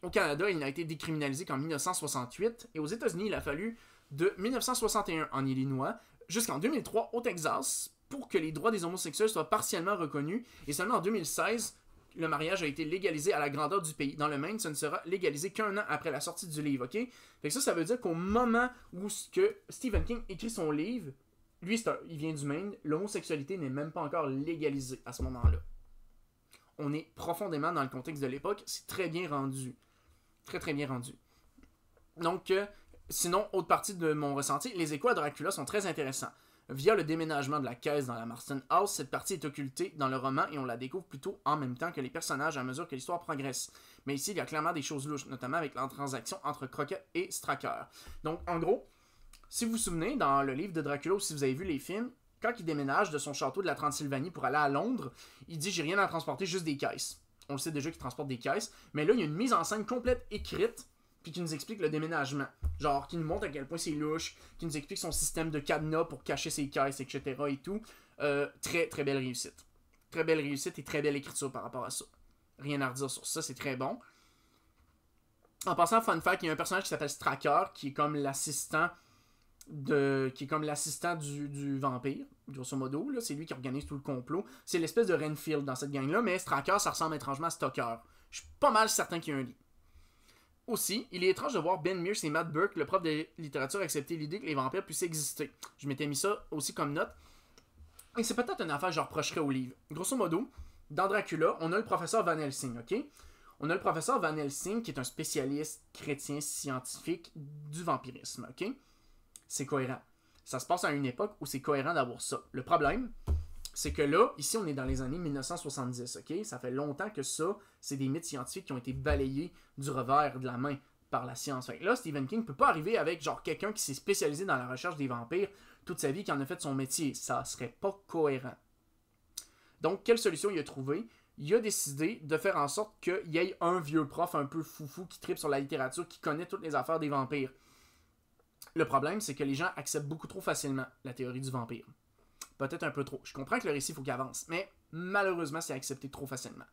Au Canada, il n'a été décriminalisé qu'en 1968 et aux États-Unis, il a fallu de 1961 en Illinois jusqu'en 2003 au Texas pour que les droits des homosexuels soient partiellement reconnus et seulement en 2016 le mariage a été légalisé à la grandeur du pays. Dans le Maine, ça ne sera légalisé qu'un an après la sortie du livre, ok? Fait ça, ça veut dire qu'au moment où que Stephen King écrit son livre, lui, il vient du Maine, l'homosexualité n'est même pas encore légalisée à ce moment-là. On est profondément dans le contexte de l'époque, c'est très bien rendu. Très, très bien rendu. Donc, euh, sinon, autre partie de mon ressenti, les échos à Dracula sont très intéressants. Via le déménagement de la caisse dans la Marston House, cette partie est occultée dans le roman et on la découvre plutôt en même temps que les personnages à mesure que l'histoire progresse. Mais ici, il y a clairement des choses louches, notamment avec la transaction entre Crockett et Stracker. Donc, en gros, si vous vous souvenez, dans le livre de Dracula, ou si vous avez vu les films, quand il déménage de son château de la Transylvanie pour aller à Londres, il dit J'ai rien à transporter, juste des caisses on le sait déjà qu'il transporte des caisses, mais là, il y a une mise en scène complète écrite, puis qui nous explique le déménagement. Genre, qui nous montre à quel point c'est louche, qui nous explique son système de cadenas pour cacher ses caisses, etc. et tout. Euh, très, très belle réussite. Très belle réussite et très belle écriture par rapport à ça. Rien à redire sur ça, c'est très bon. En passant, fun fact, il y a un personnage qui s'appelle Stracker, qui est comme l'assistant qui est comme l'assistant du, du, vampire, grosso modo. C'est lui qui organise tout le complot. C'est l'espèce de Renfield dans cette gang-là, mais Stracker, ça ressemble étrangement à Stoker. Je suis pas mal certain qu'il y a un lien. Aussi, il est étrange de voir Ben Mears et Matt Burke, le prof de littérature, accepter l'idée que les vampires puissent exister. Je m'étais mis ça aussi comme note. Et c'est peut-être une affaire que je reprocherais au livre. Grosso modo, dans Dracula, on a le professeur Van Helsing, ok? On a le professeur Van Helsing qui est un spécialiste chrétien scientifique du vampirisme, ok? c'est cohérent. Ça se passe à une époque où c'est cohérent d'avoir ça. Le problème, c'est que là, ici, on est dans les années 1970, OK? Ça fait longtemps que ça, c'est des mythes scientifiques qui ont été balayés du revers de la main par la science. Fait que là, Stephen King peut pas arriver avec genre quelqu'un qui s'est spécialisé dans la recherche des vampires toute sa vie, qui en a fait son métier. Ça serait pas cohérent. Donc, quelle solution il a trouvé? Il a décidé de faire en sorte qu'il y ait un vieux prof un peu foufou qui tripe sur la littérature, qui connaît toutes les affaires des vampires. Le problème, c'est que les gens acceptent beaucoup trop facilement la théorie du vampire. Peut-être un peu trop. Je comprends que le récit, il faut qu'il avance, mais malheureusement, c'est accepté trop facilement.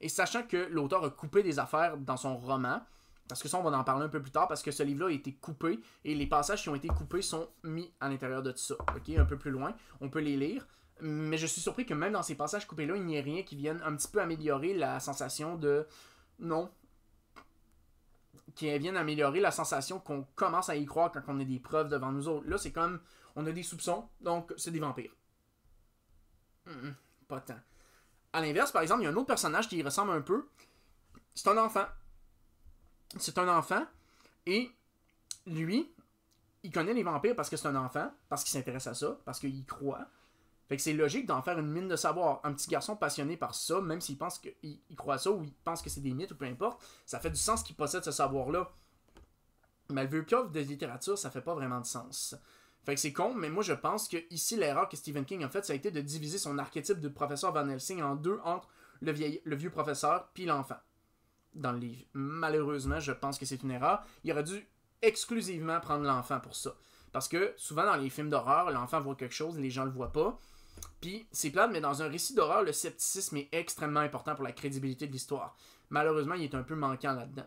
Et sachant que l'auteur a coupé des affaires dans son roman, parce que ça, on va en parler un peu plus tard, parce que ce livre-là a été coupé, et les passages qui ont été coupés sont mis à l'intérieur de tout ça, ok, un peu plus loin, on peut les lire, mais je suis surpris que même dans ces passages coupés-là, il n'y ait rien qui vienne un petit peu améliorer la sensation de non, qui viennent améliorer la sensation qu'on commence à y croire quand on a des preuves devant nous autres. Là, c'est comme on a des soupçons, donc c'est des vampires. pas tant. À l'inverse, par exemple, il y a un autre personnage qui ressemble un peu. C'est un enfant. C'est un enfant. Et lui, il connaît les vampires parce que c'est un enfant, parce qu'il s'intéresse à ça, parce qu'il croit. Fait que c'est logique d'en faire une mine de savoir. Un petit garçon passionné par ça, même s'il pense qu'il croit ça ou il pense que c'est des mythes ou peu importe, ça fait du sens qu'il possède ce savoir-là. Mais le vieux des de littérature, ça fait pas vraiment de sens. Fait que c'est con, mais moi je pense que ici l'erreur que Stephen King a faite, ça a été de diviser son archétype de professeur Van Helsing en deux entre le, vieil, le vieux professeur puis l'enfant. Dans le livre. Malheureusement, je pense que c'est une erreur. Il aurait dû exclusivement prendre l'enfant pour ça. Parce que souvent dans les films d'horreur, l'enfant voit quelque chose, les gens le voient pas. Puis, c'est plate, mais dans un récit d'horreur, le scepticisme est extrêmement important pour la crédibilité de l'histoire. Malheureusement, il est un peu manquant là-dedans.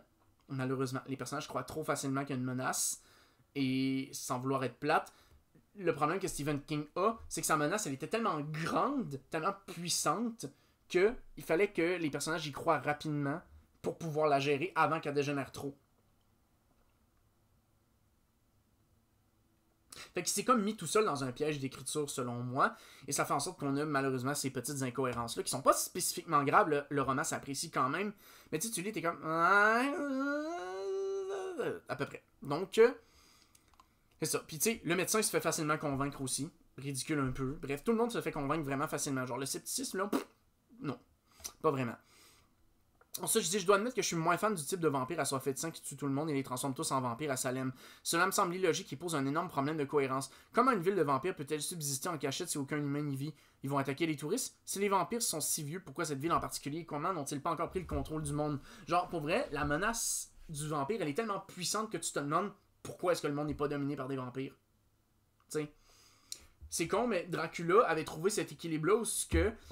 Malheureusement, les personnages croient trop facilement qu'il y a une menace, et sans vouloir être plate, le problème que Stephen King a, c'est que sa menace, elle était tellement grande, tellement puissante, que il fallait que les personnages y croient rapidement pour pouvoir la gérer avant qu'elle dégénère trop. qui s'est comme mis tout seul dans un piège d'écriture, selon moi. Et ça fait en sorte qu'on a malheureusement ces petites incohérences-là, qui sont pas spécifiquement graves. Le, roman s'apprécie quand même. Mais tu tu lis, t'es comme. À peu près. Donc. Euh, c'est ça. Puis tu sais, le médecin se fait facilement convaincre aussi. Ridicule un peu. Bref, tout le monde se fait convaincre vraiment facilement. Genre le scepticisme, là, non. Pas vraiment. Ça, je, dis, je dois admettre que je suis moins fan du type de vampire à fait de sang qui tue tout le monde et les transforme tous en vampires à Salem. Cela me semble illogique et pose un énorme problème de cohérence. Comment une ville de vampires peut-elle subsister en cachette si aucun humain n'y vit Ils vont attaquer les touristes Si les vampires sont si vieux, pourquoi cette ville en particulier Comment n'ont-ils pas encore pris le contrôle du monde Genre, pour vrai, la menace du vampire, elle est tellement puissante que tu te demandes pourquoi est-ce que le monde n'est pas dominé par des vampires. C'est con, mais Dracula avait trouvé cet équilibre-là où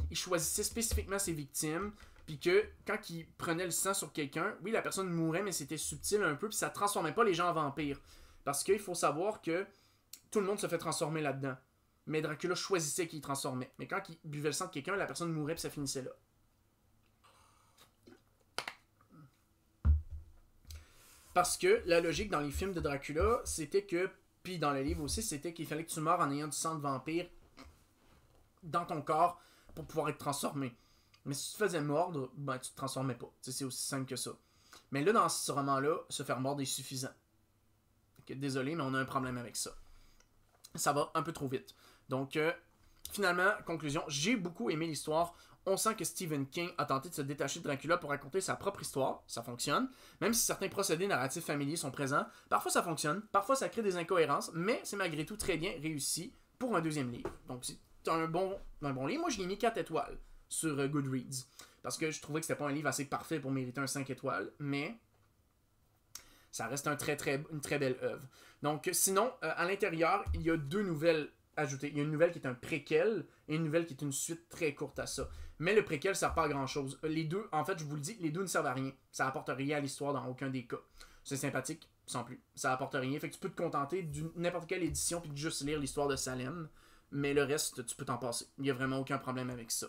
il choisissait spécifiquement ses victimes, puis que quand il prenait le sang sur quelqu'un, oui, la personne mourait, mais c'était subtil un peu, puis ça transformait pas les gens en vampires. Parce qu'il faut savoir que tout le monde se fait transformer là-dedans. Mais Dracula choisissait qui transformait. Mais quand il buvait le sang de quelqu'un, la personne mourait, puis ça finissait là. Parce que la logique dans les films de Dracula, c'était que, puis dans les livres aussi, c'était qu'il fallait que tu meurs en ayant du sang de vampire dans ton corps pour pouvoir être transformé. Mais si tu te faisais mordre, ben, tu te transformais pas. C'est aussi simple que ça. Mais là, dans ce roman-là, se faire mordre est suffisant. désolé, mais on a un problème avec ça. Ça va un peu trop vite. Donc, euh, finalement, conclusion, j'ai beaucoup aimé l'histoire. On sent que Stephen King a tenté de se détacher de Dracula pour raconter sa propre histoire. Ça fonctionne. Même si certains procédés narratifs familiers sont présents, parfois ça fonctionne, parfois ça crée des incohérences, mais c'est malgré tout très bien réussi pour un deuxième livre. Donc, c'est un bon, un bon livre. Moi, je l'ai mis 4 étoiles sur euh, Goodreads. Parce que je trouvais que c'était pas un livre assez parfait pour mériter un 5 étoiles, mais ça reste un très, très, une très belle œuvre. Donc, sinon, euh, à l'intérieur, il y a deux nouvelles ajoutées. Il y a une nouvelle qui est un préquel et une nouvelle qui est une suite très courte à ça. Mais le préquel, sert pas à grand-chose. Euh, les deux, en fait, je vous le dis, les deux ne servent à rien. Ça apporte rien à l'histoire dans aucun des cas. C'est sympathique, sans plus. Ça apporte rien. Fait que tu peux te contenter d'une n'importe quelle édition puis de juste lire l'histoire de Salem. Mais le reste, tu peux t'en passer. Il n'y a vraiment aucun problème avec ça.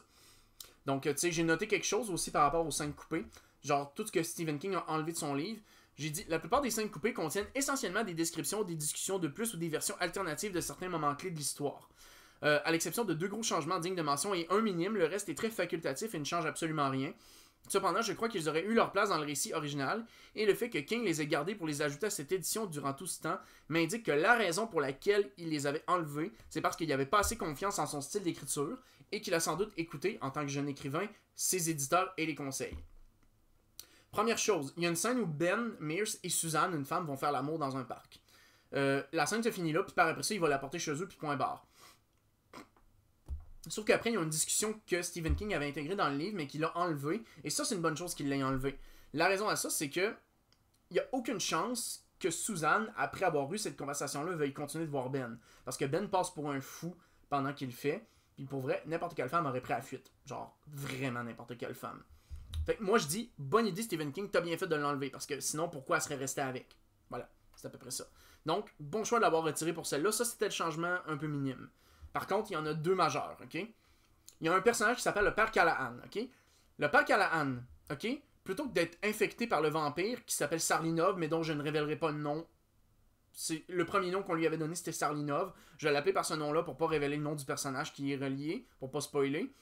Donc, euh, tu sais, j'ai noté quelque chose aussi par rapport aux scènes coupées. Genre, tout ce que Stephen King a enlevé de son livre. J'ai dit, la plupart des scènes coupées contiennent essentiellement des descriptions, des discussions de plus ou des versions alternatives de certains moments clés de l'histoire. Euh, à l'exception de deux gros changements dignes de mention et un minime, le reste est très facultatif et ne change absolument rien. Cependant, je crois qu'ils auraient eu leur place dans le récit original, et le fait que King les ait gardés pour les ajouter à cette édition durant tout ce temps m'indique que la raison pour laquelle il les avait enlevés, c'est parce qu'il n'avait pas assez confiance en son style d'écriture et qu'il a sans doute écouté en tant que jeune écrivain ses éditeurs et les conseils. Première chose, il y a une scène où Ben, Mears et Suzanne, une femme, vont faire l'amour dans un parc. Euh, la scène se finit là, puis par après ça, il va la porter chez eux, puis point barre. Sauf qu'après, il y a une discussion que Stephen King avait intégrée dans le livre, mais qu'il a enlevée. Et ça, c'est une bonne chose qu'il l'ait enlevée. La raison à ça, c'est que il n'y a aucune chance que Suzanne, après avoir eu cette conversation-là, veuille continuer de voir Ben. Parce que Ben passe pour un fou pendant qu'il fait. Puis pour vrai, n'importe quelle femme aurait pris la fuite. Genre, vraiment n'importe quelle femme. Fait que moi, je dis, bonne idée, Stephen King, t'as bien fait de l'enlever. Parce que sinon, pourquoi elle serait restée avec Voilà, c'est à peu près ça. Donc, bon choix de l'avoir retiré pour celle-là. Ça, c'était le changement un peu minime. Par contre, il y en a deux majeurs, OK? Il y a un personnage qui s'appelle le père Callahan, OK? Le père Callahan, OK? Plutôt que d'être infecté par le vampire qui s'appelle Sarlinov, mais dont je ne révélerai pas le nom le premier nom qu'on lui avait donné, c'était Sarlinov. Je appelé par ce nom-là pour pas révéler le nom du personnage qui est relié, pour pas spoiler.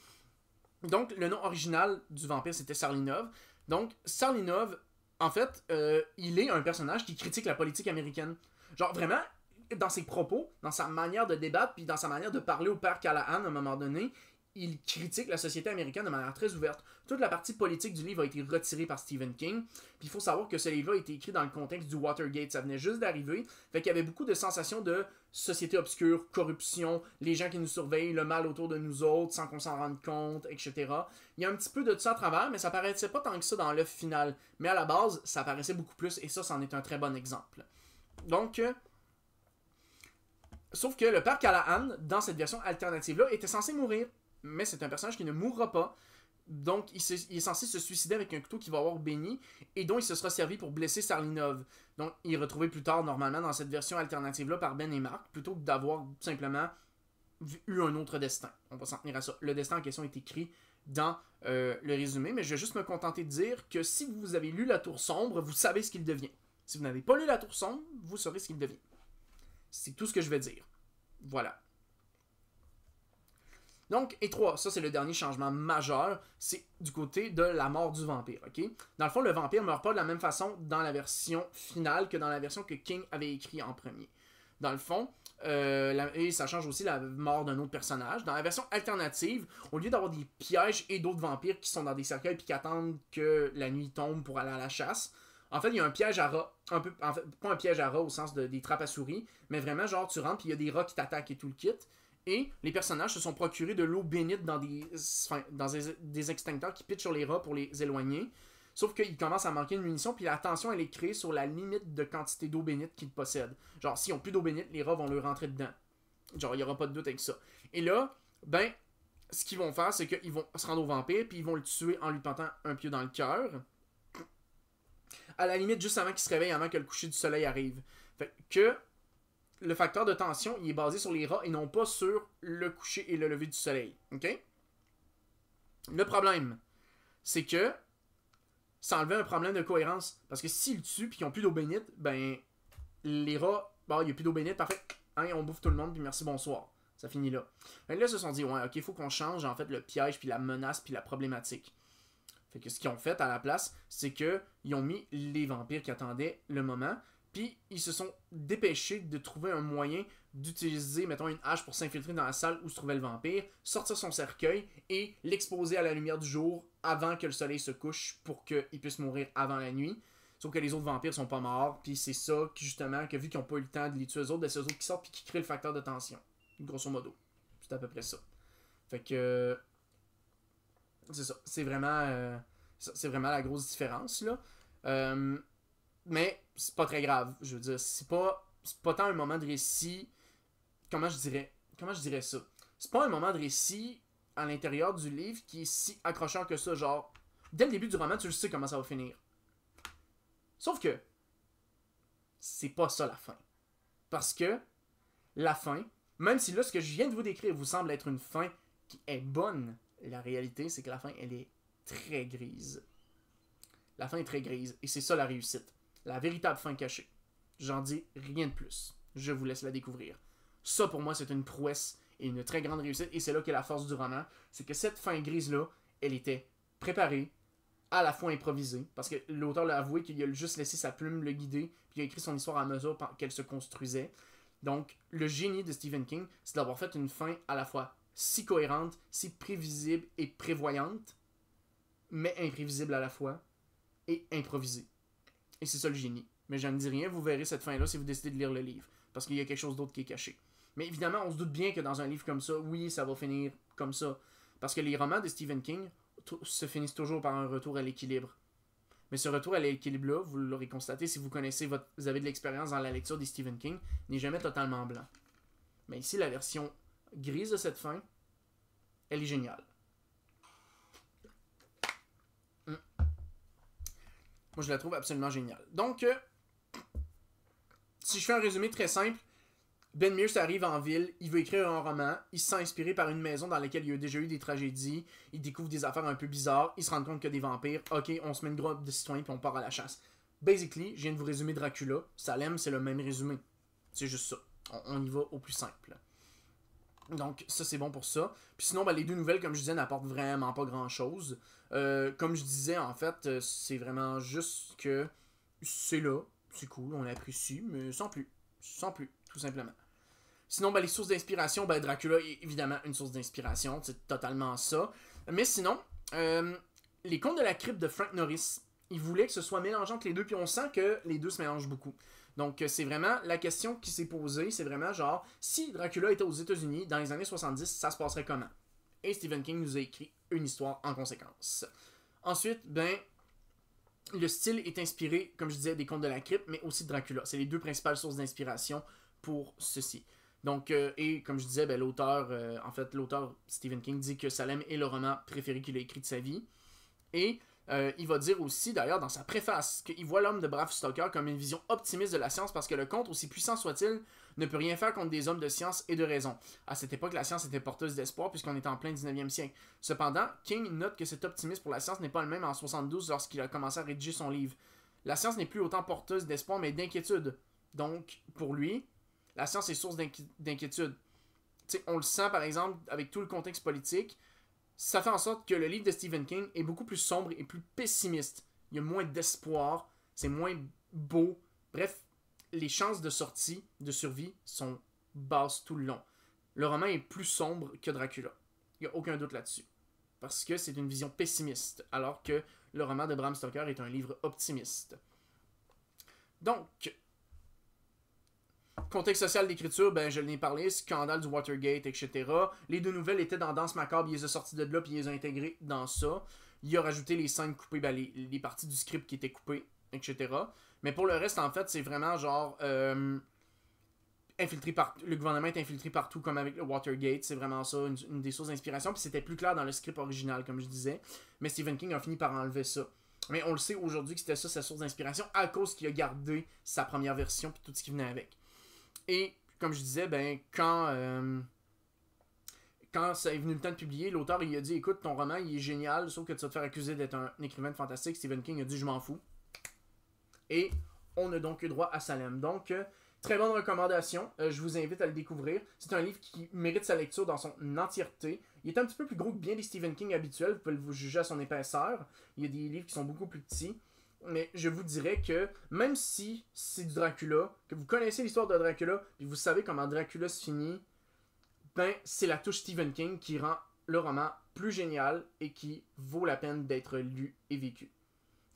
Donc, le nom original du vampire, c'était Sarlinov. Donc, Sarlinov, en fait, euh, il est un personnage qui critique la politique américaine. Genre, vraiment, dans ses propos, dans sa manière de débattre, puis dans sa manière de parler au père Callahan à un moment donné, il critique la société américaine de manière très ouverte. Toute la partie politique du livre a été retirée par Stephen King. Puis il faut savoir que ce livre a été écrit dans le contexte du Watergate. Ça venait juste d'arriver. Fait qu'il y avait beaucoup de sensations de société obscure, corruption, les gens qui nous surveillent, le mal autour de nous autres sans qu'on s'en rende compte, etc. Il y a un petit peu de tout ça à travers, mais ça paraissait pas tant que ça dans l'œuvre final. Mais à la base, ça paraissait beaucoup plus et ça, c'en est un très bon exemple. Donc. Euh, sauf que le père Callahan, dans cette version alternative-là, était censé mourir mais c'est un personnage qui ne mourra pas. Donc, il, est censé se suicider avec un couteau qui va avoir béni et dont il se sera servi pour blesser Sarlinov. Donc, il est retrouvé plus tard, normalement, dans cette version alternative-là par Ben et Mark, plutôt que d'avoir simplement eu un autre destin. On va s'en tenir à ça. Le destin en question est écrit dans euh, le résumé, mais je vais juste me contenter de dire que si vous avez lu La Tour Sombre, vous savez ce qu'il devient. Si vous n'avez pas lu La Tour Sombre, vous saurez ce qu'il devient. C'est tout ce que je vais dire. Voilà. Donc, et trois, ça c'est le dernier changement majeur, c'est du côté de la mort du vampire, ok? Dans le fond, le vampire meurt pas de la même façon dans la version finale que dans la version que King avait écrit en premier. Dans le fond, euh, et ça change aussi la mort d'un autre personnage. Dans la version alternative, au lieu d'avoir des pièges et d'autres vampires qui sont dans des cercueils puis qui attendent que la nuit tombe pour aller à la chasse, en fait, il y a un piège à rats. Un peu, en fait, pas un piège à rats au sens de, des trappes à souris, mais vraiment, genre, tu rentres puis il y a des rats qui t'attaquent et tout le kit. Et les personnages se sont procurés de l'eau bénite dans des, dans des, extincteurs qui pitchent sur les rats pour les éloigner. Sauf qu'ils commencent à manquer de munitions, puis la tension, elle est créée sur la limite de quantité d'eau bénite qu'ils possèdent. Genre, s'ils n'ont plus d'eau bénite, les rats vont le rentrer dedans. Genre, il n'y aura pas de doute avec ça. Et là, ben, ce qu'ils vont faire, c'est qu'ils vont se rendre au vampire, puis ils vont le tuer en lui plantant un pieu dans le cœur. À la limite, juste avant qu'il se réveille, avant que le coucher du soleil arrive. Fait que le facteur de tension, il est basé sur les rats et non pas sur le coucher et le lever du soleil. OK? Le problème, c'est que ça enlevait un problème de cohérence. Parce que s'ils tuent puis qu'ils n'ont plus d'eau bénite, ben les rats, bon, il n'y a plus d'eau bénite, parfait. Hein, on bouffe tout le monde, puis merci, bonsoir. Ça finit là. Mais là, ils se sont dit, ouais, ok, il faut qu'on change en fait le piège, puis la menace, puis la problématique. Fait que ce qu'ils ont fait à la place, c'est que ont mis les vampires qui attendaient le moment, puis ils se sont dépêchés de trouver un moyen d'utiliser, mettons, une hache pour s'infiltrer dans la salle où se trouvait le vampire, sortir son cercueil et l'exposer à la lumière du jour avant que le soleil se couche pour qu'il puisse mourir avant la nuit. Sauf que les autres vampires sont pas morts, puis c'est ça qui, justement, que vu qu'ils n'ont pas eu le temps de les tuer eux autres, ben, c'est eux autres qui sortent puis qui créent le facteur de tension. Grosso modo. C'est à peu près ça. Fait que. C'est ça. C'est vraiment. Euh, c'est vraiment la grosse différence, là. Euh, mais c'est pas très grave. Je veux dire, c'est pas, pas tant un moment de récit. Comment je dirais Comment je dirais ça C'est pas un moment de récit à l'intérieur du livre qui est si accrocheur que ça. Genre, dès le début du roman, tu sais comment ça va finir. Sauf que, c'est pas ça la fin. Parce que, la fin, même si là, ce que je viens de vous décrire vous semble être une fin qui est bonne, la réalité, c'est que la fin, elle est très grise. La fin est très grise. Et c'est ça la réussite la véritable fin cachée. J'en dis rien de plus. Je vous laisse la découvrir. Ça, pour moi, c'est une prouesse et une très grande réussite. Et c'est là qu'est la force du roman. C'est que cette fin grise-là, elle était préparée, à la fois improvisée, parce que l'auteur l'a avoué qu'il a juste laissé sa plume le guider, puis il a écrit son histoire à mesure qu'elle se construisait. Donc, le génie de Stephen King, c'est d'avoir fait une fin à la fois si cohérente, si prévisible et prévoyante, mais imprévisible à la fois, et improvisée. Et c'est ça le génie. Mais je ne dis rien, vous verrez cette fin-là si vous décidez de lire le livre, parce qu'il y a quelque chose d'autre qui est caché. Mais évidemment, on se doute bien que dans un livre comme ça, oui, ça va finir comme ça. Parce que les romans de Stephen King se finissent toujours par un retour à l'équilibre. Mais ce retour à l'équilibre-là, vous l'aurez constaté si vous connaissez vous avez de l'expérience dans la lecture de Stephen King, n'est jamais totalement blanc. Mais ici, la version grise de cette fin, elle est géniale. Moi, je la trouve absolument géniale. Donc, euh, si je fais un résumé très simple, Ben Mears arrive en ville, il veut écrire un roman, il se sent inspiré par une maison dans laquelle il y a déjà eu des tragédies, il découvre des affaires un peu bizarres, il se rend compte qu'il y a des vampires, ok, on se met une groupe de citoyens puis on part à la chasse. Basically, je viens de vous résumer Dracula, Salem, c'est le même résumé. C'est juste ça. on y va au plus simple. Donc, ça, c'est bon pour ça. Puis sinon, ben, les deux nouvelles, comme je disais, n'apportent vraiment pas grand-chose. Euh, comme je disais, en fait, euh, c'est vraiment juste que c'est là, c'est cool, on l'apprécie, mais sans plus. Sans plus, tout simplement. Sinon, ben, les sources d'inspiration, ben, Dracula est évidemment une source d'inspiration, c'est totalement ça. Mais sinon, euh, les contes de la crypte de Frank Norris, il voulait que ce soit mélangeant entre les deux, puis on sent que les deux se mélangent beaucoup. Donc, euh, c'est vraiment la question qui s'est posée, c'est vraiment genre, si Dracula était aux États-Unis dans les années 70, ça se passerait comment? Et Stephen King nous a écrit une histoire en conséquence. Ensuite, ben, le style est inspiré, comme je disais, des contes de la crypte, mais aussi de Dracula. C'est les deux principales sources d'inspiration pour ceci. Donc, euh, et comme je disais, ben, l'auteur, euh, en fait, l'auteur Stephen King dit que Salem est le roman préféré qu'il a écrit de sa vie. Et euh, il va dire aussi, d'ailleurs, dans sa préface, qu'il voit l'homme de Brave Stoker comme une vision optimiste de la science parce que le conte, aussi puissant soit-il, ne peut rien faire contre des hommes de science et de raison. À cette époque, la science était porteuse d'espoir puisqu'on était en plein 19e siècle. Cependant, King note que cet optimisme pour la science n'est pas le même en 72 lorsqu'il a commencé à rédiger son livre. La science n'est plus autant porteuse d'espoir mais d'inquiétude. Donc, pour lui, la science est source d'inquiétude. on le sent par exemple avec tout le contexte politique ça fait en sorte que le livre de Stephen King est beaucoup plus sombre et plus pessimiste. Il y a moins d'espoir, c'est moins beau. Bref, les chances de sortie, de survie, sont basses tout le long. Le roman est plus sombre que Dracula. Il n'y a aucun doute là-dessus. Parce que c'est une vision pessimiste, alors que le roman de Bram Stoker est un livre optimiste. Donc, Contexte social d'écriture, ben je l'ai parlé, scandale du Watergate, etc. Les deux nouvelles étaient dans Danse Macabre, ils les ont sorties de là, puis ils les ont intégrées dans ça. Il a rajouté les scènes coupées, ben, les, parties du script qui étaient coupées, etc. Mais pour le reste, en fait, c'est vraiment genre. Euh, infiltré par le gouvernement est infiltré partout comme avec le Watergate c'est vraiment ça une, une des sources d'inspiration puis c'était plus clair dans le script original comme je disais mais Stephen King a fini par enlever ça mais on le sait aujourd'hui que c'était ça sa source d'inspiration à cause qu'il a gardé sa première version puis tout ce qui venait avec et comme je disais, ben quand euh, quand ça est venu le temps de publier, l'auteur il a dit écoute ton roman il est génial, sauf que tu vas te faire accuser d'être un, écrivain de fantastique. Stephen King a dit je m'en fous. Et on a donc eu droit à Salem. Donc euh, Très bonne recommandation, euh, je vous invite à le découvrir. C'est un livre qui mérite sa lecture dans son entièreté. Il est un petit peu plus gros que bien des Stephen King habituels, vous pouvez le juger à son épaisseur. Il y a des livres qui sont beaucoup plus petits mais je vous dirais que même si c'est du Dracula, que vous connaissez l'histoire de Dracula, puis vous savez comment Dracula se finit, ben c'est la touche Stephen King qui rend le roman plus génial et qui vaut la peine d'être lu et vécu.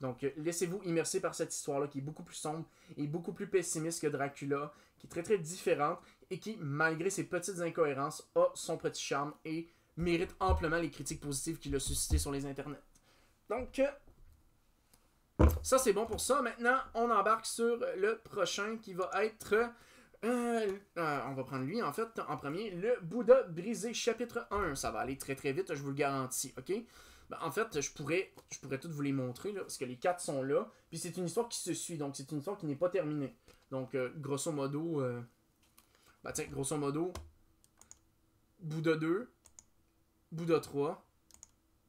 Donc euh, laissez-vous immerser par cette histoire-là qui est beaucoup plus sombre et beaucoup plus pessimiste que Dracula, qui est très très différente et qui, malgré ses petites incohérences, a son petit charme et mérite amplement les critiques positives qu'il a suscitées sur les internets. Donc euh, ça, c'est bon pour ça. Maintenant, on embarque sur le prochain qui va être. Euh, euh, on va prendre lui en fait en premier. Le Bouddha brisé, chapitre 1. Ça va aller très très vite, je vous le garantis, ok? Ben, en fait, je pourrais, je pourrais tout vous les montrer parce que les quatre sont là. Puis c'est une histoire qui se suit, donc c'est une histoire qui n'est pas terminée. Donc, euh, grosso modo. bah tiens, grosso modo. Bouddha 2. Bouddha 3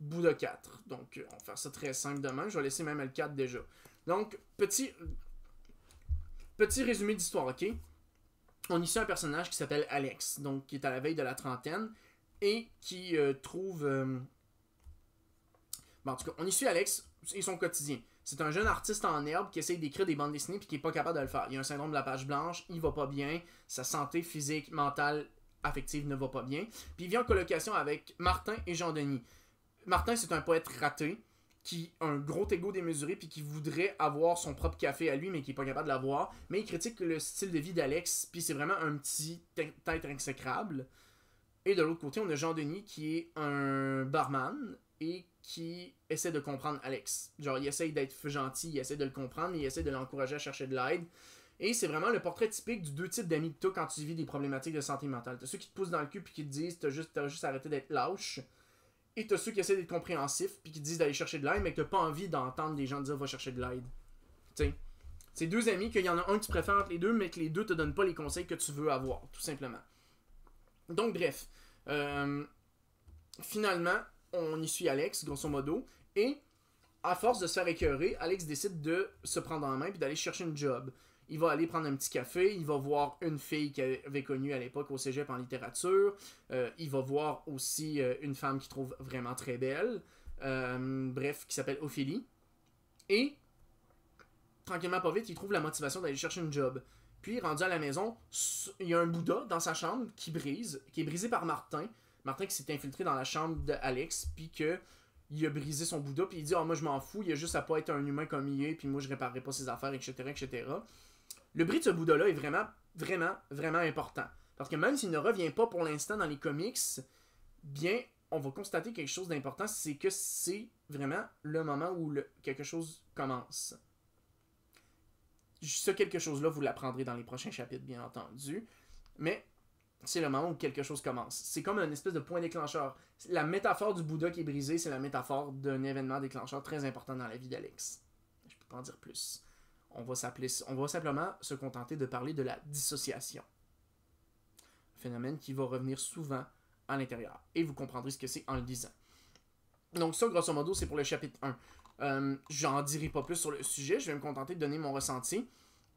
bout de 4. Donc, euh, on va faire ça très simple demain. Je vais laisser même le 4 déjà. Donc, petit, petit résumé d'histoire, ok? On y suit un personnage qui s'appelle Alex, donc qui est à la veille de la trentaine et qui euh, trouve. Euh, bon, en tout cas, on y suit Alex et son quotidien. C'est un jeune artiste en herbe qui essaye d'écrire des bandes dessinées puis qui n'est pas capable de le faire. Il a un syndrome de la page blanche, il va pas bien, sa santé physique, mentale, affective ne va pas bien. Puis il vient en colocation avec Martin et Jean-Denis. Martin, c'est un poète raté qui a un gros égo démesuré puis qui voudrait avoir son propre café à lui mais qui est pas capable de l'avoir mais il critique le style de vie d'Alex puis c'est vraiment un petit tête insécrable et de l'autre côté on a Jean Denis qui est un barman et qui essaie de comprendre Alex genre il essaie d'être gentil il essaie de le comprendre il essaie de l'encourager à chercher de l'aide et c'est vraiment le portrait typique du deux types d'amis de toi quand tu vis des problématiques de santé mentale t'as ceux qui te poussent dans le cul puis qui te disent t'as juste juste arrêté d'être lâche et t'as ceux qui essaient d'être compréhensifs, puis qui disent d'aller chercher de l'aide, mais que t'as pas envie d'entendre des gens dire va chercher de l'aide. sais, C'est deux amis qu'il y en a un que tu préfères entre les deux, mais que les deux te donnent pas les conseils que tu veux avoir, tout simplement. Donc, bref. Euh, finalement, on y suit Alex, grosso modo, et à force de se faire écœurer, Alex décide de se prendre en main puis d'aller chercher une job il va aller prendre un petit café, il va voir une fille qu'il avait connue à l'époque au cégep en littérature, euh, il va voir aussi euh, une femme qu'il trouve vraiment très belle, euh, bref, qui s'appelle Ophélie. Et, tranquillement pas vite, il trouve la motivation d'aller chercher une job. Puis, rendu à la maison, il y a un Bouddha dans sa chambre qui brise, qui est brisé par Martin. Martin qui s'est infiltré dans la chambre d'Alex, puis que il a brisé son Bouddha, puis il dit Ah, oh, moi je m'en fous, il a juste à pas être un humain comme il est, puis moi je réparerai pas ses affaires, etc. etc le bris de ce Bouddha-là est vraiment, vraiment, vraiment important. Parce que même s'il ne revient pas pour l'instant dans les comics, bien, on va constater quelque chose d'important, c'est que c'est vraiment le moment où quelque chose commence. Ce quelque chose-là, vous l'apprendrez dans les prochains chapitres, bien entendu. Mais c'est le moment où quelque chose commence. C'est comme une espèce de point déclencheur. La métaphore du Bouddha qui est brisé, c'est la métaphore d'un événement déclencheur très important dans la vie d'Alex. Je ne peux pas en dire plus. On va, simplement se contenter de parler de la dissociation. Phénomène qui va revenir souvent à l'intérieur. Et vous comprendrez ce que c'est en le disant. Donc ça, grosso modo, c'est pour le chapitre 1. Euh, j'en dirai pas plus sur le sujet, je vais me contenter de donner mon ressenti.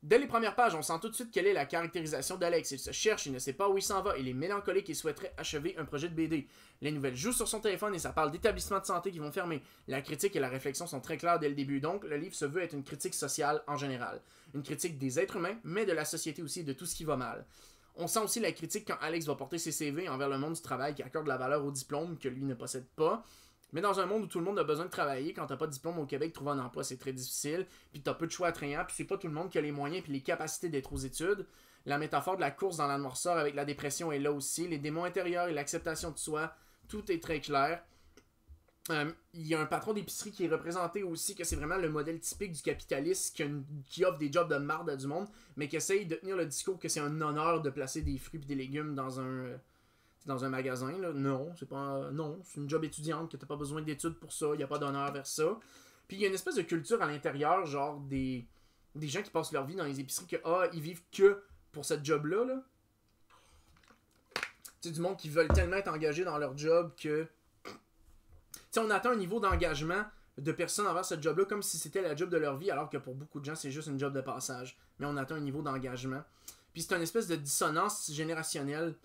Dès les premières pages, on sent tout de suite quelle est la caractérisation d'Alex. Il se cherche, il ne sait pas où il s'en va, il est mélancolique et souhaiterait achever un projet de BD. Les nouvelles jouent sur son téléphone et ça parle d'établissements de santé qui vont fermer. La critique et la réflexion sont très claires dès le début, donc le livre se veut être une critique sociale en général. Une critique des êtres humains, mais de la société aussi de tout ce qui va mal. On sent aussi la critique quand Alex va porter ses CV envers le monde du travail qui accorde la valeur au diplôme que lui ne possède pas. Mais dans un monde où tout le monde a besoin de travailler, quand t'as pas de diplôme au Québec, trouver un emploi, c'est très difficile, puis t'as peu de choix attrayants, puis c'est pas tout le monde qui a les moyens puis les capacités d'être aux études. La métaphore de la course dans la noirceur avec la dépression est là aussi, les démons intérieurs et l'acceptation de soi, tout est très clair. Euh, il y a un patron d'épicerie qui est représenté aussi, que c'est vraiment le modèle typique du capitaliste qui, offre des jobs de marde à du monde, mais qui essaye de tenir le discours que c'est un honneur de placer des fruits et des légumes dans un, dans un magasin. Là. Non, c'est pas non, c'est une job étudiante que t'as pas besoin d'études pour ça, il a pas d'honneur vers ça. Puis il y a une espèce de culture à l'intérieur, genre des, des gens qui passent leur vie dans les épiceries que ah, ils vivent que pour cette job-là. Là. sais du monde qui veulent tellement être engagés dans leur job que. tu sais on atteint un niveau d'engagement de personnes envers ce job-là comme si c'était la job de leur vie, alors que pour beaucoup de gens, c'est juste une job de passage. Mais on atteint un niveau d'engagement. Puis c'est une espèce de dissonance générationnelle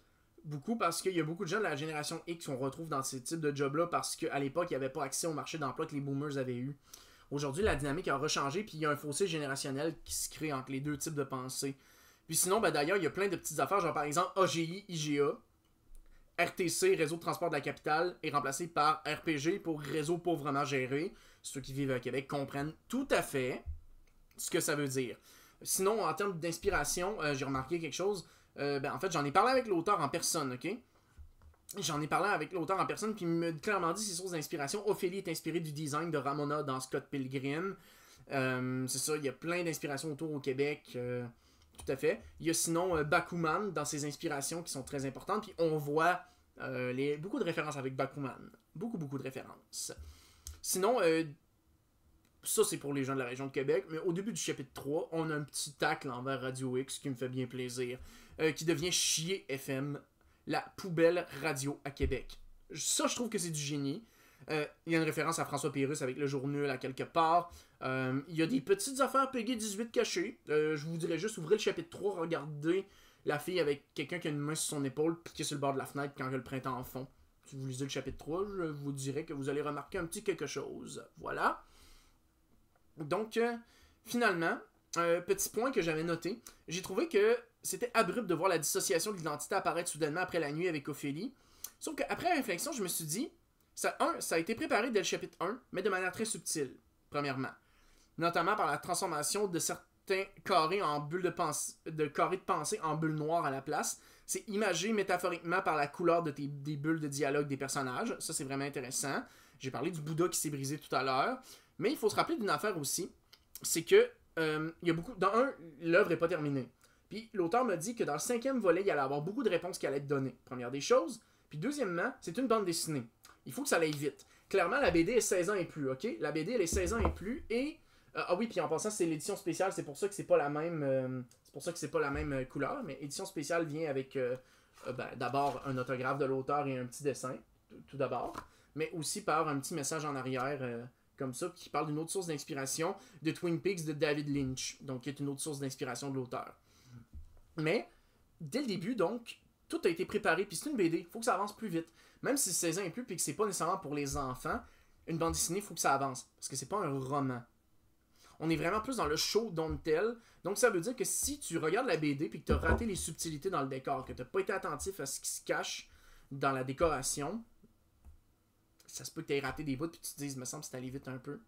beaucoup parce qu'il y a beaucoup de gens de la génération X qu'on retrouve dans ces types de jobs-là parce qu'à l'époque, il n'y avait pas accès au marché d'emploi que les boomers avaient eu. Aujourd'hui, la dynamique a rechangé, puis il y a un fossé générationnel qui se crée entre les deux types de pensées. Puis sinon, ben d'ailleurs, il y a plein de petites affaires, genre par exemple AGI, IGA, RTC, Réseau de transport de la capitale, est remplacé par RPG pour Réseau pauvrement géré. Ceux qui vivent à Québec comprennent tout à fait ce que ça veut dire. Sinon, en termes d'inspiration, euh, j'ai remarqué quelque chose. Euh, ben, en fait, j'en ai parlé avec l'auteur en personne, ok? J'en ai parlé avec l'auteur en personne puis il me clairement dit ses sources d'inspiration. Ophélie est inspirée du design de Ramona dans Scott Pilgrim. Euh, c'est ça, il y a plein d'inspirations autour au Québec. Euh, tout à fait. Il y a sinon Bakuman dans ses inspirations qui sont très importantes. Puis on voit beaucoup de références avec Bakuman. Beaucoup, beaucoup de références. Sinon, ça c'est pour les gens de la région de Québec, mais au début du chapitre 3, on a un petit tacle envers Radio X qui me fait bien plaisir. Euh, qui devient Chier FM, la poubelle radio à Québec. Ça, je trouve que c'est du génie. Euh, il y a une référence à François Pérus avec le jour nul à quelque part. Euh, il y a des petites affaires Peggy 18 cachées. je vous dirais juste, ouvrez le chapitre 3, regardez la fille avec quelqu'un qui a une main sur son épaule piquée sur le bord de la fenêtre quand il y a le printemps en fond. Si vous lisez le chapitre 3, je vous dirais que vous allez remarquer un petit quelque chose. Voilà. Donc, finalement, euh, petit point que j'avais noté, j'ai trouvé que c'était abrupt de voir la dissociation de l'identité apparaître soudainement après la nuit avec Ophélie. Sauf qu'après réflexion, je me suis dit, ça, a été préparé dès le chapitre 1, mais de manière très subtile, premièrement. Notamment par la transformation de certains carrés en bulles de, pensée, de carrés de pensée en bulles noires à la place. C'est imagé métaphoriquement par la couleur de des bulles de dialogue des personnages. Ça, c'est vraiment intéressant. J'ai parlé du Bouddha qui s'est brisé tout à l'heure. Mais il faut se rappeler d'une affaire aussi. C'est que, euh, il y a beaucoup. Dans un, l'œuvre n'est pas terminée puis l'auteur m'a dit que dans le cinquième volet, il allait avoir beaucoup de réponses qui allaient être données. Première des choses. Puis deuxièmement, c'est une bande dessinée. Il faut que ça aille vite. Clairement, la BD est 16 ans et plus, OK? La BD, elle est 16 ans et plus. Et. Euh, ah oui, puis en passant, c'est l'édition spéciale, c'est pour ça que c'est pas la même. Euh, c'est pour ça que c'est pas la même euh, couleur. Mais édition spéciale vient avec ben, d'abord un autographe de l'auteur et un petit dessin, tout d'abord. Mais aussi par un petit message en arrière comme ça, qui parle d'une autre source d'inspiration de Twin Peaks de David Lynch, donc qui est une autre source d'inspiration de l'auteur. Mais dès le début, donc, tout a été préparé. Puis c'est une BD, faut que ça avance plus vite. Même si c'est 16 ans et plus, puis que c'est pas nécessairement pour les enfants, une bande dessinée, faut que ça avance. Parce que c'est pas un roman. On est vraiment plus dans le show don't tell. Donc ça veut dire que si tu regardes la BD puis que tu as raté les subtilités dans le décor, que tu pas été attentif à ce qui se cache dans la décoration, ça se peut que tu aies raté des bouts puis tu te dises, me semble c'est allé vite un peu.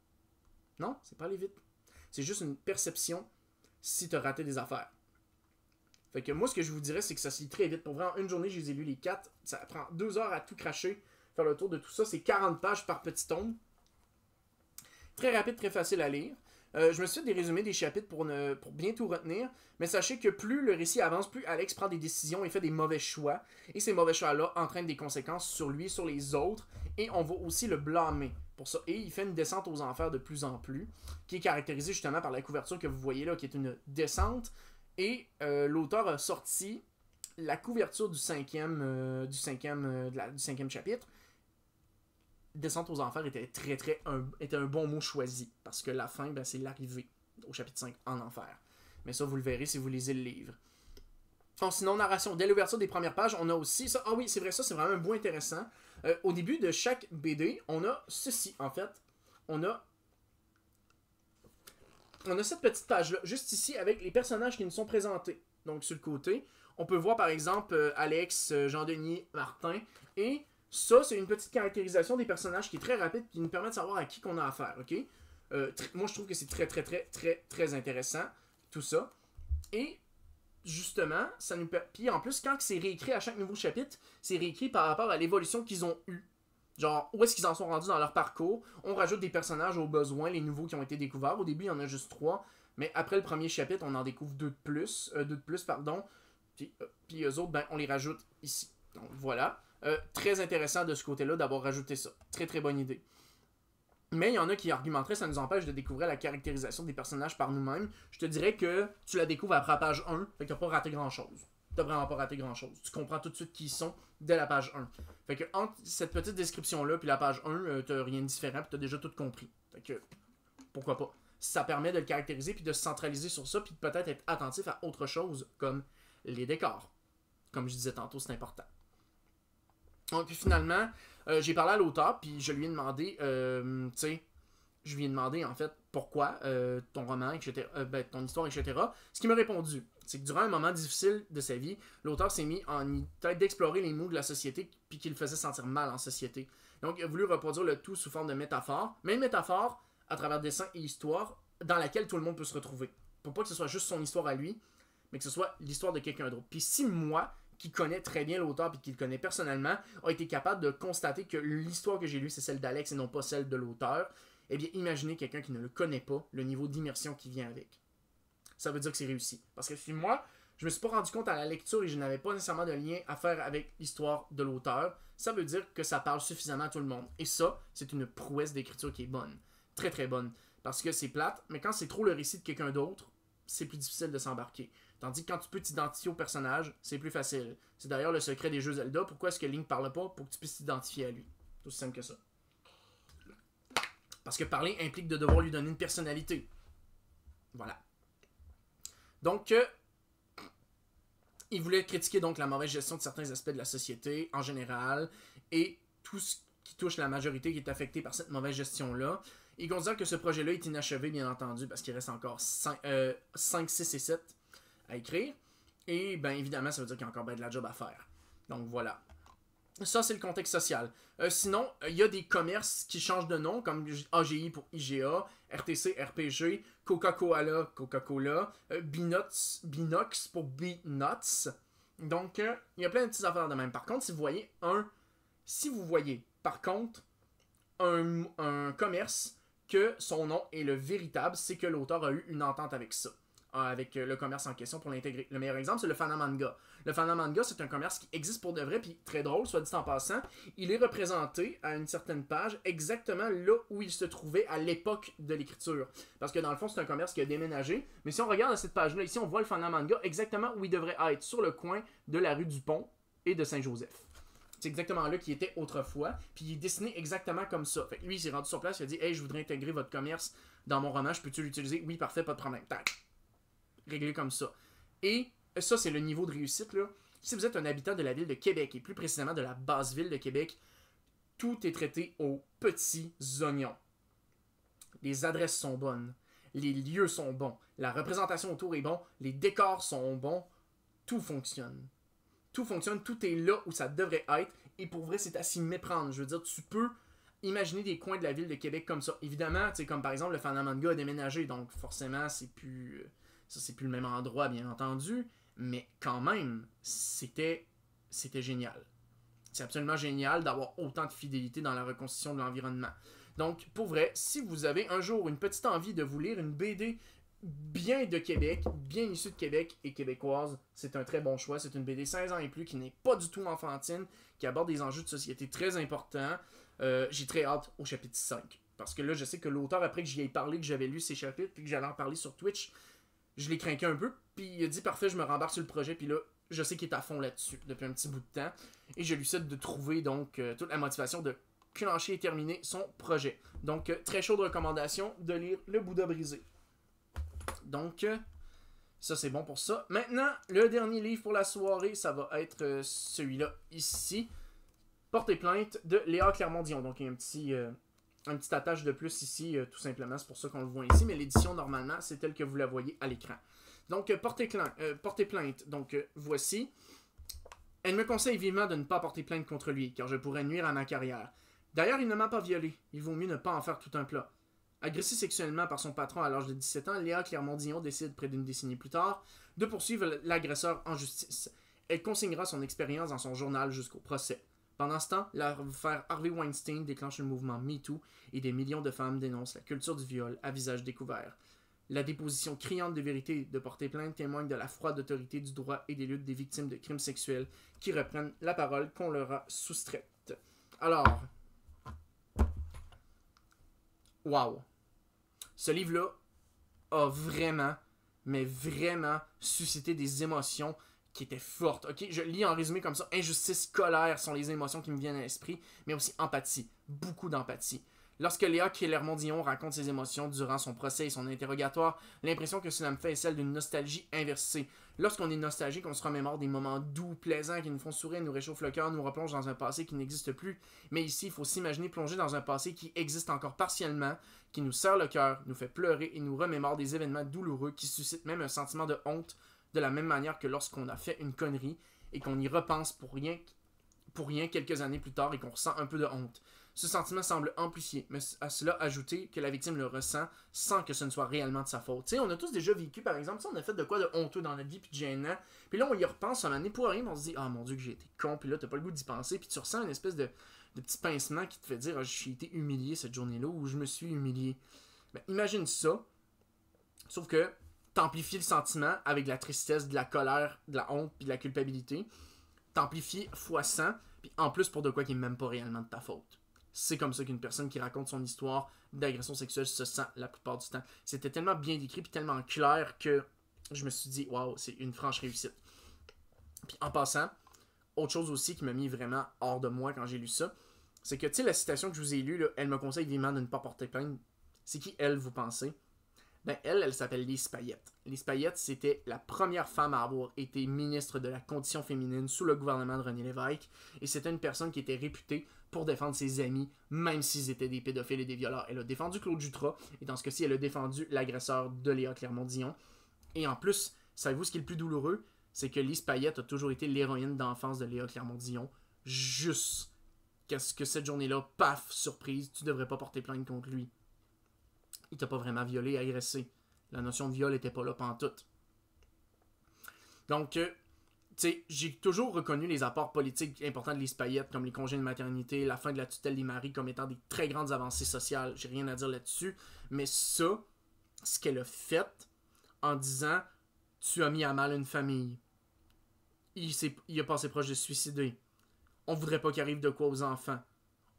Non, c'est pas allé vite. C'est juste une perception si tu as raté des affaires. Fait que moi, ce que je vous dirais, c'est que ça se lit très vite. Pour vrai, une journée, je les ai lus les quatre. Ça prend deux heures à tout cracher, faire le tour de tout ça. C'est 40 pages par petit tome. Très rapide, très facile à lire. Euh, je me suis fait des résumés des chapitres pour, ne, pour bien tout retenir, mais sachez que plus le récit avance, plus Alex prend des décisions et fait des mauvais choix, et ces mauvais choix-là entraînent des conséquences sur lui, sur les autres, et on va aussi le blâmer pour ça. Et il fait une descente aux enfers de plus en plus, qui est caractérisée justement par la couverture que vous voyez là, qui est une descente et euh, l'auteur a sorti la couverture euh, euh, du cinquième, chapitre. Descente aux enfers était très très un, était un bon mot choisi parce que la fin, ben, c'est l'arrivée au chapitre 5 en enfer. Mais ça, vous le verrez si vous lisez le livre. Bon, sinon, narration. Dès l'ouverture des premières pages, on a aussi ça. Ah oui, c'est vrai, ça, c'est vraiment un bout intéressant. au début de chaque BD, on a ceci, en fait. On a on a cette petite page-là, juste ici, avec les personnages qui nous sont présentés. Donc, sur le côté, on peut voir, par exemple, euh, Alex, euh, Jean-Denis, Martin. Et ça, c'est une petite caractérisation des personnages qui est très rapide, qui nous permet de savoir à qui qu'on a affaire, OK? Euh, moi, je trouve que c'est très, très, très, très, très intéressant, tout ça. Et justement, ça nous Puis en plus, quand c'est réécrit à chaque nouveau chapitre, c'est réécrit par rapport à l'évolution qu'ils ont eue genre où est-ce qu'ils en sont rendus dans leur parcours. On rajoute des personnages au besoin, les nouveaux qui ont été découverts. Au début, il y en a juste trois, mais après le premier chapitre, on en découvre deux de plus, euh, deux de plus, pardon. Euh, puis, eux autres, ben, on les rajoute ici. Donc voilà. Euh, très intéressant de ce côté-là d'avoir rajouté ça. Très très bonne idée. Mais il y en a qui argumenteraient ça nous empêche de découvrir la caractérisation des personnages par nous-mêmes. Je te dirais que tu la découvres après la page 1, fait n'y a pas raté grand-chose t'as vraiment pas raté grand chose. Tu comprends tout de suite qui ils sont dès la page 1. Fait que entre cette petite description-là puis la page 1, tu euh, t'as rien de différent, tu t'as déjà tout compris. Fait que pourquoi pas? Ça permet de le caractériser puis de se centraliser sur ça, puis peut-être être attentif à autre chose, comme les décors. Comme je disais tantôt, c'est important. Donc, puis finalement, euh, j'ai parlé à l'auteur, puis je lui ai demandé, euh, tu sais, je lui ai demandé en fait pourquoi euh, ton roman, etc., euh, ben, ton histoire, etc. Ce qu'il m'a répondu, c'est que durant un moment difficile de sa vie, l'auteur s'est mis en tête d'explorer les mots de la société puis qu'il faisait sentir mal en société. Donc il a voulu reproduire le tout sous forme de métaphore, mais une métaphore à travers des dessin et histoire dans laquelle tout le monde peut se retrouver. Pour pas que ce soit juste son histoire à lui, mais que ce soit l'histoire de quelqu'un d'autre. Puis si moi, qui connais très bien l'auteur puis qui le connaît personnellement, a été capable de constater que l'histoire que j'ai lue, c'est celle d'Alex et non pas celle de l'auteur, eh bien, imaginez quelqu'un qui ne le connaît pas, le niveau d'immersion qui vient avec. Ça veut dire que c'est réussi. Parce que si moi, je me suis pas rendu compte à la lecture et je n'avais pas nécessairement de lien à faire avec l'histoire de l'auteur, ça veut dire que ça parle suffisamment à tout le monde. Et ça, c'est une prouesse d'écriture qui est bonne. Très très bonne. Parce que c'est plate, mais quand c'est trop le récit de quelqu'un d'autre, c'est plus difficile de s'embarquer. Tandis que quand tu peux t'identifier au personnage, c'est plus facile. C'est d'ailleurs le secret des jeux Zelda. Pourquoi est-ce que Link parle pas Pour que tu puisses t'identifier à lui. C'est aussi simple que ça. Parce que parler implique de devoir lui donner une personnalité. Voilà. Donc, euh, il voulait critiquer donc la mauvaise gestion de certains aspects de la société en général et tout ce qui touche la majorité qui est affectée par cette mauvaise gestion-là. Il considère que ce projet-là est inachevé, bien entendu, parce qu'il reste encore 5, 6 euh, et 7 à écrire. Et bien évidemment, ça veut dire qu'il y a encore bien de la job à faire. Donc voilà. Ça, c'est le contexte social. Euh, sinon, euh, il y a des commerces qui changent de nom, comme AGI pour IGA, RTC, RPG, Coca-Cola, Coca-Cola, euh, Binox pour b Donc, il y a plein de petites affaires de même. Par contre, si vous voyez un... Si vous voyez, par contre, un, un commerce que son nom est le véritable, c'est que l'auteur a eu une entente avec ça. Euh, avec euh, le commerce en question pour l'intégrer. Le meilleur exemple, c'est le Fanamanga. Le Fanamanga, c'est un commerce qui existe pour de vrai, puis très drôle, soit dit en passant. Il est représenté à une certaine page exactement là où il se trouvait à l'époque de l'écriture. Parce que dans le fond, c'est un commerce qui a déménagé. Mais si on regarde à cette page-là, ici, on voit le Fanamanga exactement où il devrait être, sur le coin de la rue du Pont et de Saint-Joseph. C'est exactement là qu'il était autrefois. Puis il est dessiné exactement comme ça. Fait lui, il s'est rendu sur place, il a dit Hey, je voudrais intégrer votre commerce dans mon roman, je peux-tu l'utiliser Oui, parfait, pas de problème. Tac réglé comme ça. Et euh, ça, c'est le niveau de réussite. Si vous êtes un habitant de la ville de Québec, et plus précisément de la basse ville de Québec, tout est traité aux petits oignons. Les adresses sont bonnes, les lieux sont bons, la représentation autour est bon, les décors sont bons, tout fonctionne. Tout fonctionne, tout est là où ça devrait être, et pour vrai, c'est à s'y méprendre. Je veux dire, tu peux imaginer des coins de la ville de Québec comme ça. Évidemment, c'est comme par exemple le Fanamanga a déménagé, donc forcément, c'est plus euh, ça, c'est plus le même endroit, bien entendu, mais quand même, c'était, c'était génial. C'est absolument génial d'avoir autant de fidélité dans la reconstitution de l'environnement. Donc, pour vrai, si vous avez un jour une petite envie de vous lire une BD bien de Québec, bien issue de Québec et québécoise, c'est un très bon choix. C'est une BD 16 ans et plus qui n'est pas du tout enfantine, qui aborde des enjeux de société très importants. Euh, j'ai très hâte au chapitre 5. Parce que là, je sais que l'auteur, après que j'y ai parlé, que j'avais lu ces chapitres, puis que j'allais en parler sur Twitch, je l'ai craqué un peu, puis il a dit parfait, je me rembarque sur le projet, puis là, je sais qu'il est à fond là-dessus depuis un petit bout de temps. Et je lui souhaite de trouver donc euh, toute la motivation de clencher et terminer son projet. Donc, euh, très chaude recommandation de lire Le Bouddha brisé. Donc, euh, ça c'est bon pour ça. Maintenant, le dernier livre pour la soirée, ça va être celui-là ici. Porte et plainte de Léa Clermont-Dion. Donc, il y a un petit un petit attache de plus ici, euh, tout simplement, c'est pour ça qu'on le voit ici, mais l'édition, normalement, c'est telle que vous la voyez à l'écran. Donc, euh, porter euh, plainte, donc voici. Elle me conseille vivement de ne pas porter plainte contre lui, car je pourrais nuire à ma carrière. D'ailleurs, il ne m'a pas violé. Il vaut mieux ne pas en faire tout un plat. Agressée sexuellement par son patron à l'âge de 17 ans, Léa Clermont-Dion décide, près d'une décennie plus tard, de poursuivre l'agresseur en justice. Elle consignera son expérience dans son journal jusqu'au procès. Pendant ce temps, l'affaire Harvey Weinstein déclenche le mouvement MeToo et des millions de femmes dénoncent la culture du viol à visage découvert. La déposition criante de vérité de porter plainte témoigne de la froide autorité du droit et des luttes des victimes de crimes sexuels qui reprennent la parole qu'on leur a soustraite. Alors, wow. Ce livre-là a vraiment, mais vraiment suscité des émotions qui était forte. Ok, je lis en résumé comme ça. Injustice, colère sont les émotions qui me viennent à l'esprit, mais aussi empathie, beaucoup d'empathie. Lorsque Léa keller raconte ses émotions durant son procès et son interrogatoire, l'impression que cela me fait est celle d'une nostalgie inversée. Lorsqu'on est nostalgique, on se remémore des moments doux, plaisants, qui nous font sourire, nous réchauffent le cœur, nous replongent dans un passé qui n'existe plus. Mais ici, il faut s'imaginer plonger dans un passé qui existe encore partiellement, qui nous serre le cœur, nous fait pleurer et nous remémore des événements douloureux qui suscitent même un sentiment de honte de la même manière que lorsqu'on a fait une connerie et qu'on y repense pour rien, pour rien quelques années plus tard et qu'on ressent un peu de honte. Ce sentiment semble amplifié, mais à cela ajouter que la victime le ressent sans que ce ne soit réellement de sa faute. Tu on a tous déjà vécu, par exemple, on a fait de quoi de honteux dans la vie, puis de gênant, puis là, on y repense à un an et pour rien, on se dit « Ah, mon Dieu, que j'ai été con », puis là, t'as pas le goût d'y penser, puis tu ressens une espèce de, de petit pincement qui te fait dire ah, « j'ai été humilié cette journée-là » ou « je me suis humilié ben, imagine ça, sauf que T'amplifier le sentiment avec de la tristesse, de la colère, de la honte, puis de la culpabilité. T'amplifier fois 100, puis en plus pour de quoi qui n'est même pas réellement de ta faute. C'est comme ça qu'une personne qui raconte son histoire d'agression sexuelle se sent la plupart du temps. C'était tellement bien décrit puis tellement clair que je me suis dit waouh, c'est une franche réussite. Puis en passant, autre chose aussi qui m'a mis vraiment hors de moi quand j'ai lu ça, c'est que tu sais la citation que je vous ai lue, là, elle me conseille vivement de ne pas porter plainte. C'est qui elle vous pensez ben, elle, elle s'appelle Lise Payette. Lise Payette, c'était la première femme à avoir été ministre de la condition féminine sous le gouvernement de René Lévesque, et c'était une personne qui était réputée pour défendre ses amis, même s'ils étaient des pédophiles et des violeurs. Elle a défendu Claude Jutras, et dans ce cas-ci, elle a défendu l'agresseur de Léa Clermont-Dion. Et en plus, savez-vous ce qui est le plus douloureux? C'est que Lise Payette a toujours été l'héroïne d'enfance de Léa Clermont-Dion, juste qu'est-ce que cette journée-là, paf, surprise, tu devrais pas porter plainte contre lui il t'a pas vraiment violé, agressé. La notion de viol n'était pas là pantoute. Donc, euh, tu sais, j'ai toujours reconnu les apports politiques importants de Lise comme les congés de maternité, la fin de la tutelle des maris, comme étant des très grandes avancées sociales. J'ai rien à dire là-dessus. Mais ça, ce qu'elle a fait en disant Tu as mis à mal une famille. Il, il a passé proche de suicider. On voudrait pas qu'il arrive de quoi aux enfants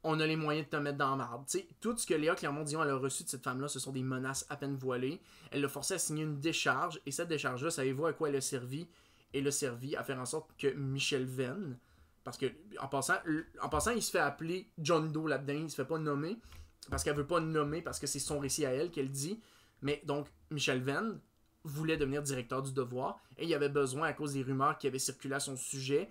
on a les moyens de te mettre dans la marde. tout ce que Léa Clermont-Dion a reçu de cette femme-là, ce sont des menaces à peine voilées. Elle l'a forcé à signer une décharge, et cette décharge-là, savez-vous à quoi elle a servi Elle a servi à faire en sorte que Michel Venn, parce que en passant, en il se fait appeler John Doe là-dedans, il se fait pas nommer, parce qu'elle veut pas nommer, parce que c'est son récit à elle qu'elle dit. Mais donc, Michel Venn voulait devenir directeur du Devoir, et il y avait besoin, à cause des rumeurs qui avaient circulé à son sujet,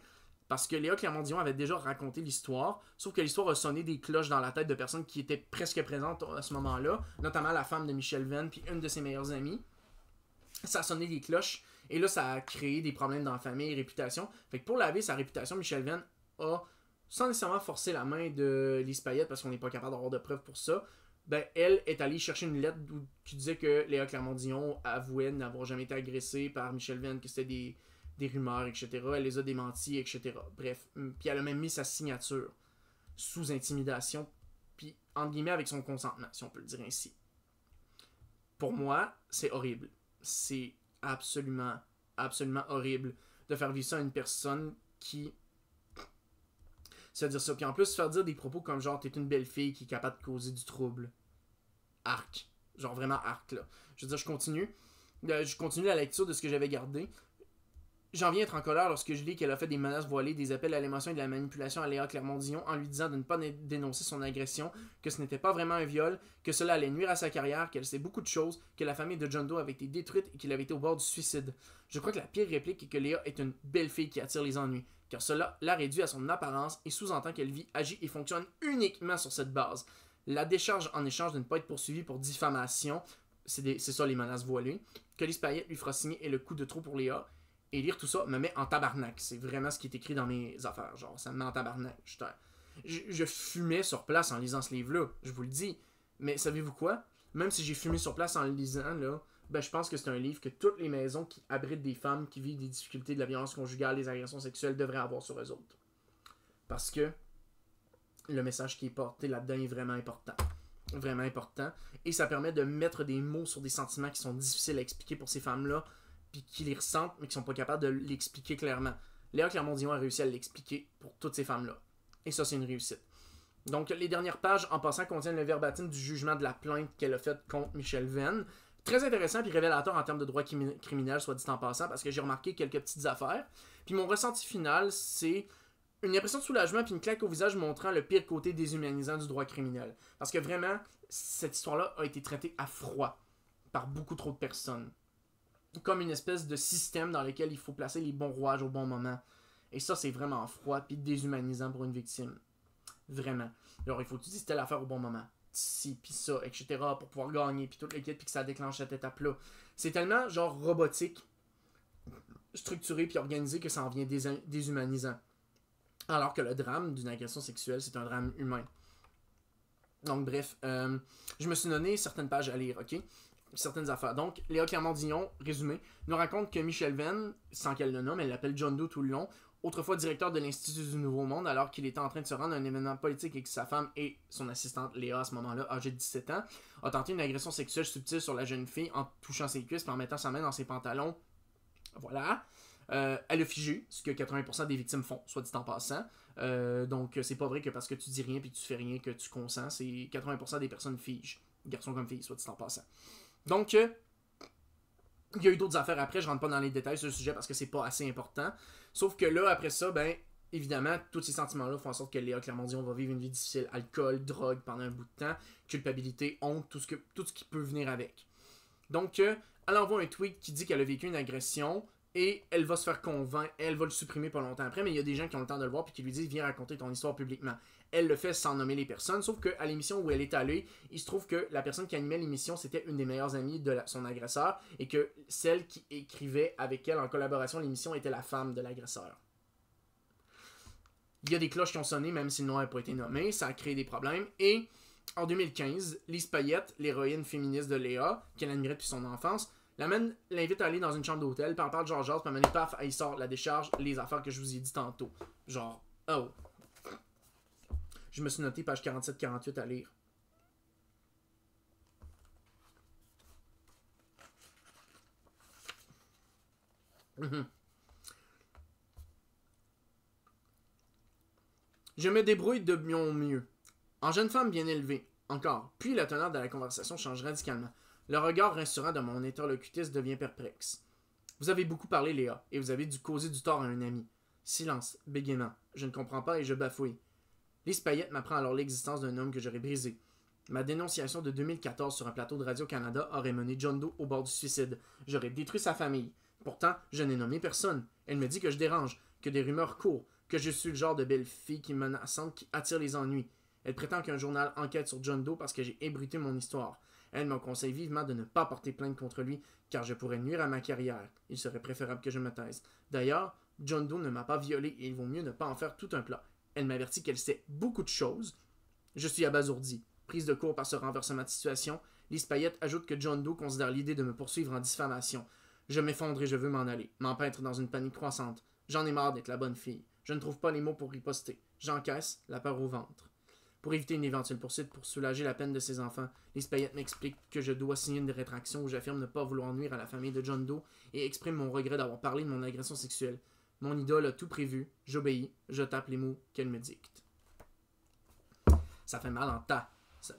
parce que Léa Clermont-Dion avait déjà raconté l'histoire, sauf que l'histoire a sonné des cloches dans la tête de personnes qui étaient presque présentes à ce moment-là, notamment la femme de Michel Venn, puis une de ses meilleures amies. Ça a sonné des cloches, et là, ça a créé des problèmes dans la famille, réputation. Fait que pour laver sa réputation, Michel Venn a, sans nécessairement forcer la main de Lise Payette, parce qu'on n'est pas capable d'avoir de preuves pour ça, ben, elle est allée chercher une lettre tu disais que Léa Clermont-Dion avouait n'avoir jamais été agressée par Michel Venn, que c'était des des rumeurs, etc. Elle les a démenties, etc. Bref, mm, puis elle a même mis sa signature sous intimidation, puis en guillemets avec son consentement, si on peut le dire ainsi. Pour moi, c'est horrible. C'est absolument, absolument horrible de faire vivre ça à une personne qui c'est-à-dire ça. Puis en plus, faire dire des propos comme genre, t'es une belle fille qui est capable de causer du trouble. Arc. Genre vraiment arc, là. Je veux dire, je continue. Euh, je continue la lecture de ce que j'avais gardé. J'en viens être en colère lorsque je lis qu'elle a fait des menaces voilées, des appels à l'émotion et de la manipulation à Léa Clermont-Dion en lui disant de ne pas dénoncer son agression, que ce n'était pas vraiment un viol, que cela allait nuire à sa carrière, qu'elle sait beaucoup de choses, que la famille de John Doe avait été détruite et qu'il avait été au bord du suicide. Je crois que la pire réplique est que Léa est une belle fille qui attire les ennuis, car cela la réduit à son apparence et sous-entend qu'elle vit, agit et fonctionne uniquement sur cette base. La décharge en échange de ne pas être poursuivie pour diffamation, c'est ça les menaces voilées, que Payette lui fera signer et le coup de trop pour Léa, et lire tout ça me met en tabarnak. C'est vraiment ce qui est écrit dans mes affaires. Genre, ça me met en tabarnak. Je, fumais sur place en lisant ce livre-là, je vous le dis. Mais savez-vous quoi? Même si j'ai fumé sur place en le lisant, là, ben, je pense que c'est un livre que toutes les maisons qui abritent des femmes qui vivent des difficultés de la violence conjugale, des agressions sexuelles devraient avoir sur eux autres. Parce que le message qui est porté là-dedans est vraiment important. Vraiment important. Et ça permet de mettre des mots sur des sentiments qui sont difficiles à expliquer pour ces femmes-là, puis qui les ressentent, mais qui sont pas capables de l'expliquer clairement. Léa Clermont-Dion a réussi à l'expliquer pour toutes ces femmes-là. Et ça, c'est une réussite. Donc, les dernières pages, en passant, contiennent le verbatim du jugement de la plainte qu'elle a faite contre Michel Venn. Très intéressant puis révélateur en termes de droit criminel, soit dit en passant, parce que j'ai remarqué quelques petites affaires. Puis mon ressenti final, c'est une impression de soulagement puis une claque au visage montrant le pire côté déshumanisant du droit criminel. Parce que vraiment, cette histoire-là a été traitée à froid par beaucoup trop de personnes comme une espèce de système dans lequel il faut placer les bons rouages au bon moment. Et ça, c'est vraiment froid puis déshumanisant pour une victime. Vraiment. Alors, il faut que tu dises telle affaire au bon moment. Si, puis ça, etc. pour pouvoir gagner, puis toute l'équipe, puis que ça déclenche cette étape-là. C'est tellement, genre, robotique, structuré puis organisé que ça en vient déshumanisant. Alors que le drame d'une agression sexuelle, c'est un drame humain. Donc, bref, euh, je me suis donné certaines pages à lire, ok? certaines affaires. Donc, Léa Clermont-Dignon, résumé, nous raconte que Michel Venn, sans qu'elle le nomme, elle l'appelle John Doe tout le long, autrefois directeur de l'Institut du Nouveau Monde, alors qu'il était en train de se rendre à un événement politique et que sa femme et son assistante Léa, à ce moment-là, âgée de 17 ans, a tenté une agression sexuelle subtile sur la jeune fille en touchant ses cuisses et en mettant sa main dans ses pantalons. Voilà. Euh, elle a figé, ce que 80% des victimes font, soit dit en passant. Euh, donc, c'est pas vrai que parce que tu dis rien puis tu fais rien que tu consens, c'est 80% des personnes figent garçon comme fille, soit dit en passant. Donc, euh, il y a eu d'autres affaires après, je rentre pas dans les détails sur le sujet parce que c'est pas assez important. Sauf que là, après ça, ben, évidemment, tous ces sentiments-là font en sorte que Léa clairement dit on va vivre une vie difficile. Alcool, drogue pendant un bout de temps, culpabilité, honte, tout ce, que, tout ce qui peut venir avec. Donc, euh, elle envoie un tweet qui dit qu'elle a vécu une agression et elle va se faire convaincre, elle va le supprimer pas longtemps après, mais il y a des gens qui ont le temps de le voir puis qui lui disent viens raconter ton histoire publiquement elle le fait sans nommer les personnes, sauf qu'à l'émission où elle est allée, il se trouve que la personne qui animait l'émission, c'était une des meilleures amies de son agresseur, et que celle qui écrivait avec elle en collaboration l'émission était la femme de l'agresseur. Il y a des cloches qui ont sonné, même si le nom n'a pas été nommé, ça a créé des problèmes, et en 2015, Lise Payette, l'héroïne féministe de Léa, qu'elle admirait depuis son enfance, l'invite à aller dans une chambre d'hôtel, parle en parle Georges, puis à paf, il sort la décharge, les affaires que je vous ai dit tantôt. Genre, oh, je me suis noté page 47-48 à lire. Mhm. Je me débrouille de mon mieux. En jeune femme bien élevée, encore, puis la teneur de la conversation change radicalement. Le regard rassurant de mon interlocutrice devient perplexe. Vous avez beaucoup parlé, Léa, et vous avez dû causer du tort à un ami. Silence, bégaiement. Je ne comprends pas et je bafouille. Payette m'apprend alors l'existence d'un homme que j'aurais brisé. Ma dénonciation de 2014 sur un plateau de Radio-Canada aurait mené John Doe au bord du suicide. J'aurais détruit sa famille. Pourtant, je n'ai nommé personne. Elle me dit que je dérange, que des rumeurs courent, que je suis le genre de belle fille qui menaçante qui attire les ennuis. Elle prétend qu'un journal enquête sur John Doe parce que j'ai ébruté mon histoire. Elle me conseille vivement de ne pas porter plainte contre lui, car je pourrais nuire à ma carrière. Il serait préférable que je me taise. D'ailleurs, John Doe ne m'a pas violé et il vaut mieux ne pas en faire tout un plat. Elle m'avertit qu'elle sait beaucoup de choses. Je suis abasourdi. Prise de court par ce renversement de situation, Lise Payette ajoute que John Doe considère l'idée de me poursuivre en diffamation. Je m'effondre et je veux m'en aller, m'empêtre dans une panique croissante. J'en ai marre d'être la bonne fille. Je ne trouve pas les mots pour riposter. J'encaisse, la peur au ventre. Pour éviter une éventuelle poursuite pour soulager la peine de ses enfants, Lise Payette m'explique que je dois signer une rétraction où j'affirme ne pas vouloir nuire à la famille de John Doe et exprime mon regret d'avoir parlé de mon agression sexuelle. Mon idole a tout prévu, j'obéis, je tape les mots qu'elle me dicte. Ça fait mal en tas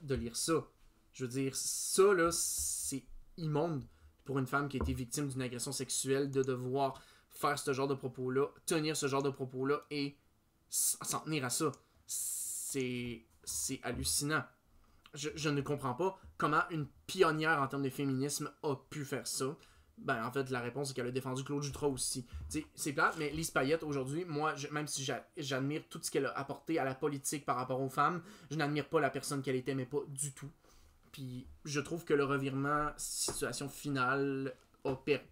de lire ça. Je veux dire, ça, là, c'est immonde pour une femme qui a été victime d'une agression sexuelle de devoir faire ce genre de propos-là, tenir ce genre de propos-là et s'en tenir à ça. C'est, c'est hallucinant. Je, je ne comprends pas comment une pionnière en termes de féminisme a pu faire ça. Ben, en fait, la réponse, c'est qu'elle a défendu Claude Jutras aussi. C'est plate, mais Lise Payette, aujourd'hui, moi, je, même si j'admire tout ce qu'elle a apporté à la politique par rapport aux femmes, je n'admire pas la personne qu'elle était, mais pas du tout. Puis, je trouve que le revirement, situation finale,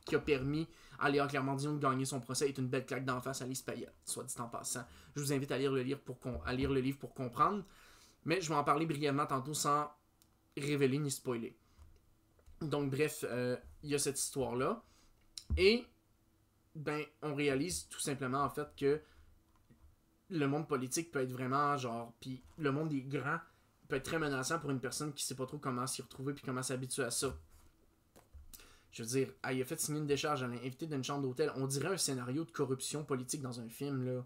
qui a permis à Léa Clermont-Dion de gagner son procès est une belle claque d'en face à Lise Payette, soit dit en passant. Je vous invite à lire le livre pour, à lire le livre pour comprendre, mais je vais en parler brièvement tantôt sans révéler ni spoiler. Donc, bref, euh, il y a cette histoire-là. Et ben, on réalise tout simplement en fait que le monde politique peut être vraiment genre. Puis le monde des grands peut être très menaçant pour une personne qui sait pas trop comment s'y retrouver puis comment s'habituer à ça. Je veux dire, ah, il y a fait signer une décharge, elle l'invité invité d'une chambre d'hôtel. On dirait un scénario de corruption politique dans un film, là.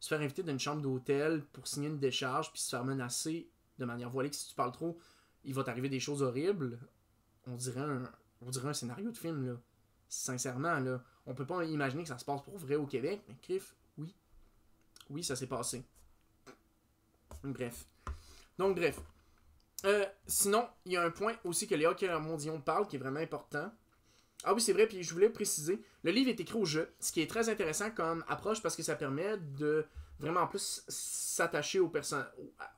Se faire inviter d'une chambre d'hôtel pour signer une décharge puis se faire menacer de manière voilée que si tu parles trop, il va t'arriver des choses horribles. On dirait un, on dirait un scénario de film, là. Sincèrement, là. On peut pas imaginer que ça se passe pour vrai au Québec, mais crif, oui. Oui, ça s'est passé. Bref. Donc, bref. Euh, sinon, il y a un point aussi que les Hockey Mondiaux parle qui est vraiment important. Ah oui, c'est vrai, puis je voulais préciser, le livre est écrit au jeu, ce qui est très intéressant comme approche parce que ça permet de vraiment en plus s'attacher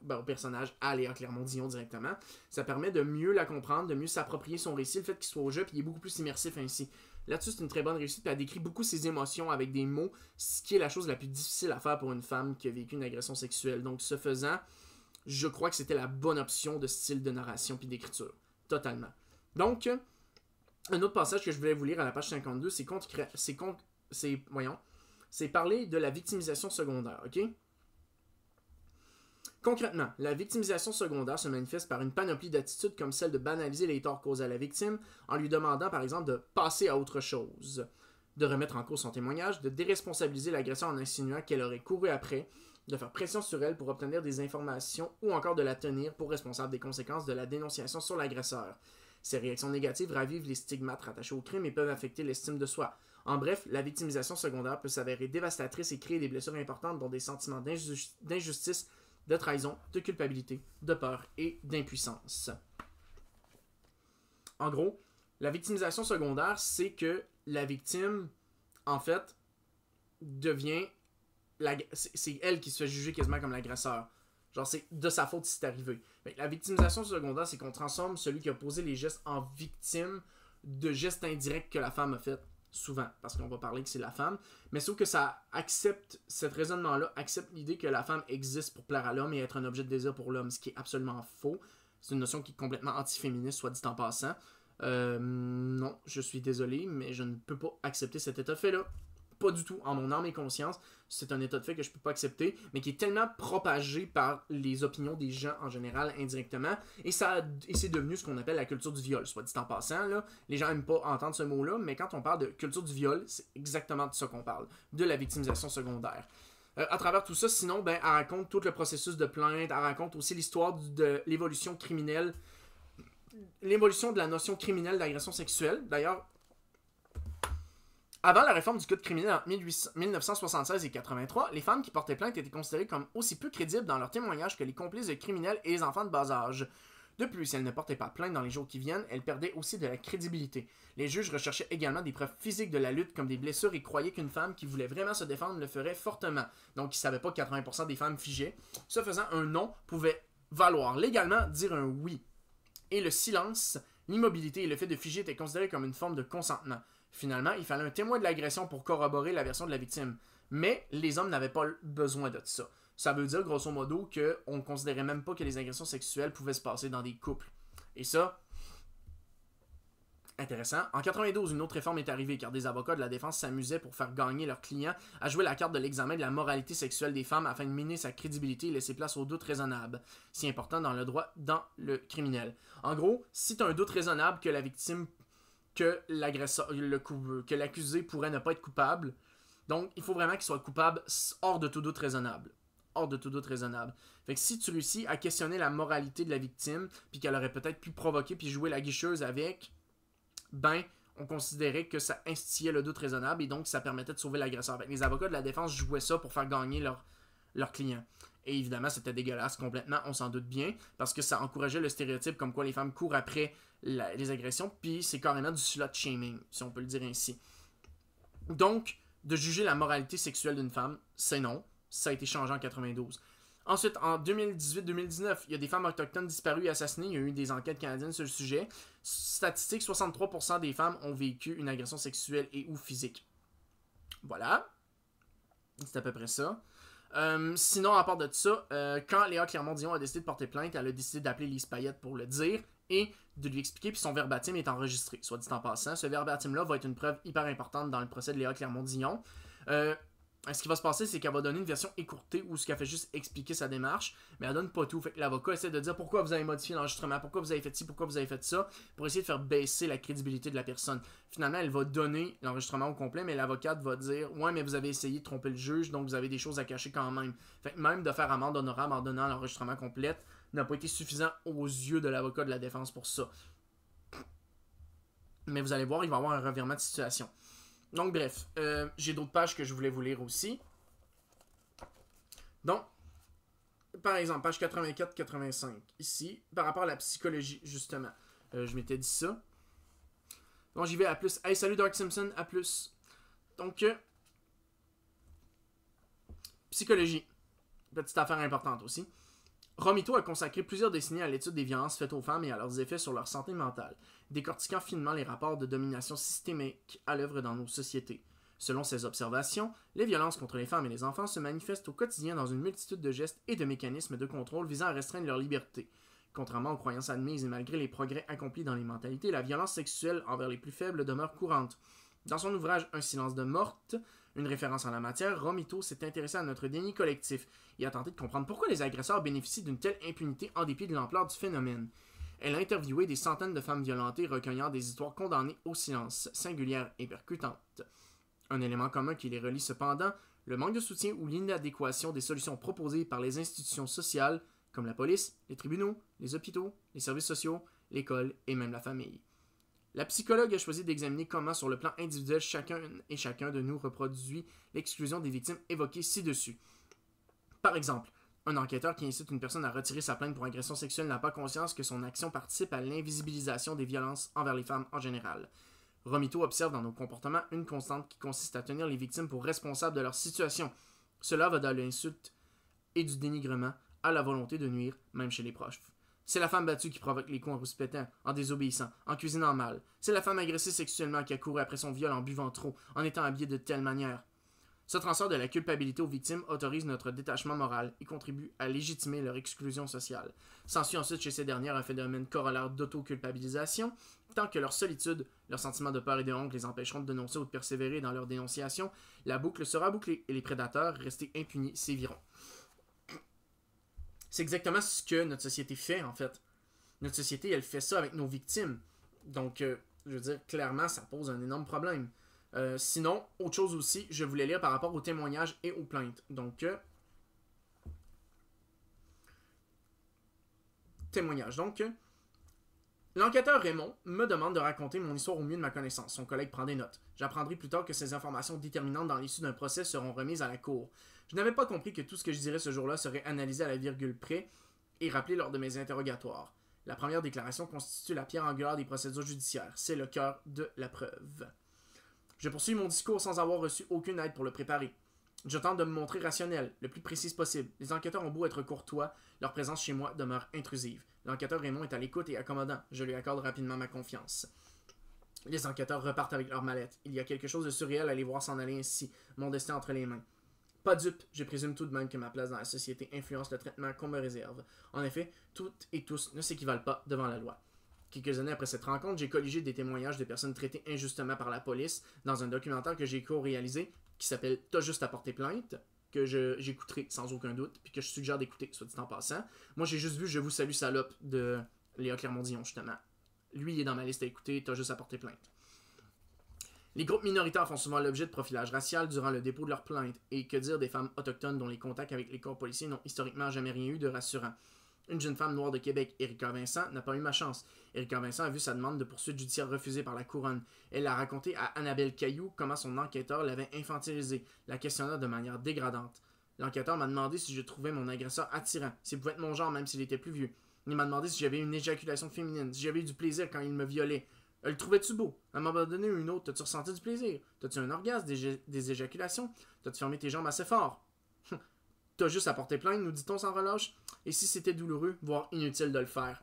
ben, au, personnage, à Léa Clermont-Dion directement. Ça permet de mieux la comprendre, de mieux s'approprier son récit, le fait qu'il soit au jeu, puis il est beaucoup plus immersif ainsi. Là-dessus, c'est une très bonne réussite, puis elle décrit beaucoup ses émotions avec des mots, ce qui est la chose la plus difficile à faire pour une femme qui a vécu une agression sexuelle. Donc, ce faisant, je crois que c'était la bonne option de style de narration puis d'écriture. Totalement. Donc, un autre passage que je voulais vous lire à la page 52, c'est contre... C'est Voyons c'est parler de la victimisation secondaire, OK? Concrètement, la victimisation secondaire se manifeste par une panoplie d'attitudes comme celle de banaliser les torts causés à la victime en lui demandant par exemple de passer à autre chose, de remettre en cause son témoignage, de déresponsabiliser l'agresseur en insinuant qu'elle aurait couru après, de faire pression sur elle pour obtenir des informations ou encore de la tenir pour responsable des conséquences de la dénonciation sur l'agresseur. Ces réactions négatives ravivent les stigmates rattachés au crime et peuvent affecter l'estime de soi. En bref, la victimisation secondaire peut s'avérer dévastatrice et créer des blessures importantes dont des sentiments d'injustice, de trahison, de culpabilité, de peur et d'impuissance. En gros, la victimisation secondaire, c'est que la victime, en fait, devient... La... C'est elle qui se fait juger quasiment comme l'agresseur. Genre, c'est de sa faute si c'est arrivé. Mais la victimisation secondaire, c'est qu'on transforme celui qui a posé les gestes en victime de gestes indirects que la femme a fait souvent, parce qu'on va parler que c'est la femme. Mais sauf que ça accepte, cet raisonnement-là accepte l'idée que la femme existe pour plaire à l'homme et être un objet de désir pour l'homme, ce qui est absolument faux. C'est une notion qui est complètement antiféministe, soit dit en passant. Euh, non, je suis désolé, mais je ne peux pas accepter cet état fait-là pas du tout en mon âme et conscience. C'est un état de fait que je peux pas accepter, mais qui est tellement propagé par les opinions des gens en général indirectement. Et ça, c'est devenu ce qu'on appelle la culture du viol. Soit dit en passant, là, les gens aiment pas entendre ce mot-là, mais quand on parle de culture du viol, c'est exactement de ça qu'on parle, de la victimisation secondaire. Euh, à travers tout ça, sinon, ben, elle raconte tout le processus de plainte, elle raconte aussi l'histoire de l'évolution criminelle l'évolution de la notion criminelle d'agression sexuelle. D'ailleurs, avant la réforme du code criminel en 1976 et 83, les femmes qui portaient plainte étaient considérées comme aussi peu crédibles dans leurs témoignages que les complices de criminels et les enfants de bas âge. De plus, si elles ne portaient pas plainte dans les jours qui viennent, elles perdaient aussi de la crédibilité. Les juges recherchaient également des preuves physiques de la lutte comme des blessures et croyaient qu'une femme qui voulait vraiment se défendre le ferait fortement. Donc, ils ne savaient pas que 80% des femmes figeaient. Ce faisant, un non pouvait valoir légalement dire un oui. Et le silence, l'immobilité et le fait de figer étaient considérés comme une forme de consentement. Finalement, il fallait un témoin de l'agression pour corroborer la version de la victime. Mais les hommes n'avaient pas besoin de ça. Ça veut dire, grosso modo, qu'on ne considérait même pas que les agressions sexuelles pouvaient se passer dans des couples. Et ça, Intéressant. En 92, une autre réforme est arrivée car des avocats de la défense s'amusaient pour faire gagner leurs clients à jouer la carte de l'examen de la moralité sexuelle des femmes afin de miner sa crédibilité et laisser place aux doute raisonnable si important dans le droit dans le criminel. En gros, si tu as un doute raisonnable que la victime que l'accusé pourrait ne pas être coupable. Donc, il faut vraiment qu'il soit coupable hors de tout doute raisonnable. Hors de tout doute raisonnable. Fait que si tu réussis à questionner la moralité de la victime, puis qu'elle aurait peut-être pu provoquer puis jouer la guicheuse avec, ben, on considérait que ça instillait le doute raisonnable et donc ça permettait de sauver l'agresseur. Les avocats de la défense jouaient ça pour faire gagner leur, leur client. Et évidemment, c'était dégueulasse complètement, on s'en doute bien, parce que ça encourageait le stéréotype comme quoi les femmes courent après les agressions, puis c'est carrément du slot shaming, si on peut le dire ainsi. Donc, de juger la moralité sexuelle d'une femme, c'est non. Ça a été changé en 92. Ensuite, en 2018-2019, il y a des femmes autochtones disparues et assassinées. Il y a eu des enquêtes canadiennes sur le sujet. Statistique, 63% des femmes ont vécu une agression sexuelle et ou physique. Voilà. C'est à peu près ça. Euh, sinon, à part de ça, euh, quand Léa Clermont-Dion a décidé de porter plainte, elle a décidé d'appeler Lise Payette pour le dire et de lui expliquer, puis son verbatim est enregistré. Soit dit en passant, ce verbatim-là va être une preuve hyper importante dans le procès de Léa Clermont-Dion. Euh, ce qui va se passer, c'est qu'elle va donner une version écourtée où ce qu'elle fait juste expliquer sa démarche, mais elle donne pas tout. Fait que l'avocat essaie de dire pourquoi vous avez modifié l'enregistrement, pourquoi vous avez fait ci, pourquoi vous avez fait ça, pour essayer de faire baisser la crédibilité de la personne. Finalement, elle va donner l'enregistrement au complet, mais l'avocate va dire Ouais, mais vous avez essayé de tromper le juge, donc vous avez des choses à cacher quand même. Fait même de faire amende honorable en donnant l'enregistrement complet, n'a pas été suffisant aux yeux de l'avocat de la défense pour ça. Mais vous allez voir, il va y avoir un revirement de situation. Donc bref, euh, j'ai d'autres pages que je voulais vous lire aussi. Donc, par exemple, page 84-85, ici, par rapport à la psychologie, justement. Euh, je m'étais dit ça. Donc j'y vais à plus. Hey, salut Dark Simpson, à plus. Donc, euh, psychologie. Petite affaire importante aussi. Romito a consacré plusieurs décennies à l'étude des violences faites aux femmes et à leurs effets sur leur santé mentale, décortiquant finement les rapports de domination systémique à l'œuvre dans nos sociétés. Selon ses observations, les violences contre les femmes et les enfants se manifestent au quotidien dans une multitude de gestes et de mécanismes de contrôle visant à restreindre leur liberté. Contrairement aux croyances admises et malgré les progrès accomplis dans les mentalités, la violence sexuelle envers les plus faibles demeure courante. Dans son ouvrage Un silence de morte, une référence en la matière, Romito s'est intéressé à notre déni collectif et a tenté de comprendre pourquoi les agresseurs bénéficient d'une telle impunité en dépit de l'ampleur du phénomène. Elle a interviewé des centaines de femmes violentées recueillant des histoires condamnées au silence, singulières et percutantes. Un élément commun qui les relie cependant, le manque de soutien ou l'inadéquation des solutions proposées par les institutions sociales, comme la police, les tribunaux, les hôpitaux, les services sociaux, l'école et même la famille. La psychologue a choisi d'examiner comment, sur le plan individuel, chacun et chacun de nous reproduit l'exclusion des victimes évoquées ci-dessus. Par exemple, un enquêteur qui incite une personne à retirer sa plainte pour agression sexuelle n'a pas conscience que son action participe à l'invisibilisation des violences envers les femmes en général. Romito observe dans nos comportements une constante qui consiste à tenir les victimes pour responsables de leur situation. Cela va de l'insulte et du dénigrement à la volonté de nuire, même chez les proches. C'est la femme battue qui provoque les coups en rouspétant, en désobéissant, en cuisinant mal. C'est la femme agressée sexuellement qui a couru après son viol en buvant trop, en étant habillée de telle manière. Ce transfert de la culpabilité aux victimes autorise notre détachement moral et contribue à légitimer leur exclusion sociale. S'ensuit ensuite chez ces dernières un phénomène corollaire d'autoculpabilisation, tant que leur solitude, leur sentiment de peur et de honte les empêcheront de dénoncer ou de persévérer dans leur dénonciation, la boucle sera bouclée et les prédateurs restés impunis séviront. C'est exactement ce que notre société fait, en fait. Notre société, elle fait ça avec nos victimes. Donc, euh, je veux dire, clairement, ça pose un énorme problème. Euh, sinon, autre chose aussi, je voulais lire par rapport aux témoignages et aux plaintes. Donc, euh, Témoignage. témoignages. Donc, L'enquêteur Raymond me demande de raconter mon histoire au mieux de ma connaissance. Son collègue prend des notes. J'apprendrai plus tard que ces informations déterminantes dans l'issue d'un procès seront remises à la cour. Je n'avais pas compris que tout ce que je dirais ce jour-là serait analysé à la virgule près et rappelé lors de mes interrogatoires. La première déclaration constitue la pierre angulaire des procédures judiciaires. C'est le cœur de la preuve. Je poursuis mon discours sans avoir reçu aucune aide pour le préparer. Je tente de me montrer rationnel, le plus précis possible. Les enquêteurs ont beau être courtois, leur présence chez moi demeure intrusive. L'enquêteur Raymond est à l'écoute et accommodant. Je lui accorde rapidement ma confiance. Les enquêteurs repartent avec leurs mallettes. Il y a quelque chose de surréel à les voir s'en aller ainsi, mon destin entre les mains. Pas dupe, je présume tout de même que ma place dans la société influence le traitement qu'on me réserve. En effet, toutes et tous ne s'équivalent pas devant la loi. Quelques années après cette rencontre, j'ai colligé des témoignages de personnes traitées injustement par la police dans un documentaire que j'ai co-réalisé qui s'appelle T'as juste à porter plainte que j'écouterai sans aucun doute, puis que je suggère d'écouter, soit dit en passant. Moi, j'ai juste vu Je vous salue salope de Léa Clermont-Dion, justement. Lui, il est dans ma liste à écouter, t'as juste à porter plainte. Les groupes minoritaires font souvent l'objet de profilage racial durant le dépôt de leurs plaintes, et que dire des femmes autochtones dont les contacts avec les corps policiers n'ont historiquement jamais rien eu de rassurant. Une jeune femme noire de Québec, Erika Vincent, n'a pas eu ma chance. Erika Vincent a vu sa demande de poursuite judiciaire refusée par la couronne. Elle a raconté à Annabelle Caillou comment son enquêteur l'avait infantilisée, la questionna de manière dégradante. L'enquêteur m'a demandé si je trouvais mon agresseur attirant, s'il pouvait être mon genre même s'il était plus vieux. Il m'a demandé si j'avais une éjaculation féminine, si j'avais eu du plaisir quand il me violait. Le trouvais-tu beau? À un moment donné une autre, t'as-tu ressenti du plaisir? T'as-tu un orgasme, des, éjaculations? T'as-tu fermé tes jambes assez fort? Hum, t'as juste à porter plainte, nous dit-on sans relâche. Et si c'était douloureux, voire inutile de le faire?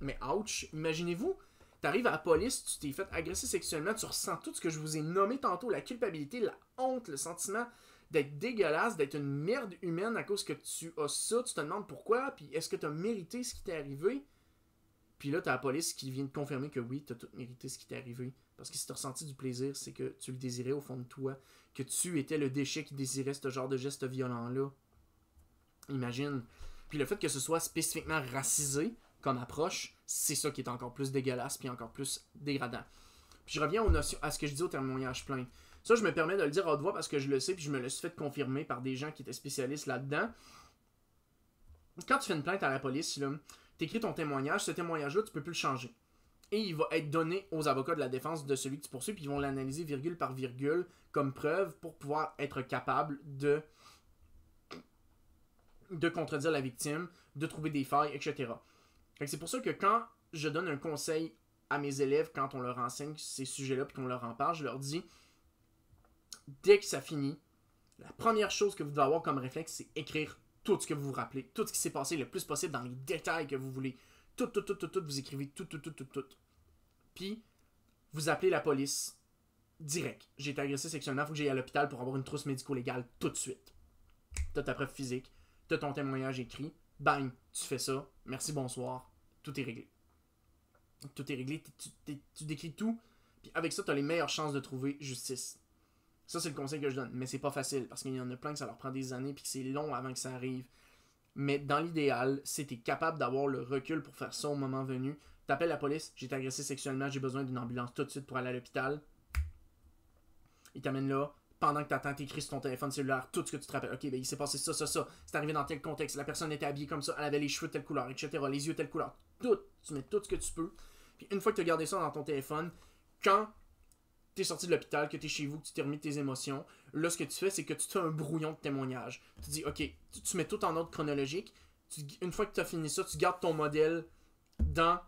Mais ouch, imaginez-vous, t'arrives à la police, tu t'es fait agresser sexuellement, tu ressens tout ce que je vous ai nommé tantôt, la culpabilité, la honte, le sentiment d'être dégueulasse, d'être une merde humaine à cause que tu as ça, tu te demandes pourquoi, puis est-ce que tu as mérité ce qui t'est arrivé? Puis là, t'as la police qui vient de confirmer que oui, t'as tout mérité ce qui t'est arrivé. Parce que si t'as ressenti du plaisir, c'est que tu le désirais au fond de toi. Que tu étais le déchet qui désirait ce genre de geste violent-là. Imagine. Puis le fait que ce soit spécifiquement racisé comme approche, c'est ça qui est encore plus dégueulasse puis encore plus dégradant. Puis je reviens à ce que je dis au témoignage plainte. Ça, je me permets de le dire à haute voix parce que je le sais puis je me le suis fait confirmer par des gens qui étaient spécialistes là-dedans. Quand tu fais une plainte à la police, là, t'écris ton témoignage, ce témoignage-là, tu peux plus le changer. Et il va être donné aux avocats de la défense de celui que tu poursuis, puis ils vont l'analyser virgule par virgule comme preuve pour pouvoir être capable de de contredire la victime, de trouver des failles, etc. C'est pour ça que quand je donne un conseil à mes élèves, quand on leur enseigne ces sujets-là, puis qu'on leur en parle, je leur dis, dès que ça finit, la première chose que vous devez avoir comme réflexe, c'est écrire tout ce que vous vous rappelez, tout ce qui s'est passé le plus possible dans les détails que vous voulez. Tout, tout, tout, tout, tout, vous écrivez tout, tout, tout, tout, tout. Puis, vous appelez la police direct. J'ai été agressé sexuellement, faut que j'aille à l'hôpital pour avoir une trousse médico-légale tout de suite. T'as ta preuve physique, t'as ton témoignage écrit, bang, tu fais ça, merci, bonsoir, tout est réglé. Tout est réglé, tu, tu décris tout, puis avec ça, t'as les meilleures chances de trouver justice. Ça, c'est le conseil que je donne. Mais c'est pas facile parce qu'il y en a plein que ça leur prend des années puis que c'est long avant que ça arrive. Mais dans l'idéal, si tu capable d'avoir le recul pour faire ça au moment venu, t'appelles la police, j'ai été agressé sexuellement, j'ai besoin d'une ambulance tout de suite pour aller à l'hôpital. Ils t'amènent là, pendant que t'attends, t'écris sur ton téléphone cellulaire tout ce que tu te rappelles. Ok, ben il s'est passé ça, ça, ça. C'est arrivé dans tel contexte. La personne était habillée comme ça, elle avait les cheveux de telle couleur, etc. Les yeux de telle couleur. Tout. Tu mets tout ce que tu peux. Puis une fois que tu as gardé ça dans ton téléphone, quand t'es sorti de l'hôpital, que t'es chez vous, que tu t'es remis tes émotions, là, ce que tu fais, c'est que tu as un brouillon de témoignages. Tu dis, OK, tu, mets tout en ordre chronologique. une fois que tu as fini ça, tu gardes ton modèle dans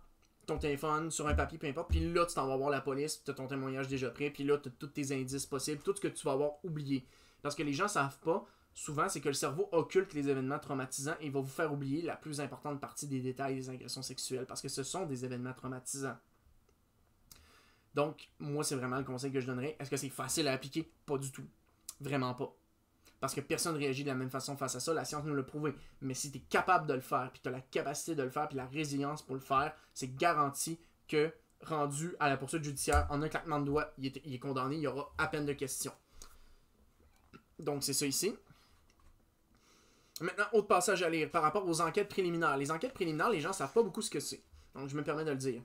ton téléphone, sur un papier, peu importe. Puis là, tu t'en vas voir la police, tu as ton témoignage déjà prêt. Puis là, tu as tous tes indices possibles, tout ce que tu vas avoir oublié. Parce que les gens savent pas, souvent, c'est que le cerveau occulte les événements traumatisants et va vous faire oublier la plus importante partie des détails des agressions sexuelles. Parce que ce sont des événements traumatisants. Donc, moi, c'est vraiment le conseil que je donnerais. Est-ce que c'est facile à appliquer Pas du tout. Vraiment pas. Parce que personne ne réagit de la même façon face à ça, la science nous l'a prouvé. Mais si tu es capable de le faire, puis tu as la capacité de le faire, puis la résilience pour le faire, c'est garanti que rendu à la poursuite judiciaire, en un claquement de doigts, il est, condamné, il y aura à peine de questions. Donc, c'est ça ici. Maintenant, autre passage à lire par rapport aux enquêtes préliminaires. Les enquêtes préliminaires, les gens ne savent pas beaucoup ce que c'est. Donc, je me permets de le dire.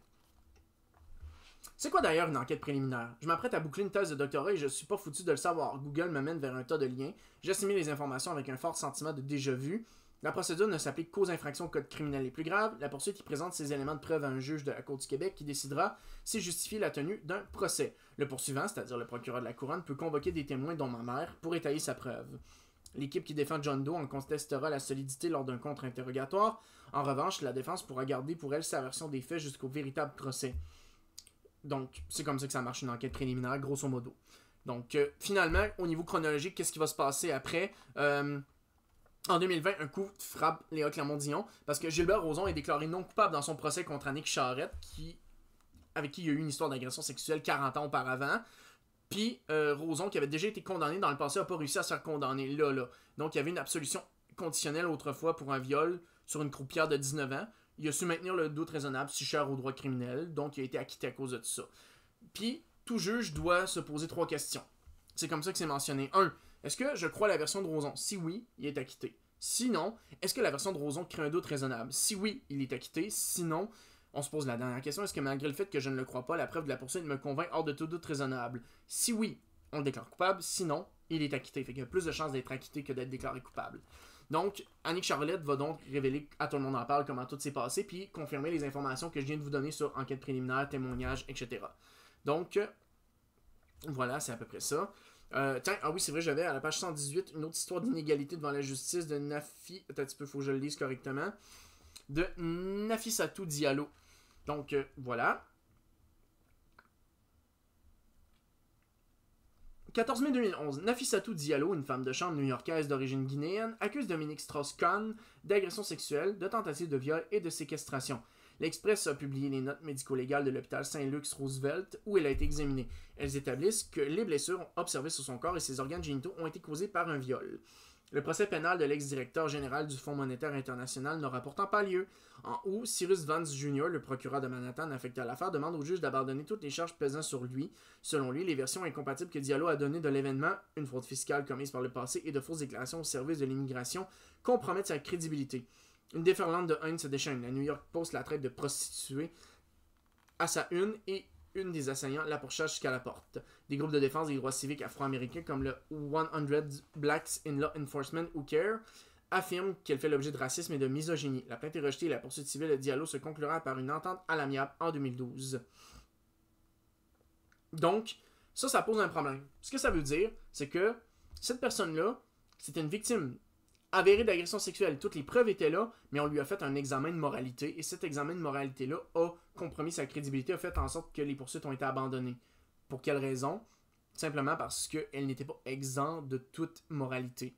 C'est quoi d'ailleurs une enquête préliminaire Je m'apprête à boucler une thèse de doctorat et je suis pas foutu de le savoir. Google me mène vers un tas de liens. J'assimile les informations avec un fort sentiment de déjà-vu. La procédure ne s'applique qu'aux infractions au code criminel les plus graves. La poursuite y présente ses éléments de preuve à un juge de la Cour du Québec qui décidera si justifie la tenue d'un procès. Le poursuivant, c'est-à-dire le procureur de la couronne, peut convoquer des témoins, dont ma mère, pour étayer sa preuve. L'équipe qui défend John Doe en contestera la solidité lors d'un contre-interrogatoire. En revanche, la défense pourra garder pour elle sa version des faits jusqu'au véritable procès. Donc, c'est comme ça que ça marche une enquête préliminaire, grosso modo. Donc, euh, finalement, au niveau chronologique, qu'est-ce qui va se passer après euh, en 2020, un coup frappe Léa Clermont-Dion parce que Gilbert Rozon est déclaré non coupable dans son procès contre Annick Charette, qui, avec qui il y a eu une histoire d'agression sexuelle 40 ans auparavant. Puis euh, Roson, qui avait déjà été condamné dans le passé, n'a pas réussi à se faire condamner là, là. Donc, il y avait une absolution conditionnelle autrefois pour un viol sur une croupière de 19 ans. Il a su maintenir le doute raisonnable si cher au droit criminel, donc il a été acquitté à cause de ça. Puis, tout juge doit se poser trois questions. C'est comme ça que c'est mentionné. 1. Est-ce que je crois la version de Roson Si oui, il est acquitté. Sinon, est-ce que la version de Roson crée un doute raisonnable Si oui, il est acquitté. Sinon, on se pose la dernière question est-ce que malgré le fait que je ne le crois pas, la preuve de la poursuite me convainc hors de tout doute raisonnable Si oui, on le déclare coupable. Sinon, il est acquitté. Fait y a plus de chances d'être acquitté que d'être déclaré coupable. Donc, Annick Charlotte va donc révéler à tout le monde en parle comment tout s'est passé, puis confirmer les informations que je viens de vous donner sur enquête préliminaire, témoignage, etc. Donc, voilà, c'est à peu près ça. Euh, tiens, ah oui, c'est vrai, j'avais à la page 118 une autre histoire d'inégalité devant la justice de Nafi. Attends un petit peu, faut que je le lise correctement. De Nafisatou Diallo. Donc, euh, voilà. 14 mai 2011, Nafissatou Diallo, une femme de chambre new-yorkaise d'origine guinéenne, accuse Dominique Strauss-Kahn d'agression sexuelle, de tentative de viol et de séquestration. L'Express a publié les notes médico-légales de l'hôpital Saint-Luc Roosevelt où elle a été examinée. Elles établissent que les blessures observées sur son corps et ses organes génitaux ont été causées par un viol. Le procès pénal de l'ex-directeur général du Fonds monétaire international n'aura pourtant pas lieu. En août, Cyrus Vance Jr., le procureur de Manhattan affecté à l'affaire, demande au juge d'abandonner toutes les charges pesant sur lui. Selon lui, les versions incompatibles que Diallo a données de l'événement, une fraude fiscale commise par le passé et de fausses déclarations au service de l'immigration, compromettent sa crédibilité. Une déferlante de haine se déchaîne. La New York Post la traite de prostituée à sa une et des assaillants la pourchasse jusqu'à la porte. Des groupes de défense des droits civiques afro-américains comme le 100 Blacks in Law Enforcement ou CARE affirment qu'elle fait l'objet de racisme et de misogynie. La plainte est rejetée et la poursuite civile de dialogue se conclura par une entente à l'amiable en 2012. Donc, ça, ça pose un problème. Ce que ça veut dire, c'est que cette personne-là, c'était une victime avéré d'agression sexuelle. Toutes les preuves étaient là, mais on lui a fait un examen de moralité et cet examen de moralité-là a compromis sa crédibilité, a fait en sorte que les poursuites ont été abandonnées. Pour quelle raison Simplement parce qu'elle n'était pas exempte de toute moralité.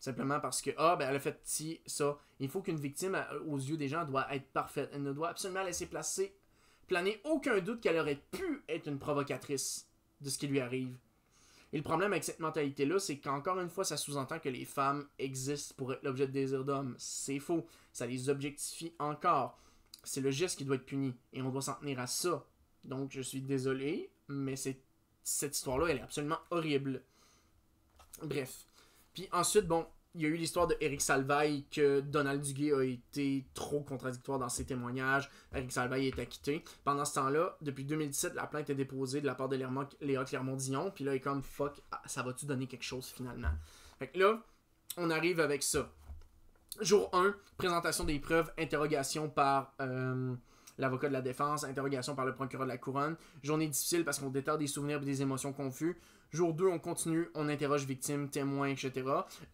Simplement parce que, ah, ben, elle a fait ci, ça. Il faut qu'une victime, aux yeux des gens, doit être parfaite. Elle ne doit absolument laisser placer, planer aucun doute qu'elle aurait pu être une provocatrice de ce qui lui arrive. Et le problème avec cette mentalité-là, c'est qu'encore une fois, ça sous-entend que les femmes existent pour être l'objet de désir d'hommes. C'est faux. Ça les objectifie encore. C'est le geste qui doit être puni. Et on doit s'en tenir à ça. Donc, je suis désolé, mais cette histoire-là, elle est absolument horrible. Bref. Puis ensuite, bon, il y a eu l'histoire de Eric que Donald Duguay a été trop contradictoire dans ses témoignages. Eric Salvay est acquitté. Pendant ce temps-là, depuis 2017, la plainte est déposée de la part de Léa Clermont-Dion. Puis là, il est comme fuck, ça va-tu donner quelque chose finalement? Fait que là, on arrive avec ça. Jour 1, présentation des preuves, interrogation par. Euh, l'avocat de la défense, interrogation par le procureur de la couronne. Journée difficile parce qu'on déterre des souvenirs et des émotions confus. Jour 2, on continue, on interroge victimes, témoins, etc.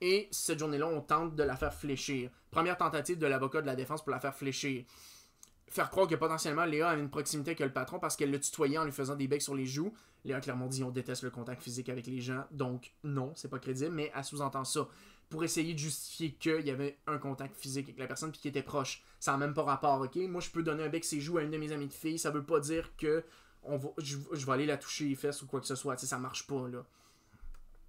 Et cette journée-là, on tente de la faire fléchir. Première tentative de l'avocat de la défense pour la faire fléchir faire croire que potentiellement Léa avait une proximité avec le patron parce qu'elle le tutoyait en lui faisant des becs sur les joues. Léa clairement dit on déteste le contact physique avec les gens, donc non, c'est pas crédible, mais elle sous-entend ça pour essayer de justifier qu'il y avait un contact physique avec la personne qui était proche. Ça n'a même pas rapport, ok? Moi, je peux donner un bec ses joues à une de mes amies de fille, ça veut pas dire que on je, vais aller la toucher les fesses ou quoi que ce soit, tu sais, ça marche pas, là.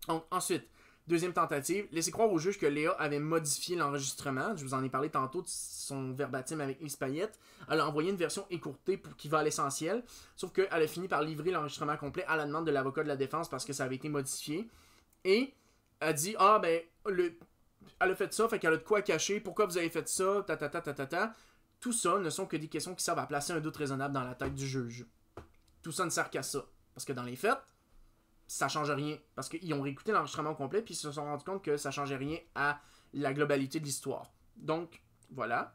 Donc, ensuite, deuxième tentative, laisser croire au juge que Léa avait modifié l'enregistrement, je vous en ai parlé tantôt de son verbatim avec Miss elle a envoyé une version écourtée pour qui va à l'essentiel, sauf qu'elle a fini par livrer l'enregistrement complet à la demande de l'avocat de la défense parce que ça avait été modifié, et a dit Ah, ben, le, elle a fait ça, fait qu'elle a de quoi cacher, pourquoi vous avez fait ça, ta ta ta ta ta ta. Tout ça ne sont que des questions qui servent à placer un doute raisonnable dans la tête du juge. Tout ça ne sert qu'à ça. Parce que dans les faits, ça change rien. Parce qu'ils ont réécouté l'enregistrement complet, puis ils se sont rendu compte que ça changeait rien à la globalité de l'histoire. Donc, voilà.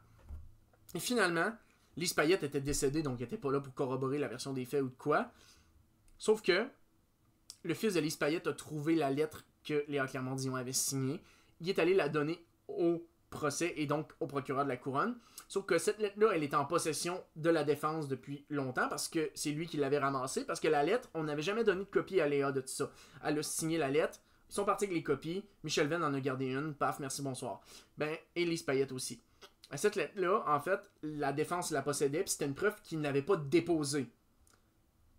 Et finalement, Lise Payette était décédée, donc elle n'était pas là pour corroborer la version des faits ou de quoi. Sauf que le fils de Lise Payette a trouvé la lettre que Léa Clermont-Dion avait signé. Il est allé la donner au procès et donc au procureur de la couronne. Sauf que cette lettre-là, elle est en possession de la défense depuis longtemps parce que c'est lui qui l'avait ramassée. Parce que la lettre, on n'avait jamais donné de copie à Léa de tout ça. Elle a signé la lettre. Ils sont partis avec les copies. Michel Venn en a gardé une. Paf, merci, bonsoir. Ben, Elise Payette aussi. Cette lettre-là, en fait, la défense la possédait, puis c'était une preuve qu'il n'avait pas déposée.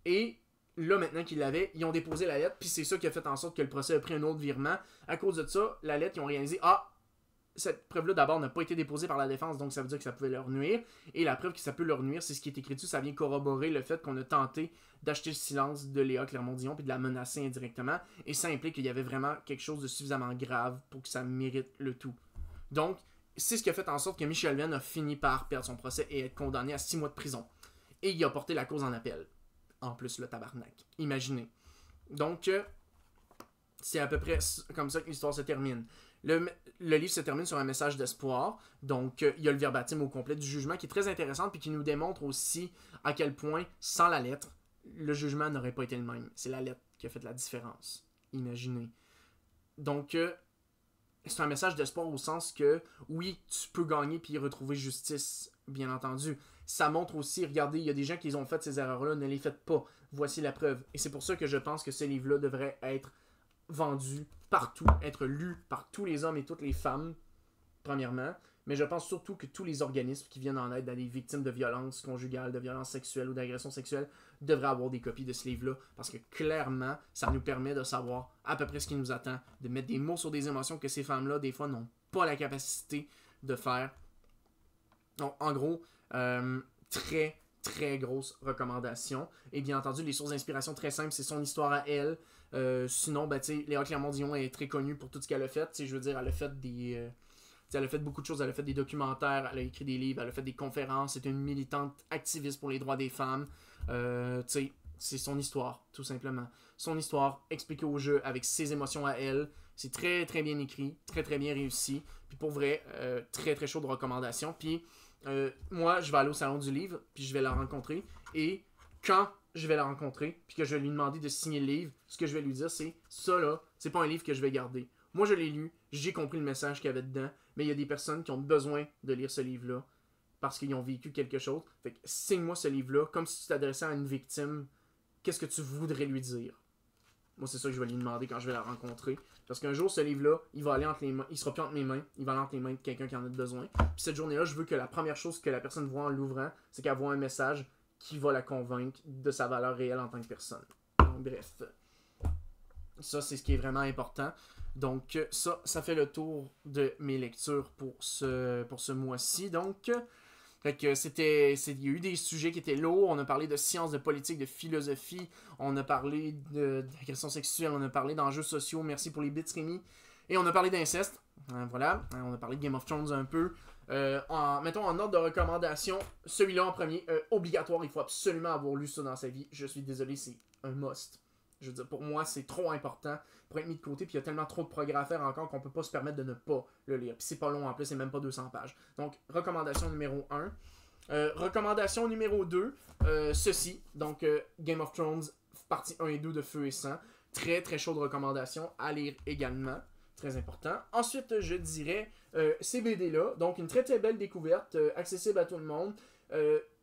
Et là, maintenant qu'ils l'avaient, ils ont déposé la lettre, puis c'est ça qui a fait en sorte que le procès a pris un autre virement. À cause de ça, la lettre, ils ont réalisé Ah, cette preuve-là, d'abord, n'a pas été déposée par la défense, donc ça veut dire que ça pouvait leur nuire. Et la preuve que ça peut leur nuire, c'est ce qui est écrit dessus. Ça vient corroborer le fait qu'on a tenté d'acheter le silence de Léa Clermont-Dion puis de la menacer indirectement. Et ça implique qu'il y avait vraiment quelque chose de suffisamment grave pour que ça mérite le tout. Donc, c'est ce qui a fait en sorte que Michel Venn a fini par perdre son procès et être condamné à six mois de prison. Et il a porté la cause en appel en plus, le tabarnak. Imaginez. Donc, euh, c'est à peu près comme ça que l'histoire se termine. Le, livre se termine sur un message d'espoir. Donc, euh, il y a le verbatim au complet du jugement qui est très intéressant puis qui nous démontre aussi à quel point, sans la lettre, le jugement n'aurait pas été le même. C'est la lettre qui a fait la différence. Imaginez. Donc, euh, c'est un message d'espoir au sens que, oui, tu peux gagner puis retrouver justice, bien entendu ça montre aussi, regardez, il y a des gens qui ont fait ces erreurs-là, ne les faites pas. Voici la preuve. Et c'est pour ça que je pense que ce livre-là devrait être vendu partout, être lu par tous les hommes et toutes les femmes, premièrement. Mais je pense surtout que tous les organismes qui viennent en aide à des victimes de violences conjugales, de violences sexuelles ou d'agressions sexuelles devraient avoir des copies de ce livre-là parce que clairement, ça nous permet de savoir à peu près ce qui nous attend, de mettre des mots sur des émotions que ces femmes-là, des fois, n'ont pas la capacité de faire. Donc, en gros, euh, très, très grosse recommandation. Et bien entendu, les sources d'inspiration très simples, c'est son histoire à elle. Euh, sinon, ben, Léa Clermont-Dion est très connue pour tout ce qu'elle a fait. je veux dire, elle a fait des. Euh, elle a fait beaucoup de choses. Elle a fait des documentaires, elle a écrit des livres, elle a fait des conférences. C'est une militante activiste pour les droits des femmes. Euh, c'est son histoire, tout simplement. Son histoire expliquée au jeu avec ses émotions à elle. C'est très, très bien écrit, très, très bien réussi. Puis pour vrai, très, très chaud de recommandation. Puis euh, moi, je vais aller au salon du livre, puis je vais la rencontrer. Et quand je vais la rencontrer, puis que je vais lui demander de signer le livre, ce que je vais lui dire, c'est ça là, c'est pas un livre que je vais garder. Moi, je l'ai lu, j'ai compris le message qu'il y avait dedans, mais il y a des personnes qui ont besoin de lire ce livre-là parce qu'ils ont vécu quelque chose. Fait que signe-moi ce livre-là comme si tu t'adressais à une victime. Qu'est-ce que tu voudrais lui dire Moi, c'est ça que je vais lui demander quand je vais la rencontrer. Parce qu'un jour, ce livre-là, il va aller entre les mains, il sera plus entre mes mains, il va aller entre les mains de quelqu'un qui en a besoin. Puis cette journée-là, je veux que la première chose que la personne voit en l'ouvrant, c'est qu'elle voit un message qui va la convaincre de sa valeur réelle en tant que personne. Donc, bref. Ça, c'est ce qui est vraiment important. Donc, ça, ça fait le tour de mes lectures pour ce, pour ce mois-ci. Donc, fait que c'était. Il y a eu des sujets qui étaient lourds. On a parlé de sciences, de politique, de philosophie. On a parlé de d'agression sexuelle. On a parlé d'enjeux sociaux. Merci pour les bits, Rémi. Et on a parlé d'inceste. Hein, voilà. Hein, on a parlé de Game of Thrones un peu. Euh, mettons en ordre de recommandation, celui-là en premier, euh, obligatoire, il faut absolument avoir lu ça dans sa vie. Je suis désolé, c'est un must. Je veux dire, pour moi, c'est trop important pour être mis de côté. Puis il y a tellement trop de progrès à faire encore qu'on peut pas se permettre de ne pas le lire. Puis c'est pas long en plus, c'est même pas 200 pages. Donc, recommandation numéro 1. Euh, recommandation numéro 2, euh, ceci. Donc, euh, Game of Thrones, partie 1 et 2 de Feu et Sang. Très, très chaude recommandation à lire également. Très important. Ensuite, je dirais ces BD-là. Donc, une très, très belle découverte, accessible à tout le monde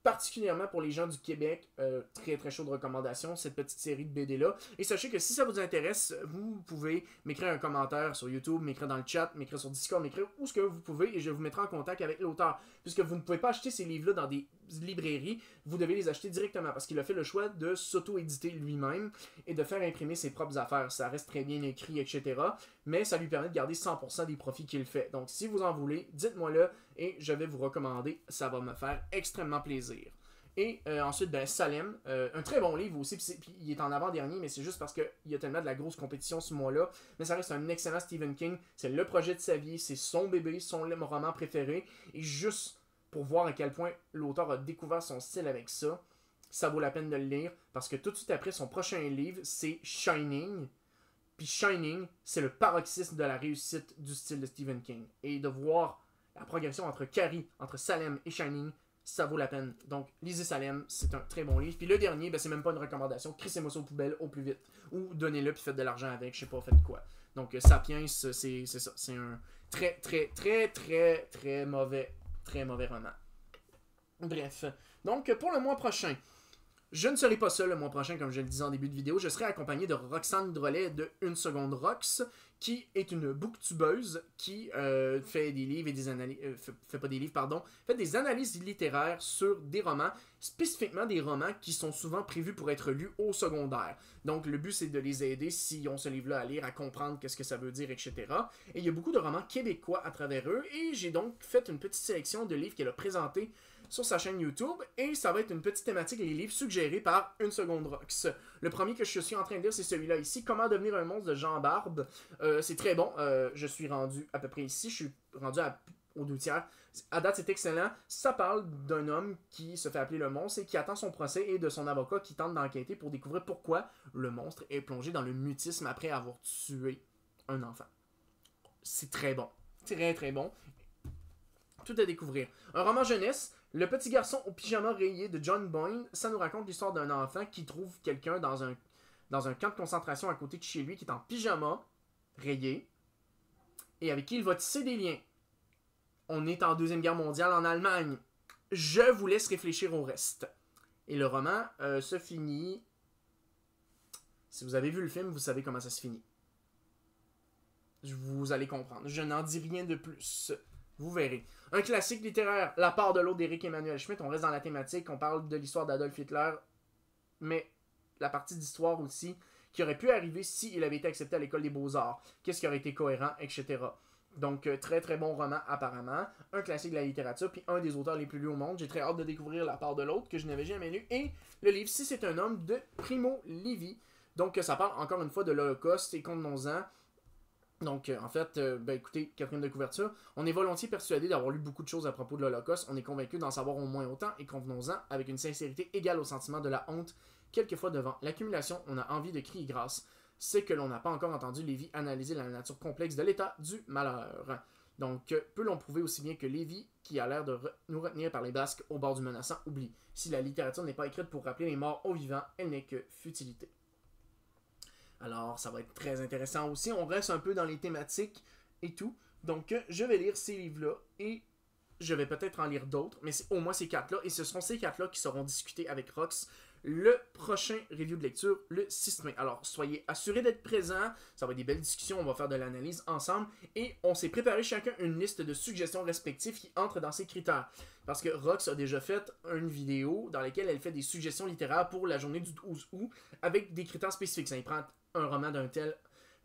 particulièrement pour les gens du Québec, euh, très très chaud de recommandation, cette petite série de BD-là. Et sachez que si ça vous intéresse, vous pouvez m'écrire un commentaire sur YouTube, m'écrire dans le chat, m'écrire sur Discord, m'écrire où ce que vous pouvez et je vous mettrai en contact avec l'auteur. Puisque vous ne pouvez pas acheter ces livres-là dans des librairies, vous devez les acheter directement parce qu'il a fait le choix de s'auto-éditer lui-même et de faire imprimer ses propres affaires. Ça reste très bien écrit, etc. Mais ça lui permet de garder 100% des profits qu'il fait. Donc si vous en voulez, dites-moi-le et je vais vous recommander. Ça va me faire extrêmement plaisir. Et euh, ensuite, ben, Salem, euh, un très bon livre aussi, puis il est en avant-dernier, mais c'est juste parce qu'il y a tellement de la grosse compétition ce mois-là. Mais ça reste un excellent Stephen King, c'est le projet de sa vie, c'est son bébé, son roman préféré. Et juste pour voir à quel point l'auteur a découvert son style avec ça, ça vaut la peine de le lire, parce que tout de suite après, son prochain livre, c'est Shining. Puis Shining, c'est le paroxysme de la réussite du style de Stephen King. Et de voir la progression entre Carrie, entre Salem et Shining, ça vaut la peine. Donc, lisez Salem, c'est un très bon livre. Puis le dernier, ben, c'est même pas une recommandation, Chris moi aux poubelles au plus vite. Ou donnez-le puis faites de l'argent avec, je sais pas, faites quoi. Donc, euh, Sapiens, c'est ça, c'est un très, très, très, très, très mauvais, très mauvais roman. Bref, donc pour le mois prochain, je ne serai pas seul le mois prochain, comme je le disais en début de vidéo. Je serai accompagné de Roxane Drolet de Une Seconde Rox, qui est une booktubeuse qui euh, fait des livres et des analyses, euh, fait, pas des livres, pardon, fait des analyses littéraires sur des romans, spécifiquement des romans qui sont souvent prévus pour être lus au secondaire. Donc le but c'est de les aider si on ce livre-là à lire, à comprendre qu'est-ce que ça veut dire, etc. Et il y a beaucoup de romans québécois à travers eux, et j'ai donc fait une petite sélection de livres qu'elle a présentés sur sa chaîne YouTube et ça va être une petite thématique, les livres suggérés par Une Seconde Rox. Le premier que je suis en train de lire, c'est celui-là ici, Comment devenir un monstre de Jean Barbe. Euh, c'est très bon, euh, je suis rendu à peu près ici, je suis rendu au douzième. deux tiers. À date, c'est excellent. Ça parle d'un homme qui se fait appeler le monstre et qui attend son procès et de son avocat qui tente d'enquêter pour découvrir pourquoi le monstre est plongé dans le mutisme après avoir tué un enfant. C'est très bon. Très très bon. Tout à découvrir. Un roman jeunesse, le petit garçon au pyjama rayé de John Boyne, ça nous raconte l'histoire d'un enfant qui trouve quelqu'un dans un, camp de concentration à côté de chez lui qui est en pyjama rayé et avec qui il va tisser des liens. On est en Deuxième Guerre mondiale en Allemagne. Je vous laisse réfléchir au reste. Et le roman euh, se finit. Si vous avez vu le film, vous savez comment ça se finit. Vous allez comprendre. Je n'en dis rien de plus. Vous verrez. Un classique littéraire, La part de l'autre d'Éric Emmanuel Schmitt. On reste dans la thématique, on parle de l'histoire d'Adolf Hitler, mais la partie d'histoire aussi, qui aurait pu arriver s'il avait été accepté à l'école des beaux-arts. Qu'est-ce qui aurait été cohérent, etc. Donc, euh, très très bon roman apparemment, un classique de la littérature, puis un des auteurs les plus lus au monde. J'ai très hâte de découvrir La part de l'autre que je n'avais jamais lu. Et le livre Si c'est un homme de Primo Levi. Donc, euh, ça parle encore une fois de l'Holocauste et contenons-en. Donc, euh, en fait, euh, ben, écoutez, quatrième de Couverture, on est volontiers persuadé d'avoir lu beaucoup de choses à propos de l'Holocauste, on est convaincu d'en savoir au moins autant, et convenons-en, avec une sincérité égale au sentiment de la honte, quelquefois devant l'accumulation, on a envie de crier grâce. C'est que l'on n'a pas encore entendu Lévi analyser la nature complexe de l'état du malheur. Donc, euh, peut l'on prouver aussi bien que Lévi, qui a l'air de nous retenir par les basques au bord du menaçant, oublie. Si la littérature n'est pas écrite pour rappeler les morts aux vivants, elle n'est que futilité. Alors, ça va être très intéressant aussi. On reste un peu dans les thématiques et tout. Donc, euh, je vais lire ces livres-là et je vais peut-être en lire d'autres, mais au moins ces quatre-là. Et ce seront ces quatre-là qui seront discutés avec Rox le prochain review de lecture le 6 mai. Alors, soyez assurés d'être présents. Ça va être des belles discussions. On va faire de l'analyse ensemble. Et on s'est préparé chacun une liste de suggestions respectives qui entrent dans ces critères. Parce que Rox a déjà fait une vidéo dans laquelle elle fait des suggestions littéraires pour la journée du 12 août avec des critères spécifiques. Ça y prend un roman d'un tel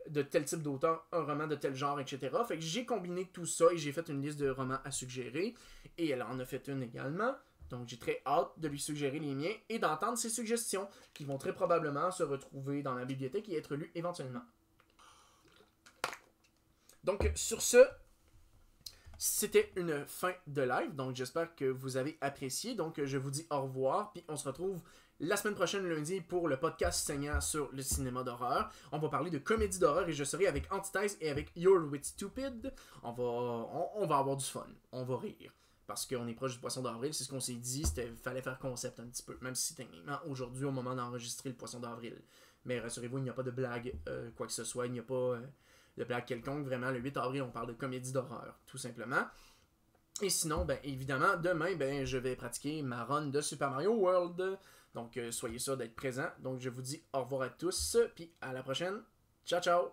de tel type d'auteur, un roman de tel genre, etc. Fait que j'ai combiné tout ça et j'ai fait une liste de romans à suggérer. Et elle en a fait une également. Donc j'ai très hâte de lui suggérer les miens et d'entendre ses suggestions, qui vont très probablement se retrouver dans la bibliothèque et être lues éventuellement. Donc sur ce, c'était une fin de live. Donc j'espère que vous avez apprécié. Donc je vous dis au revoir, puis on se retrouve la semaine prochaine, lundi, pour le podcast Seigneur sur le cinéma d'horreur. On va parler de comédie d'horreur et je serai avec Antithèse et avec Your Wit Stupid. On va, on, va avoir du fun. On va rire parce qu'on est proche du poisson d'avril, c'est ce qu'on s'est dit, il fallait faire concept un petit peu, même si techniquement aujourd'hui, au moment d'enregistrer le poisson d'avril. Mais rassurez-vous, il n'y a pas de blague, euh, quoi que ce soit, il n'y a pas euh, de blague quelconque. Vraiment, le 8 avril, on parle de comédie d'horreur, tout simplement. Et sinon, ben, évidemment, demain, ben, je vais pratiquer ma run de Super Mario World. Donc, euh, soyez sûrs d'être présents. Donc, je vous dis au revoir à tous, puis à la prochaine. Ciao, ciao!